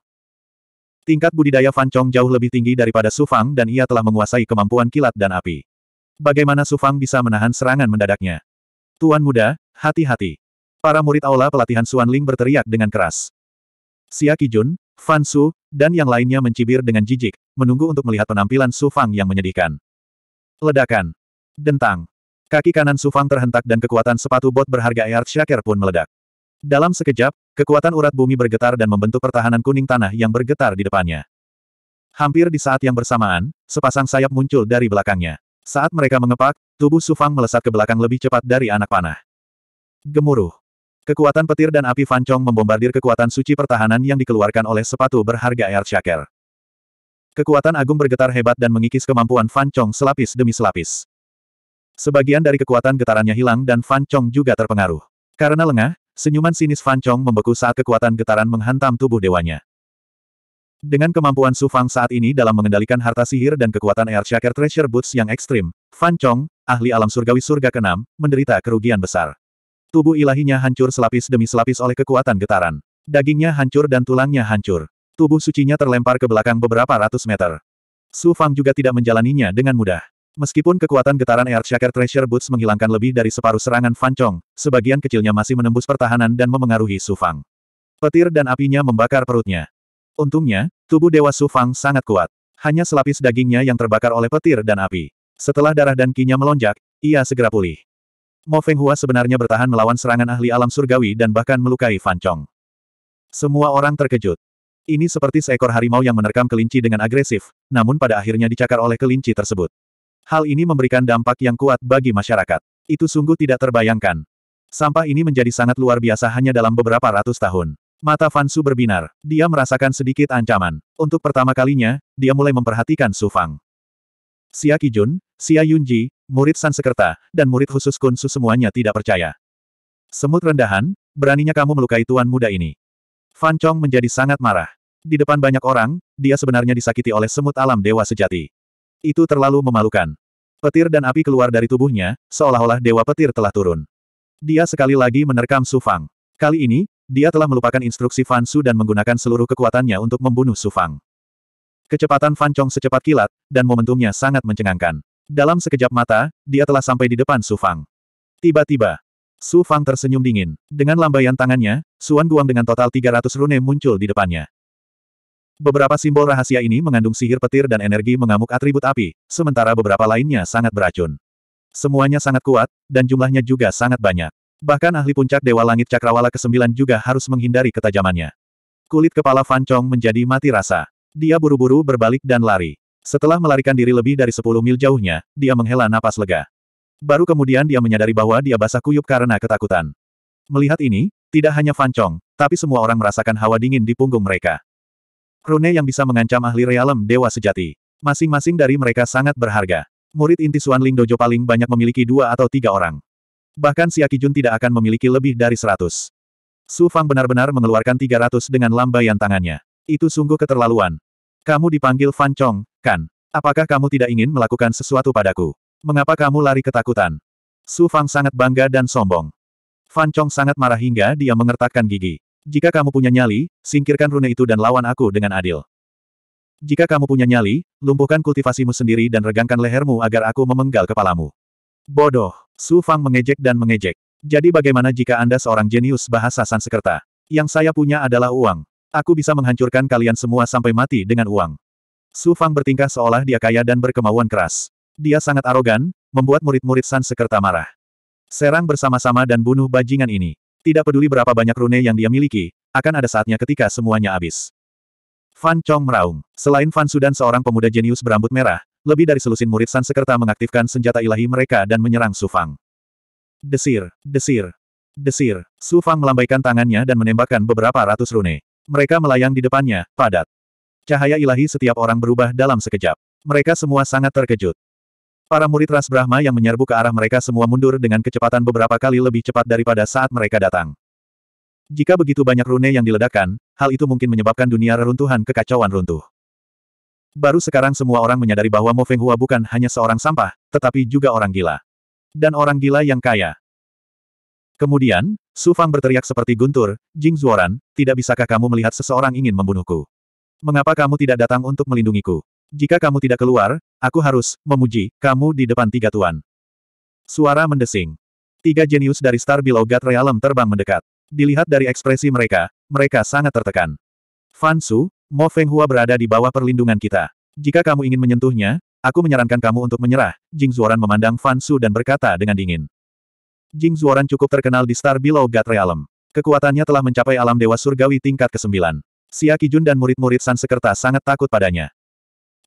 Tingkat budidaya Fan Chong jauh lebih tinggi daripada Sufang dan ia telah menguasai kemampuan kilat dan api. Bagaimana Sufang bisa menahan serangan mendadaknya? Tuan muda, hati-hati. Para murid aula pelatihan Suan Ling berteriak dengan keras. Xia Kijun, Fan Su, dan yang lainnya mencibir dengan jijik, menunggu untuk melihat penampilan Su Fang yang menyedihkan. Ledakan. Dentang. Kaki kanan Su Fang terhentak dan kekuatan sepatu bot berharga Earth Shaker pun meledak. Dalam sekejap, kekuatan urat bumi bergetar dan membentuk pertahanan kuning tanah yang bergetar di depannya. Hampir di saat yang bersamaan, sepasang sayap muncul dari belakangnya. Saat mereka mengepak, tubuh Su Fang melesat ke belakang lebih cepat dari anak panah. Gemuruh. Kekuatan petir dan api Fancong membombardir kekuatan suci pertahanan yang dikeluarkan oleh sepatu berharga Air Shaker. Kekuatan agung bergetar hebat dan mengikis kemampuan Fancong selapis demi selapis. Sebagian dari kekuatan getarannya hilang dan Fancong juga terpengaruh. Karena lengah, senyuman sinis Fancong membeku saat kekuatan getaran menghantam tubuh dewanya. Dengan kemampuan sufang saat ini dalam mengendalikan harta sihir dan kekuatan Air Shaker Treasure Boots yang ekstrim, Fan ahli alam surgawi surga ke menderita kerugian besar. Tubuh ilahinya hancur selapis demi selapis oleh kekuatan getaran. Dagingnya hancur dan tulangnya hancur. Tubuh sucinya terlempar ke belakang beberapa ratus meter. Su Fang juga tidak menjalaninya dengan mudah. Meskipun kekuatan getaran Air Shaker Treasure Boots menghilangkan lebih dari separuh serangan Fan Chong, sebagian kecilnya masih menembus pertahanan dan memengaruhi Su Fang. Petir dan apinya membakar perutnya. Untungnya, tubuh Dewa Su Fang sangat kuat. Hanya selapis dagingnya yang terbakar oleh petir dan api. Setelah darah dan kinya melonjak, ia segera pulih. Mo Hua sebenarnya bertahan melawan serangan ahli alam surgawi dan bahkan melukai Fan Chong. Semua orang terkejut. Ini seperti seekor harimau yang menerkam kelinci dengan agresif, namun pada akhirnya dicakar oleh kelinci tersebut. Hal ini memberikan dampak yang kuat bagi masyarakat. Itu sungguh tidak terbayangkan. Sampah ini menjadi sangat luar biasa hanya dalam beberapa ratus tahun. Mata Fan Su berbinar. Dia merasakan sedikit ancaman. Untuk pertama kalinya, dia mulai memperhatikan Su Fang. Xia Kijun, Xia Yunji, murid Sansekerta, dan murid khusus Kunsu semuanya tidak percaya. Semut rendahan, beraninya kamu melukai tuan muda ini. Fan Chong menjadi sangat marah. Di depan banyak orang, dia sebenarnya disakiti oleh semut alam dewa sejati. Itu terlalu memalukan. Petir dan api keluar dari tubuhnya, seolah-olah dewa petir telah turun. Dia sekali lagi menerkam Su Fang. Kali ini, dia telah melupakan instruksi Fan Su dan menggunakan seluruh kekuatannya untuk membunuh Su Fang. Kecepatan Fan Chong secepat kilat, dan momentumnya sangat mencengangkan. Dalam sekejap mata, dia telah sampai di depan Su Fang. Tiba-tiba, Su Fang tersenyum dingin. Dengan lambaian tangannya, Suan Guang dengan total 300 rune muncul di depannya. Beberapa simbol rahasia ini mengandung sihir petir dan energi mengamuk atribut api, sementara beberapa lainnya sangat beracun. Semuanya sangat kuat, dan jumlahnya juga sangat banyak. Bahkan ahli puncak Dewa Langit Cakrawala ke-9 juga harus menghindari ketajamannya. Kulit kepala Fan Chong menjadi mati rasa. Dia buru-buru berbalik dan lari. Setelah melarikan diri lebih dari 10 mil jauhnya, dia menghela napas lega. Baru kemudian dia menyadari bahwa dia basah kuyup karena ketakutan. Melihat ini, tidak hanya Fan Chong, tapi semua orang merasakan hawa dingin di punggung mereka. Rune yang bisa mengancam ahli realem dewa sejati. Masing-masing dari mereka sangat berharga. Murid inti Suan Ling Dojo paling banyak memiliki dua atau tiga orang. Bahkan Aki Jun tidak akan memiliki lebih dari seratus. Su Fang benar-benar mengeluarkan tiga ratus dengan lambaian tangannya. Itu sungguh keterlaluan, kamu dipanggil Fan Chong, kan? Apakah kamu tidak ingin melakukan sesuatu padaku? Mengapa kamu lari ketakutan? Su Fang sangat bangga dan sombong. Fan Chong sangat marah hingga dia mengertakkan gigi. Jika kamu punya nyali, singkirkan rune itu dan lawan aku dengan adil. Jika kamu punya nyali, lumpuhkan kultivasimu sendiri dan regangkan lehermu agar aku memenggal kepalamu. Bodoh, Su Fang mengejek dan mengejek. Jadi bagaimana jika Anda seorang jenius bahasa Sansekerta? Yang saya punya adalah uang. Aku bisa menghancurkan kalian semua sampai mati dengan uang. Su Fang bertingkah seolah dia kaya dan berkemauan keras. Dia sangat arogan, membuat murid-murid San Sekerta marah. Serang bersama-sama dan bunuh bajingan ini. Tidak peduli berapa banyak rune yang dia miliki, akan ada saatnya ketika semuanya habis. Fan Chong meraung. Selain Fan Sudan seorang pemuda jenius berambut merah, lebih dari selusin murid San Sekerta mengaktifkan senjata ilahi mereka dan menyerang Su Fang. Desir, desir, desir. Su Fang melambaikan tangannya dan menembakkan beberapa ratus rune. Mereka melayang di depannya, padat. Cahaya ilahi setiap orang berubah dalam sekejap. Mereka semua sangat terkejut. Para murid ras Brahma yang menyerbu ke arah mereka semua mundur dengan kecepatan beberapa kali lebih cepat daripada saat mereka datang. Jika begitu banyak rune yang diledakkan, hal itu mungkin menyebabkan dunia reruntuhan kekacauan runtuh. Baru sekarang semua orang menyadari bahwa Mo Feng Hua bukan hanya seorang sampah, tetapi juga orang gila. Dan orang gila yang kaya. Kemudian, Su Fang berteriak seperti guntur, Jing Zuoran, tidak bisakah kamu melihat seseorang ingin membunuhku? Mengapa kamu tidak datang untuk melindungiku? Jika kamu tidak keluar, aku harus memuji kamu di depan tiga tuan. Suara mendesing. Tiga jenius dari Star Below God Realm terbang mendekat. Dilihat dari ekspresi mereka, mereka sangat tertekan. Fan Su, Mo Hua berada di bawah perlindungan kita. Jika kamu ingin menyentuhnya, aku menyarankan kamu untuk menyerah. Jing Zuoran memandang Fan Su dan berkata dengan dingin. Jing Zuoran cukup terkenal di Star Below God Realm. Kekuatannya telah mencapai alam dewa surgawi tingkat ke-9. Xia Kijun dan murid-murid San Sekerta sangat takut padanya.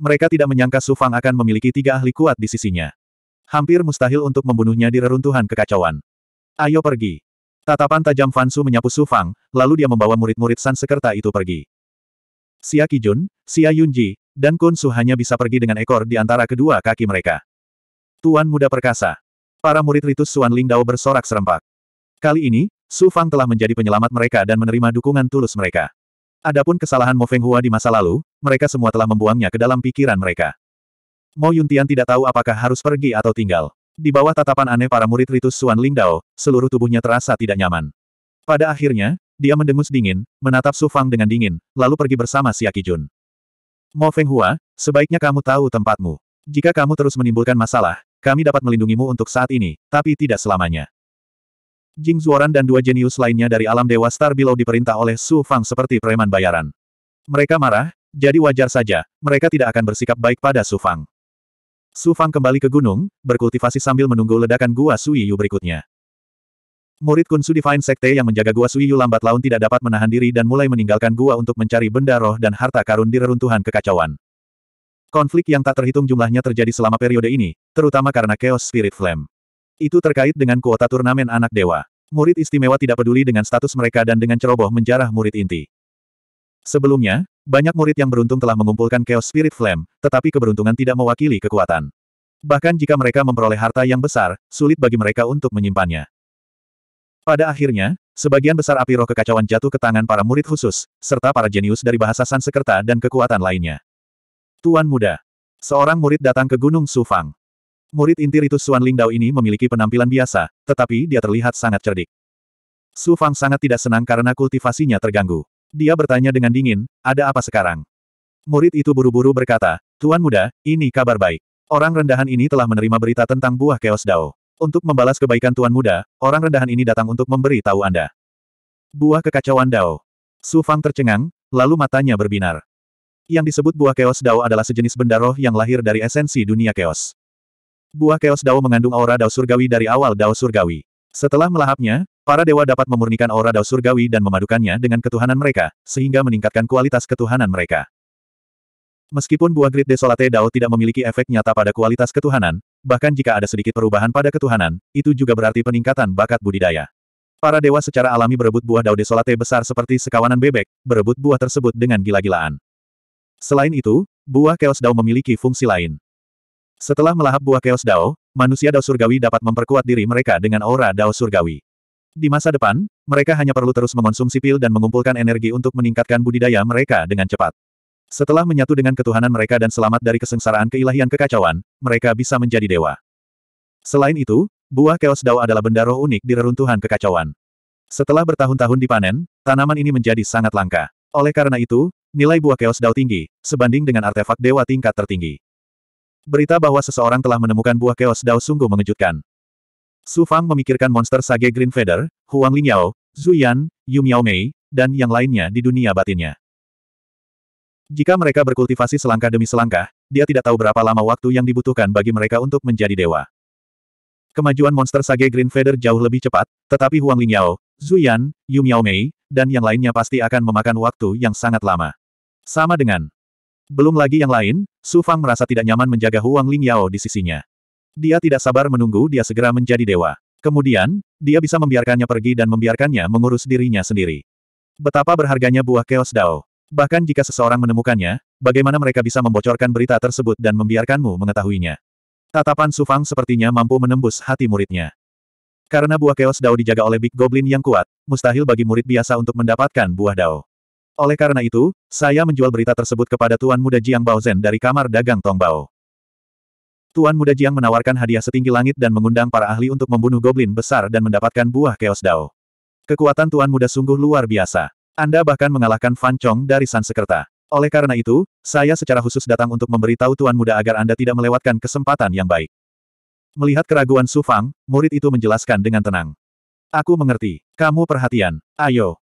Mereka tidak menyangka Su Fang akan memiliki tiga ahli kuat di sisinya. Hampir mustahil untuk membunuhnya di reruntuhan kekacauan. Ayo pergi. Tatapan tajam Fansu menyapu Su Fang, lalu dia membawa murid-murid San Sekerta itu pergi. Xia Kijun, Xia Yunji, dan Kun Su hanya bisa pergi dengan ekor di antara kedua kaki mereka. Tuan Muda Perkasa. Para murid Ritus Ling Dao bersorak serempak. Kali ini, Su Fang telah menjadi penyelamat mereka dan menerima dukungan tulus mereka. Adapun kesalahan Mo Feng Hua di masa lalu, mereka semua telah membuangnya ke dalam pikiran mereka. Mo Yuntian tidak tahu apakah harus pergi atau tinggal. Di bawah tatapan aneh para murid Ritus Ling Dao, seluruh tubuhnya terasa tidak nyaman. Pada akhirnya, dia mendengus dingin, menatap Su Fang dengan dingin, lalu pergi bersama Siaki Jun. Mo Feng Hua, sebaiknya kamu tahu tempatmu. Jika kamu terus menimbulkan masalah, kami dapat melindungimu untuk saat ini, tapi tidak selamanya. Jing Zuoran dan dua jenius lainnya dari alam Dewa Star Below diperintah oleh Su Fang seperti preman bayaran. Mereka marah, jadi wajar saja, mereka tidak akan bersikap baik pada Su Fang. Su Fang kembali ke gunung, berkultivasi sambil menunggu ledakan Gua Sui Yu berikutnya. Murid Kunsu Divine Sekte yang menjaga Gua Sui Yu lambat laun tidak dapat menahan diri dan mulai meninggalkan gua untuk mencari benda roh dan harta karun di reruntuhan kekacauan. Konflik yang tak terhitung jumlahnya terjadi selama periode ini, terutama karena Chaos Spirit Flame. Itu terkait dengan kuota turnamen anak dewa. Murid istimewa tidak peduli dengan status mereka dan dengan ceroboh menjarah murid inti. Sebelumnya, banyak murid yang beruntung telah mengumpulkan Chaos Spirit Flame, tetapi keberuntungan tidak mewakili kekuatan. Bahkan jika mereka memperoleh harta yang besar, sulit bagi mereka untuk menyimpannya. Pada akhirnya, sebagian besar api roh kekacauan jatuh ke tangan para murid khusus, serta para jenius dari bahasa Sansekerta dan kekuatan lainnya. Tuan Muda. Seorang murid datang ke Gunung Sufang. Murid inti Ritus Suan Ling Dao ini memiliki penampilan biasa, tetapi dia terlihat sangat cerdik. Su Fang sangat tidak senang karena kultivasinya terganggu. Dia bertanya dengan dingin, ada apa sekarang? Murid itu buru-buru berkata, Tuan Muda, ini kabar baik. Orang rendahan ini telah menerima berita tentang buah keos Dao. Untuk membalas kebaikan Tuan Muda, orang rendahan ini datang untuk memberi tahu Anda. Buah kekacauan Dao. Su Fang tercengang, lalu matanya berbinar. Yang disebut buah keos Dao adalah sejenis benda roh yang lahir dari esensi dunia keos. Buah keos Dao mengandung aura Dao surgawi dari awal Dao surgawi. Setelah melahapnya, para dewa dapat memurnikan aura Dao surgawi dan memadukannya dengan ketuhanan mereka, sehingga meningkatkan kualitas ketuhanan mereka. Meskipun buah grid desolate Dao tidak memiliki efek nyata pada kualitas ketuhanan, bahkan jika ada sedikit perubahan pada ketuhanan, itu juga berarti peningkatan bakat budidaya. Para dewa secara alami berebut buah Dao desolate besar seperti sekawanan bebek, berebut buah tersebut dengan gila-gilaan. Selain itu, buah Chaos Dao memiliki fungsi lain. Setelah melahap buah Chaos Dao, manusia Dao surgawi dapat memperkuat diri mereka dengan aura Dao surgawi. Di masa depan, mereka hanya perlu terus mengonsumsi pil dan mengumpulkan energi untuk meningkatkan budidaya mereka dengan cepat. Setelah menyatu dengan ketuhanan mereka dan selamat dari kesengsaraan keilahian kekacauan, mereka bisa menjadi dewa. Selain itu, buah Chaos Dao adalah benda roh unik di reruntuhan kekacauan. Setelah bertahun-tahun dipanen, tanaman ini menjadi sangat langka. Oleh karena itu, Nilai buah keos Dao tinggi, sebanding dengan artefak dewa tingkat tertinggi. Berita bahwa seseorang telah menemukan buah keos Dao sungguh mengejutkan. Su Fang memikirkan monster Sage Green Feather, Huang Lingyao, Zhu Yan, Yu Miao Mei, dan yang lainnya di dunia batinnya. Jika mereka berkultivasi selangkah demi selangkah, dia tidak tahu berapa lama waktu yang dibutuhkan bagi mereka untuk menjadi dewa. Kemajuan monster Sage Green Feather jauh lebih cepat, tetapi Huang Lingyao, Zhu Yan, Yu Miao Mei, dan yang lainnya pasti akan memakan waktu yang sangat lama. Sama dengan. Belum lagi yang lain, Su Fang merasa tidak nyaman menjaga Huang Ling Yao di sisinya. Dia tidak sabar menunggu dia segera menjadi dewa. Kemudian, dia bisa membiarkannya pergi dan membiarkannya mengurus dirinya sendiri. Betapa berharganya buah Chaos Dao. Bahkan jika seseorang menemukannya, bagaimana mereka bisa membocorkan berita tersebut dan membiarkanmu mengetahuinya. Tatapan Su Fang sepertinya mampu menembus hati muridnya. Karena buah Chaos Dao dijaga oleh Big Goblin yang kuat, mustahil bagi murid biasa untuk mendapatkan buah Dao. Oleh karena itu, saya menjual berita tersebut kepada Tuan Muda Jiang Baozhen dari kamar dagang Tongbao. Tuan Muda Jiang menawarkan hadiah setinggi langit dan mengundang para ahli untuk membunuh goblin besar dan mendapatkan buah keos dao. Kekuatan Tuan Muda sungguh luar biasa. Anda bahkan mengalahkan Fan Chong dari Sansekerta. Oleh karena itu, saya secara khusus datang untuk memberitahu Tuan Muda agar Anda tidak melewatkan kesempatan yang baik. Melihat keraguan Su Fang, murid itu menjelaskan dengan tenang. Aku mengerti. Kamu perhatian. Ayo,